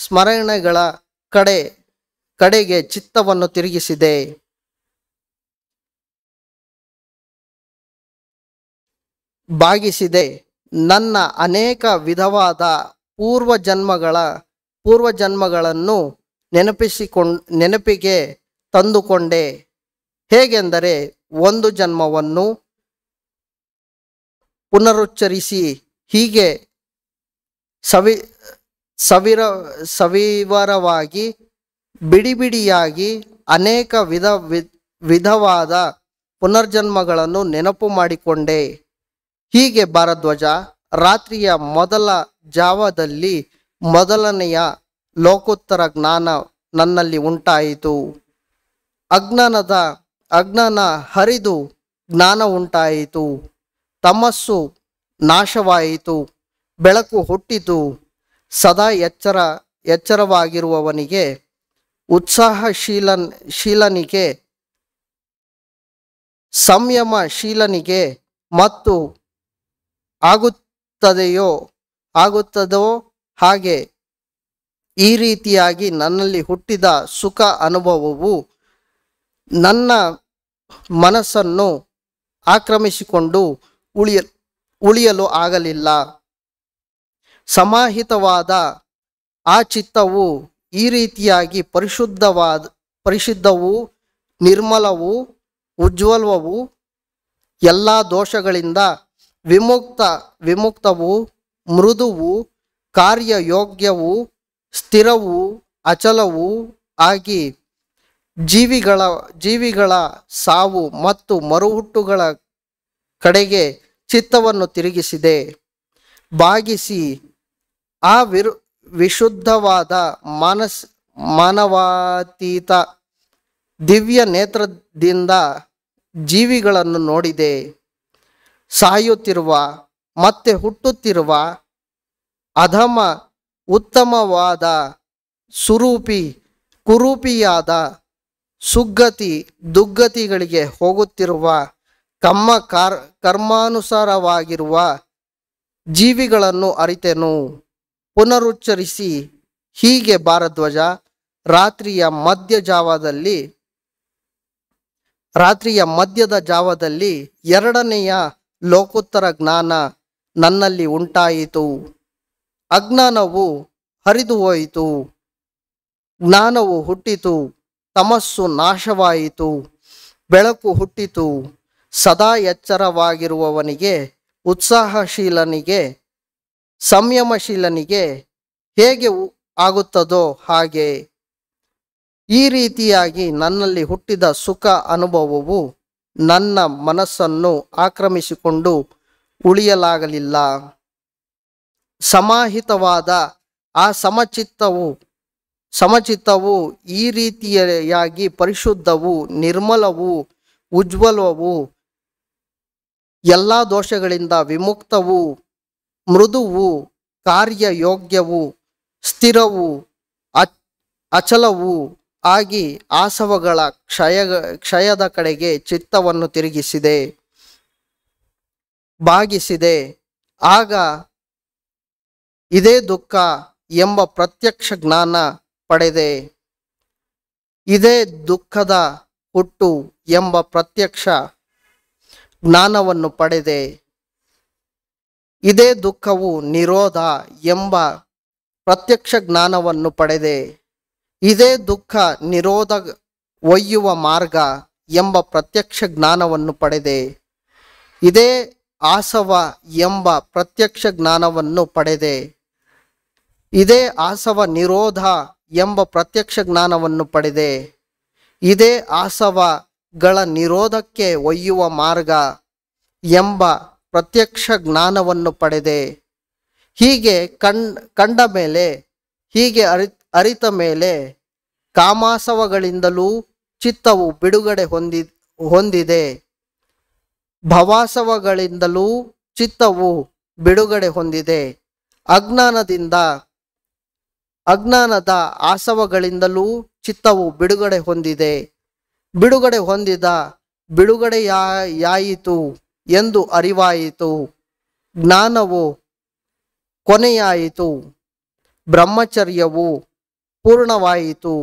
ಸ್ಮರಣೆಗಳ ಕಡೆ ಕಡೆಗೆ ಚಿತ್ತವನ್ನು ತಿರುಗಿಸಿದೆ ಬಾಗಿಸಿದೆ ನನ್ನ ಅನೇಕ ವಿಧವಾದ ಪೂರ್ವ ಜನ್ಮಗಳ ಪೂರ್ವಜನ್ಮಗಳನ್ನು ನೆನಪಿಸಿಕೊಂಡ್ ನೆನಪಿಗೆ ತಂದುಕೊಂಡೆ ಹೇಗೆಂದರೆ ಒಂದು ಜನ್ಮವನ್ನು ಪುನರುಚ್ಚರಿಸಿ ಹೀಗೆ ಸವಿ ಸವಿರ ಸವಿವರವಾಗಿ ಬಿಡಿ ಬಿಡಿಯಾಗಿ ಅನೇಕ ವಿಧ ವಿಧವಾದ ಪುನರ್ಜನ್ಮಗಳನ್ನು ನೆನಪು ಮಾಡಿಕೊಂಡೆ ಹೀಗೆ ಭಾರಧ್ವಜ ರಾತ್ರಿಯ ಮೊದಲ ಜಾವದಲ್ಲಿ ಮೊದಲನೆಯ ಲೋಕೋತ್ತರ ಜ್ಞಾನ ನನ್ನಲ್ಲಿ ಉಂಟಾಯಿತು ಅಜ್ಞಾನದ ಅಜ್ಞಾನ ಹರಿದು ಜ್ಞಾನ ಉಂಟಾಯಿತು ತಮಸ್ಸು ನಾಶವಾಯಿತು ಬೆಳಕು ಹುಟ್ಟಿತು ಸದಾ ಎಚ್ಚರ ಎಚ್ಚರವಾಗಿರುವವನಿಗೆ ಉತ್ಸಾಹಶೀಲನ್ ಶೀಲನಿಗೆ ಸಂಯಮಶೀಲನಿಗೆ ಮತ್ತು ಆಗುತ್ತದೆಯೋ ಆಗುತ್ತದೋ ಹಾಗೆ ಈ ರೀತಿಯಾಗಿ ನನ್ನಲ್ಲಿ ಹುಟ್ಟಿದ ಸುಖ ಅನುಭವವು ನನ್ನ ಮನಸ್ಸನ್ನು ಆಕ್ರಮಿಸಿಕೊಂಡು ಉಳಿಯ ಉಳಿಯಲು ಆಗಲಿಲ್ಲ ಸಮಾಹಿತವಾದ ಆ ಚಿತ್ತವು ಈ ರೀತಿಯಾಗಿ ಪರಿಶುದ್ಧವಾದ ಪರಿಶುದ್ಧವೂ ನಿರ್ಮಲವೂ ಉಜ್ವಲವು ಎಲ್ಲ ದೋಷಗಳಿಂದ ವಿಮುಕ್ತ ವಿಮುಕ್ತವು ಮೃದುವು ಕಾರ್ಯಯೋಗ್ಯವು ಸ್ಥಿರವು ಅಚಲವೂ ಆಗಿ ಜೀವಿಗಳ ಜೀವಿಗಳ ಸಾವು ಮತ್ತು ಮರುಹುಟ್ಟುಗಳ ಕಡೆಗೆ ಚಿತ್ತವನ್ನು ತಿರುಗಿಸಿದೆ ಬಾಗಿಸಿ ಆ ವಿರು ವಿಶುದ್ಧವಾದ ಮಾನಸ್ ಮಾನವಾತೀತ ದಿವ್ಯ ನೇತ್ರದಿಂದ ಜೀವಿಗಳನ್ನು ನೋಡಿದೆ ಸಾಯುತ್ತಿರುವ ಮತ್ತೆ ಹುಟ್ಟುತ್ತಿರುವ ಅಧಮ ಉತ್ತಮವಾದ ಸುರೂಪಿ ಕುರೂಪಿಯಾದ ಸುಗ್ಗತಿ ದುಗ್ಗತಿಗಳಿಗೆ ಹೋಗುತ್ತಿರುವ ಕಮ್ಮ ಕಾರ್ ಕರ್ಮಾನುಸಾರವಾಗಿರುವ ಜೀವಿಗಳನ್ನು ಅರಿತೆನು ಪುನರುಚ್ಚರಿಸಿ ಹೀಗೆ ಭಾರಧ್ವಜ ರಾತ್ರಿಯ ಮಧ್ಯ ಜಾವದಲ್ಲಿ ರಾತ್ರಿಯ ಮಧ್ಯದ ಜಾವದಲ್ಲಿ ಎರಡನೆಯ ಲೋಕೋತ್ತರ ಜ್ಞಾನ ನನ್ನಲ್ಲಿ ಉಂಟಾಯಿತು ಅಜ್ಞಾನವು ಹರಿದು ಹೋಯಿತು ಜ್ಞಾನವು ಹುಟ್ಟಿತು ತಮಸ್ಸು ನಾಶವಾಯಿತು ಬೆಳಕು ಹುಟ್ಟಿತು ಸದಾ ಎಚ್ಚರವಾಗಿರುವವನಿಗೆ ಉತ್ಸಾಹಶೀಲನಿಗೆ ಸಂಯಮಶೀಲನಿಗೆ ಹೇಗೆ ಆಗುತ್ತದೋ ಹಾಗೆ ಈ ರೀತಿಯಾಗಿ ನನ್ನಲ್ಲಿ ಹುಟ್ಟಿದ ಸುಖ ಅನುಭವವು ನನ್ನ ಮನಸ್ಸನ್ನು ಆಕ್ರಮಿಸಿಕೊಂಡು ಉಳಿಯಲಾಗಲಿಲ್ಲ ಸಮಾಹಿತವಾದ ಆ ಸಮಚಿತ್ತವು ಸಮಚಿತ್ತವು ಈ ರೀತಿಯಾಗಿ ಪರಿಶುದ್ಧವು ನಿರ್ಮಲವು ಉಜ್ವಲವು ಎಲ್ಲ ದೋಷಗಳಿಂದ ವಿಮುಕ್ತವು ಮೃದುವು ಕಾರ್ಯ ಯೋಗ್ಯವು ಸ್ಥಿರವು ಅಚಲವು ಆಗಿ ಆಸವಗಳ ಕ್ಷಯ ಕ್ಷಯದ ಕಡೆಗೆ ಚಿತ್ತವನ್ನು ತಿರುಗಿಸಿದೆ ಬಾಗಿಸಿದೆ ಆಗ ಇದೇ ದುಃಖ ಎಂಬ ಪ್ರತ್ಯಕ್ಷ ಜ್ಞಾನ ಪಡೆದೆ ಇದೇ ದುಃಖದ ಹುಟ್ಟು ಎಂಬ ಪ್ರತ್ಯಕ್ಷ ಜ್ಞಾನವನ್ನು ಪಡೆದೆ ಇದೇ ದುಃಖವು ನಿರೋಧ ಎಂಬ ಪ್ರತ್ಯಕ್ಷ ಜ್ಞಾನವನ್ನು ಪಡೆದೆ ಇದೇ ದುಃಖ ನಿರೋಧ ಒಯ್ಯುವ ಮಾರ್ಗ ಎಂಬ ಪ್ರತ್ಯಕ್ಷ ಜ್ಞಾನವನ್ನು ಪಡೆದೆ ಇದೇ ಆಸವ ಎಂಬ ಪ್ರತ್ಯಕ್ಷ ಜ್ಞಾನವನ್ನು ಪಡೆದೆ ಇದೇ ಆಸವ ನಿರೋಧ ಎಂಬ ಪ್ರತ್ಯಕ್ಷ ಜ್ಞಾನವನ್ನು ಪಡೆದೆ ಇದೇ ಆಸವಗಳ ನಿರೋಧಕ್ಕೆ ಒಯ್ಯುವ ಮಾರ್ಗ ಎಂಬ ಪ್ರತ್ಯಕ್ಷ ಜ್ಞಾನವನ್ನು ಪಡೆದೆ ಹೀಗೆ ಕಣ್ ಕಂಡ ಮೇಲೆ ಹೀಗೆ ಅರಿ ಅರಿತ ಮೇಲೆ ಕಾಮಾಸವಗಳಿಂದಲೂ ಚಿತ್ತವು ಬಿಡುಗಡೆ ಹೊಂದಿ ಹೊಂದಿದೆ ಭವಾಸವಗಳಿಂದಲೂ ಚಿತ್ತವು ಬಿಡುಗಡೆ ಹೊಂದಿದೆ ಅಜ್ಞಾನದಿಂದ ಅಜ್ಞಾನದ ಆಸವಗಳಿಂದಲೂ ಚಿತ್ತವು ಬಿಡುಗಡೆ ಹೊಂದಿದೆ ಬಿಡುಗಡೆ ಹೊಂದಿದ ಬಿಡುಗಡೆಯಾಯಿತು ಎಂದು ಅರಿವಾಯಿತು ಜ್ಞಾನವು ಕೊನೆಯಾಯಿತು ಬ್ರಹ್ಮಚರ್ಯವು ಪೂರ್ಣವಾಯಿತು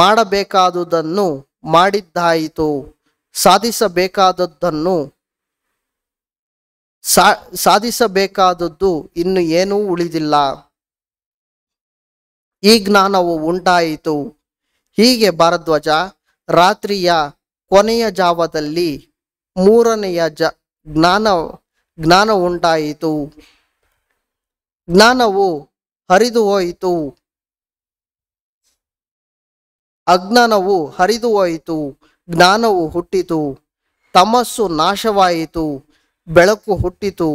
ಮಾಡಬೇಕಾದುದನ್ನು ಮಾಡಿದ್ದಾಯಿತು ಸಾಧಿಸಬೇಕಾದದ್ದನ್ನು ಸಾಧಿಸಬೇಕಾದದ್ದು ಇನ್ನು ಏನೂ ಉಳಿದಿಲ್ಲ ಈ ಜ್ಞಾನವು ಉಂಟಾಯಿತು ಹೀಗೆ ಭಾರದ್ವಾಜ ರಾತ್ರಿಯ ಕೊನೆಯ ಜಾವದಲ್ಲಿ ಮೂರನೆಯ ಜ ಜ್ಞಾನ ಜ್ಞಾನ ಉಂಟಾಯಿತು ಜ್ಞಾನವು ಹರಿದು ಹೋಯಿತು ಅಜ್ಞಾನವು ಹರಿದು ಹೋಯಿತು ಜ್ಞಾನವು ಹುಟ್ಟಿತು ತಮಸ್ಸು ನಾಶವಾಯಿತು ಬೆಳಕು ಹುಟ್ಟಿತು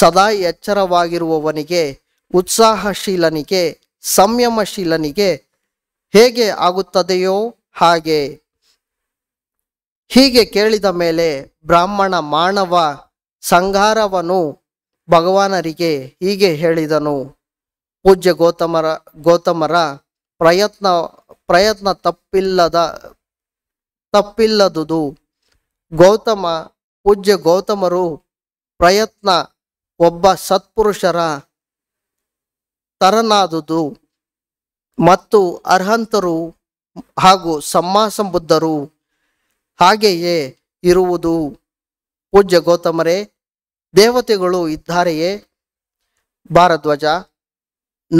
ಸದಾ ಎಚ್ಚರವಾಗಿರುವವನಿಗೆ ಉತ್ಸಾಹಶೀಲನಿಗೆ ಸಂಯಮಶೀಲನಿಗೆ ಹೇಗೆ ಆಗುತ್ತದೆಯೋ ಹಾಗೆ ಹೀಗೆ ಕೇಳಿದ ಮೇಲೆ ಬ್ರಾಹ್ಮಣ ಮಾನವ ಸಂಘಾರವನು ಭಗವಾನರಿಗೆ ಹೀಗೆ ಹೇಳಿದನು ಪೂಜ್ಯ ಗೌತಮರ ಗೌತಮರ ಪ್ರಯತ್ನ ಪ್ರಯತ್ನ ತಪ್ಪಿಲ್ಲದ ತಪ್ಪಿಲ್ಲದುದು ಗೌತಮ ಪೂಜ್ಯ ಗೌತಮರು ಪ್ರಯತ್ನ ಒಬ್ಬ ಸತ್ಪುರುಷರ ತರನಾದುದು ಮತ್ತು ಅರ್ಹಂತರು ಹಾಗೂ ಸಮ್ಮಾಸಂಬುದ್ಧರು ಹಾಗೆಯೇ ಇರುವುದು ಪೂಜ್ಯ ಗೌತಮರೇ ದೇವತೆಗಳು ಇದ್ದಾರೆಯೇ ಭಾರಧ್ವಜ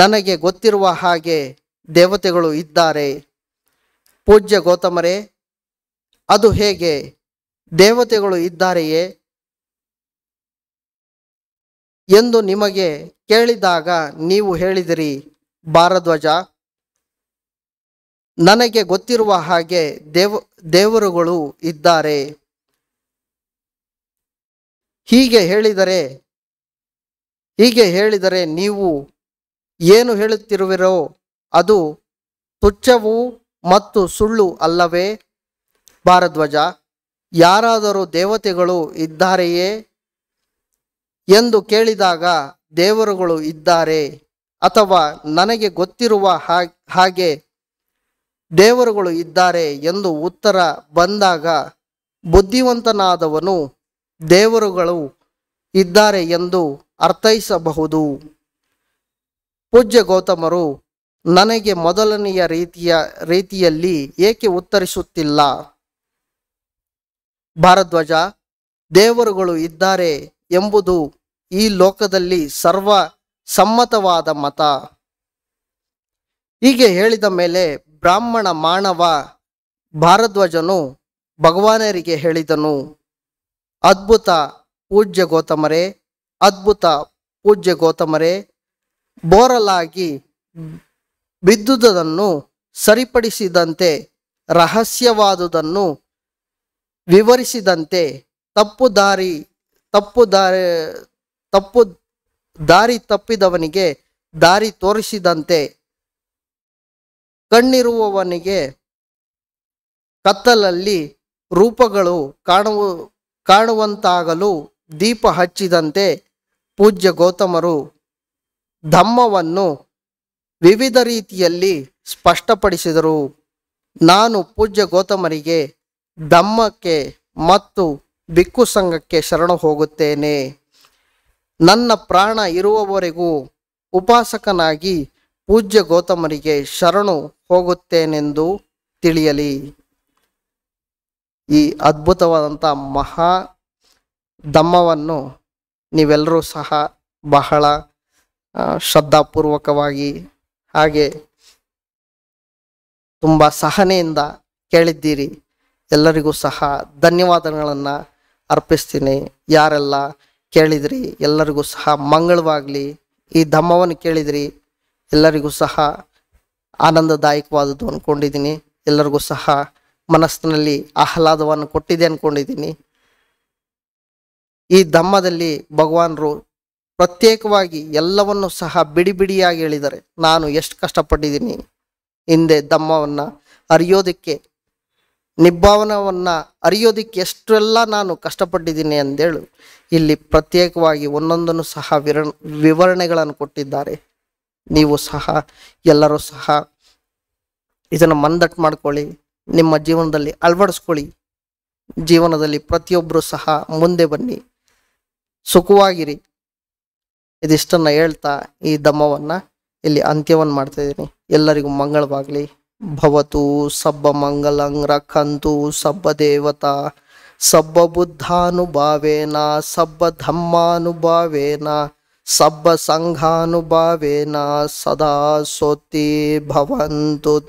ನನಗೆ ಗೊತ್ತಿರುವ ಹಾಗೆ ದೇವತೆಗಳು ಇದ್ದಾರೆ ಪೂಜ್ಯ ಗೌತಮರೇ ಅದು ಹೇಗೆ ದೇವತೆಗಳು ಇದ್ದಾರೆಯೇ ಎಂದು ನಿಮಗೆ ಕೇಳಿದಾಗ ನೀವು ಹೇಳಿದಿರಿ ಭಾರಧ್ವಜ ನನಗೆ ಗೊತ್ತಿರುವ ಹಾಗೆ ದೇವ ದೇವರುಗಳು ಇದ್ದಾರೆ ಹೀಗೆ ಹೇಳಿದರೆ ಹೀಗೆ ಹೇಳಿದರೆ ನೀವು ಏನು ಹೇಳುತ್ತಿರುವಿರೋ ಅದು ತುಚ್ಛವೂ ಮತ್ತು ಸುಳ್ಳು ಅಲ್ಲವೇ ಭಾರಧ್ವಜ ಯಾರಾದರೂ ದೇವತೆಗಳು ಇದ್ದಾರೆಯೇ ಎಂದು ಕೇಳಿದಾಗ ದೇವರುಗಳು ಇದ್ದಾರೆ ಅಥವಾ ನನಗೆ ಗೊತ್ತಿರುವ ಹಾಗೆ ದೇವರುಗಳು ಇದ್ದಾರೆ ಎಂದು ಉತ್ತರ ಬಂದಾಗ ಬುದ್ಧಿವಂತನಾದವನು ದೇವರುಗಳು ಇದ್ದಾರೆ ಎಂದು ಅರ್ಥೈಸಬಹುದು ಪೂಜ್ಯ ಗೌತಮರು ನನಗೆ ಮೊದಲನೆಯ ರೀತಿಯ ರೀತಿಯಲ್ಲಿ ಏಕೆ ಉತ್ತರಿಸುತ್ತಿಲ್ಲ ಭಾರದ್ವಾಜ ದೇವರುಗಳು ಇದ್ದಾರೆ ಎಂಬುದು ಈ ಲೋಕದಲ್ಲಿ ಸರ್ವ ಸಮ್ಮತವಾದ ಮತ ಹೀಗೆ ಹೇಳಿದ ಮೇಲೆ ಬ್ರಾಹ್ಮಣ ಮಾನವ ಭಾರದ್ವಾಜನು ಭಗವಾನರಿಗೆ ಹೇಳಿದನು ಅದ್ಭುತ ಪೂಜ್ಯ ಗೌತಮರೇ ಅದ್ಭುತ ಪೂಜ್ಯ ಗೌತಮರೇ ಬೋರಲಾಗಿ ಬಿದ್ದುದನ್ನು ಸರಿಪಡಿಸಿದಂತೆ ರಹಸ್ಯವಾದುದನ್ನು ವಿವರಿಸಿದಂತೆ ತಪ್ಪು ದಾರಿ ತಪ್ಪು ದಾರಿ ತಪ್ಪು ದಾರಿ ತಪ್ಪಿದವನಿಗೆ ದಾರಿ ತೋರಿಸಿದಂತೆ ಕಣ್ಣಿರುವವನಿಗೆ ಕತ್ತಲಲ್ಲಿ ರೂಪಗಳು ಕಾಣುವ ಕಾಣುವಂತಾಗಲು ದೀಪ ಹಚ್ಚಿದಂತೆ ಪೂಜ್ಯ ಗೌತಮರು ಧಮ್ಮವನ್ನು ವಿವಿಧ ರೀತಿಯಲ್ಲಿ ಸ್ಪಷ್ಟಪಡಿಸಿದರು ನಾನು ಪೂಜ್ಯ ಗೌತಮರಿಗೆ ಧಮ್ಮಕ್ಕೆ ಮತ್ತು ಬಿಕ್ಕು ಸಂಘಕ್ಕೆ ಶರಣು ಹೋಗುತ್ತೇನೆ ನನ್ನ ಪ್ರಾಣ ಇರುವವರೆಗೂ ಉಪಾಸಕನಾಗಿ ಪೂಜ್ಯ ಗೌತಮರಿಗೆ ಶರಣು ಹೋಗುತ್ತೇನೆಂದು ತಿಳಿಯಲಿ ಈ ಅದ್ಭುತವಾದಂಥ ಮಹಾ ಧಮ್ಮವನ್ನು ನೀವೆಲ್ಲರೂ ಸಹ ಬಹಳ ಶ್ರದ್ಧಾಪೂರ್ವಕವಾಗಿ ಹಾಗೆ ತುಂಬ ಸಹನೆಯಿಂದ ಕೇಳಿದ್ದೀರಿ ಎಲ್ಲರಿಗೂ ಸಹ ಧನ್ಯವಾದಗಳನ್ನು ಅರ್ಪಿಸ್ತೀನಿ ಯಾರೆಲ್ಲ ಕೇಳಿದ್ರಿ ಎಲ್ಲರಿಗೂ ಸಹ ಮಂಗಳವಾಗಲಿ ಈ ಧಮ್ಮವನ್ನು ಕೇಳಿದ್ರಿ ಎಲ್ಲರಿಗೂ ಸಹ ಆನಂದದಾಯಕವಾದದ್ದು ಅಂದ್ಕೊಂಡಿದ್ದೀನಿ ಎಲ್ಲರಿಗೂ ಸಹ ಮನಸ್ಸಿನಲ್ಲಿ ಆಹ್ಲಾದವನ್ನು ಕೊಟ್ಟಿದೆ ಅಂದ್ಕೊಂಡಿದ್ದೀನಿ ಈ ಧಮ್ಮದಲ್ಲಿ ಭಗವಾನರು ಪ್ರತ್ಯೇಕವಾಗಿ ಎಲ್ಲವನ್ನು ಸಹ ಬಿಡಿ ಬಿಡಿಯಾಗಿ ಹೇಳಿದ್ದಾರೆ ನಾನು ಎಷ್ಟು ಕಷ್ಟಪಟ್ಟಿದ್ದೀನಿ ಹಿಂದೆ ಧಮ್ಮವನ್ನು ಅರಿಯೋದಕ್ಕೆ ನಿಬ್ಬಾವನವನ್ನು ಅರಿಯೋದಕ್ಕೆ ಎಷ್ಟೆಲ್ಲ ನಾನು ಕಷ್ಟಪಟ್ಟಿದ್ದೀನಿ ಅಂದೇಳು ಇಲ್ಲಿ ಪ್ರತ್ಯೇಕವಾಗಿ ಒಂದೊಂದನ್ನು ಸಹ ವಿರ ವಿವರಣೆಗಳನ್ನು ಕೊಟ್ಟಿದ್ದಾರೆ ನೀವು ಸಹ ಎಲ್ಲರೂ ಸಹ ಇದನ್ನು ಮಂದಟ್ಟು ಮಾಡ್ಕೊಳ್ಳಿ ನಿಮ್ಮ ಜೀವನದಲ್ಲಿ ಅಳವಡಿಸ್ಕೊಳ್ಳಿ ಜೀವನದಲ್ಲಿ ಪ್ರತಿಯೊಬ್ಬರೂ ಸಹ ಮುಂದೆ ಬನ್ನಿ ಸುಖವಾಗಿರಿ ಇದಿಷ್ಟನ್ನು ಹೇಳ್ತಾ ಈ ದಮ್ಮವನ್ನು ಇಲ್ಲಿ ಅಂತ್ಯವನ್ನು ಮಾಡ್ತಾ ಇದ್ದೀನಿ ಎಲ್ಲರಿಗೂ ಮಂಗಳವಾಗಲಿ ಭವತು ಸಬ್ಬ ಮಂಗಲಂ ಸಬ್ಬದೇವತಾ ಸಬ್ಬ ದೇವತಾ ಸಬ್ಬ ಸಂಘಾನುಭಾವೇನ ಸದಾ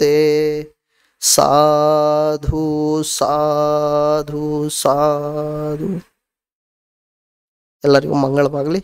ತೇ ಸಾಧು ಸಾಧು ಸಾಧು ಎಲ್ಲರಿಗೂ ಮಂಗಳವಾಗಲಿ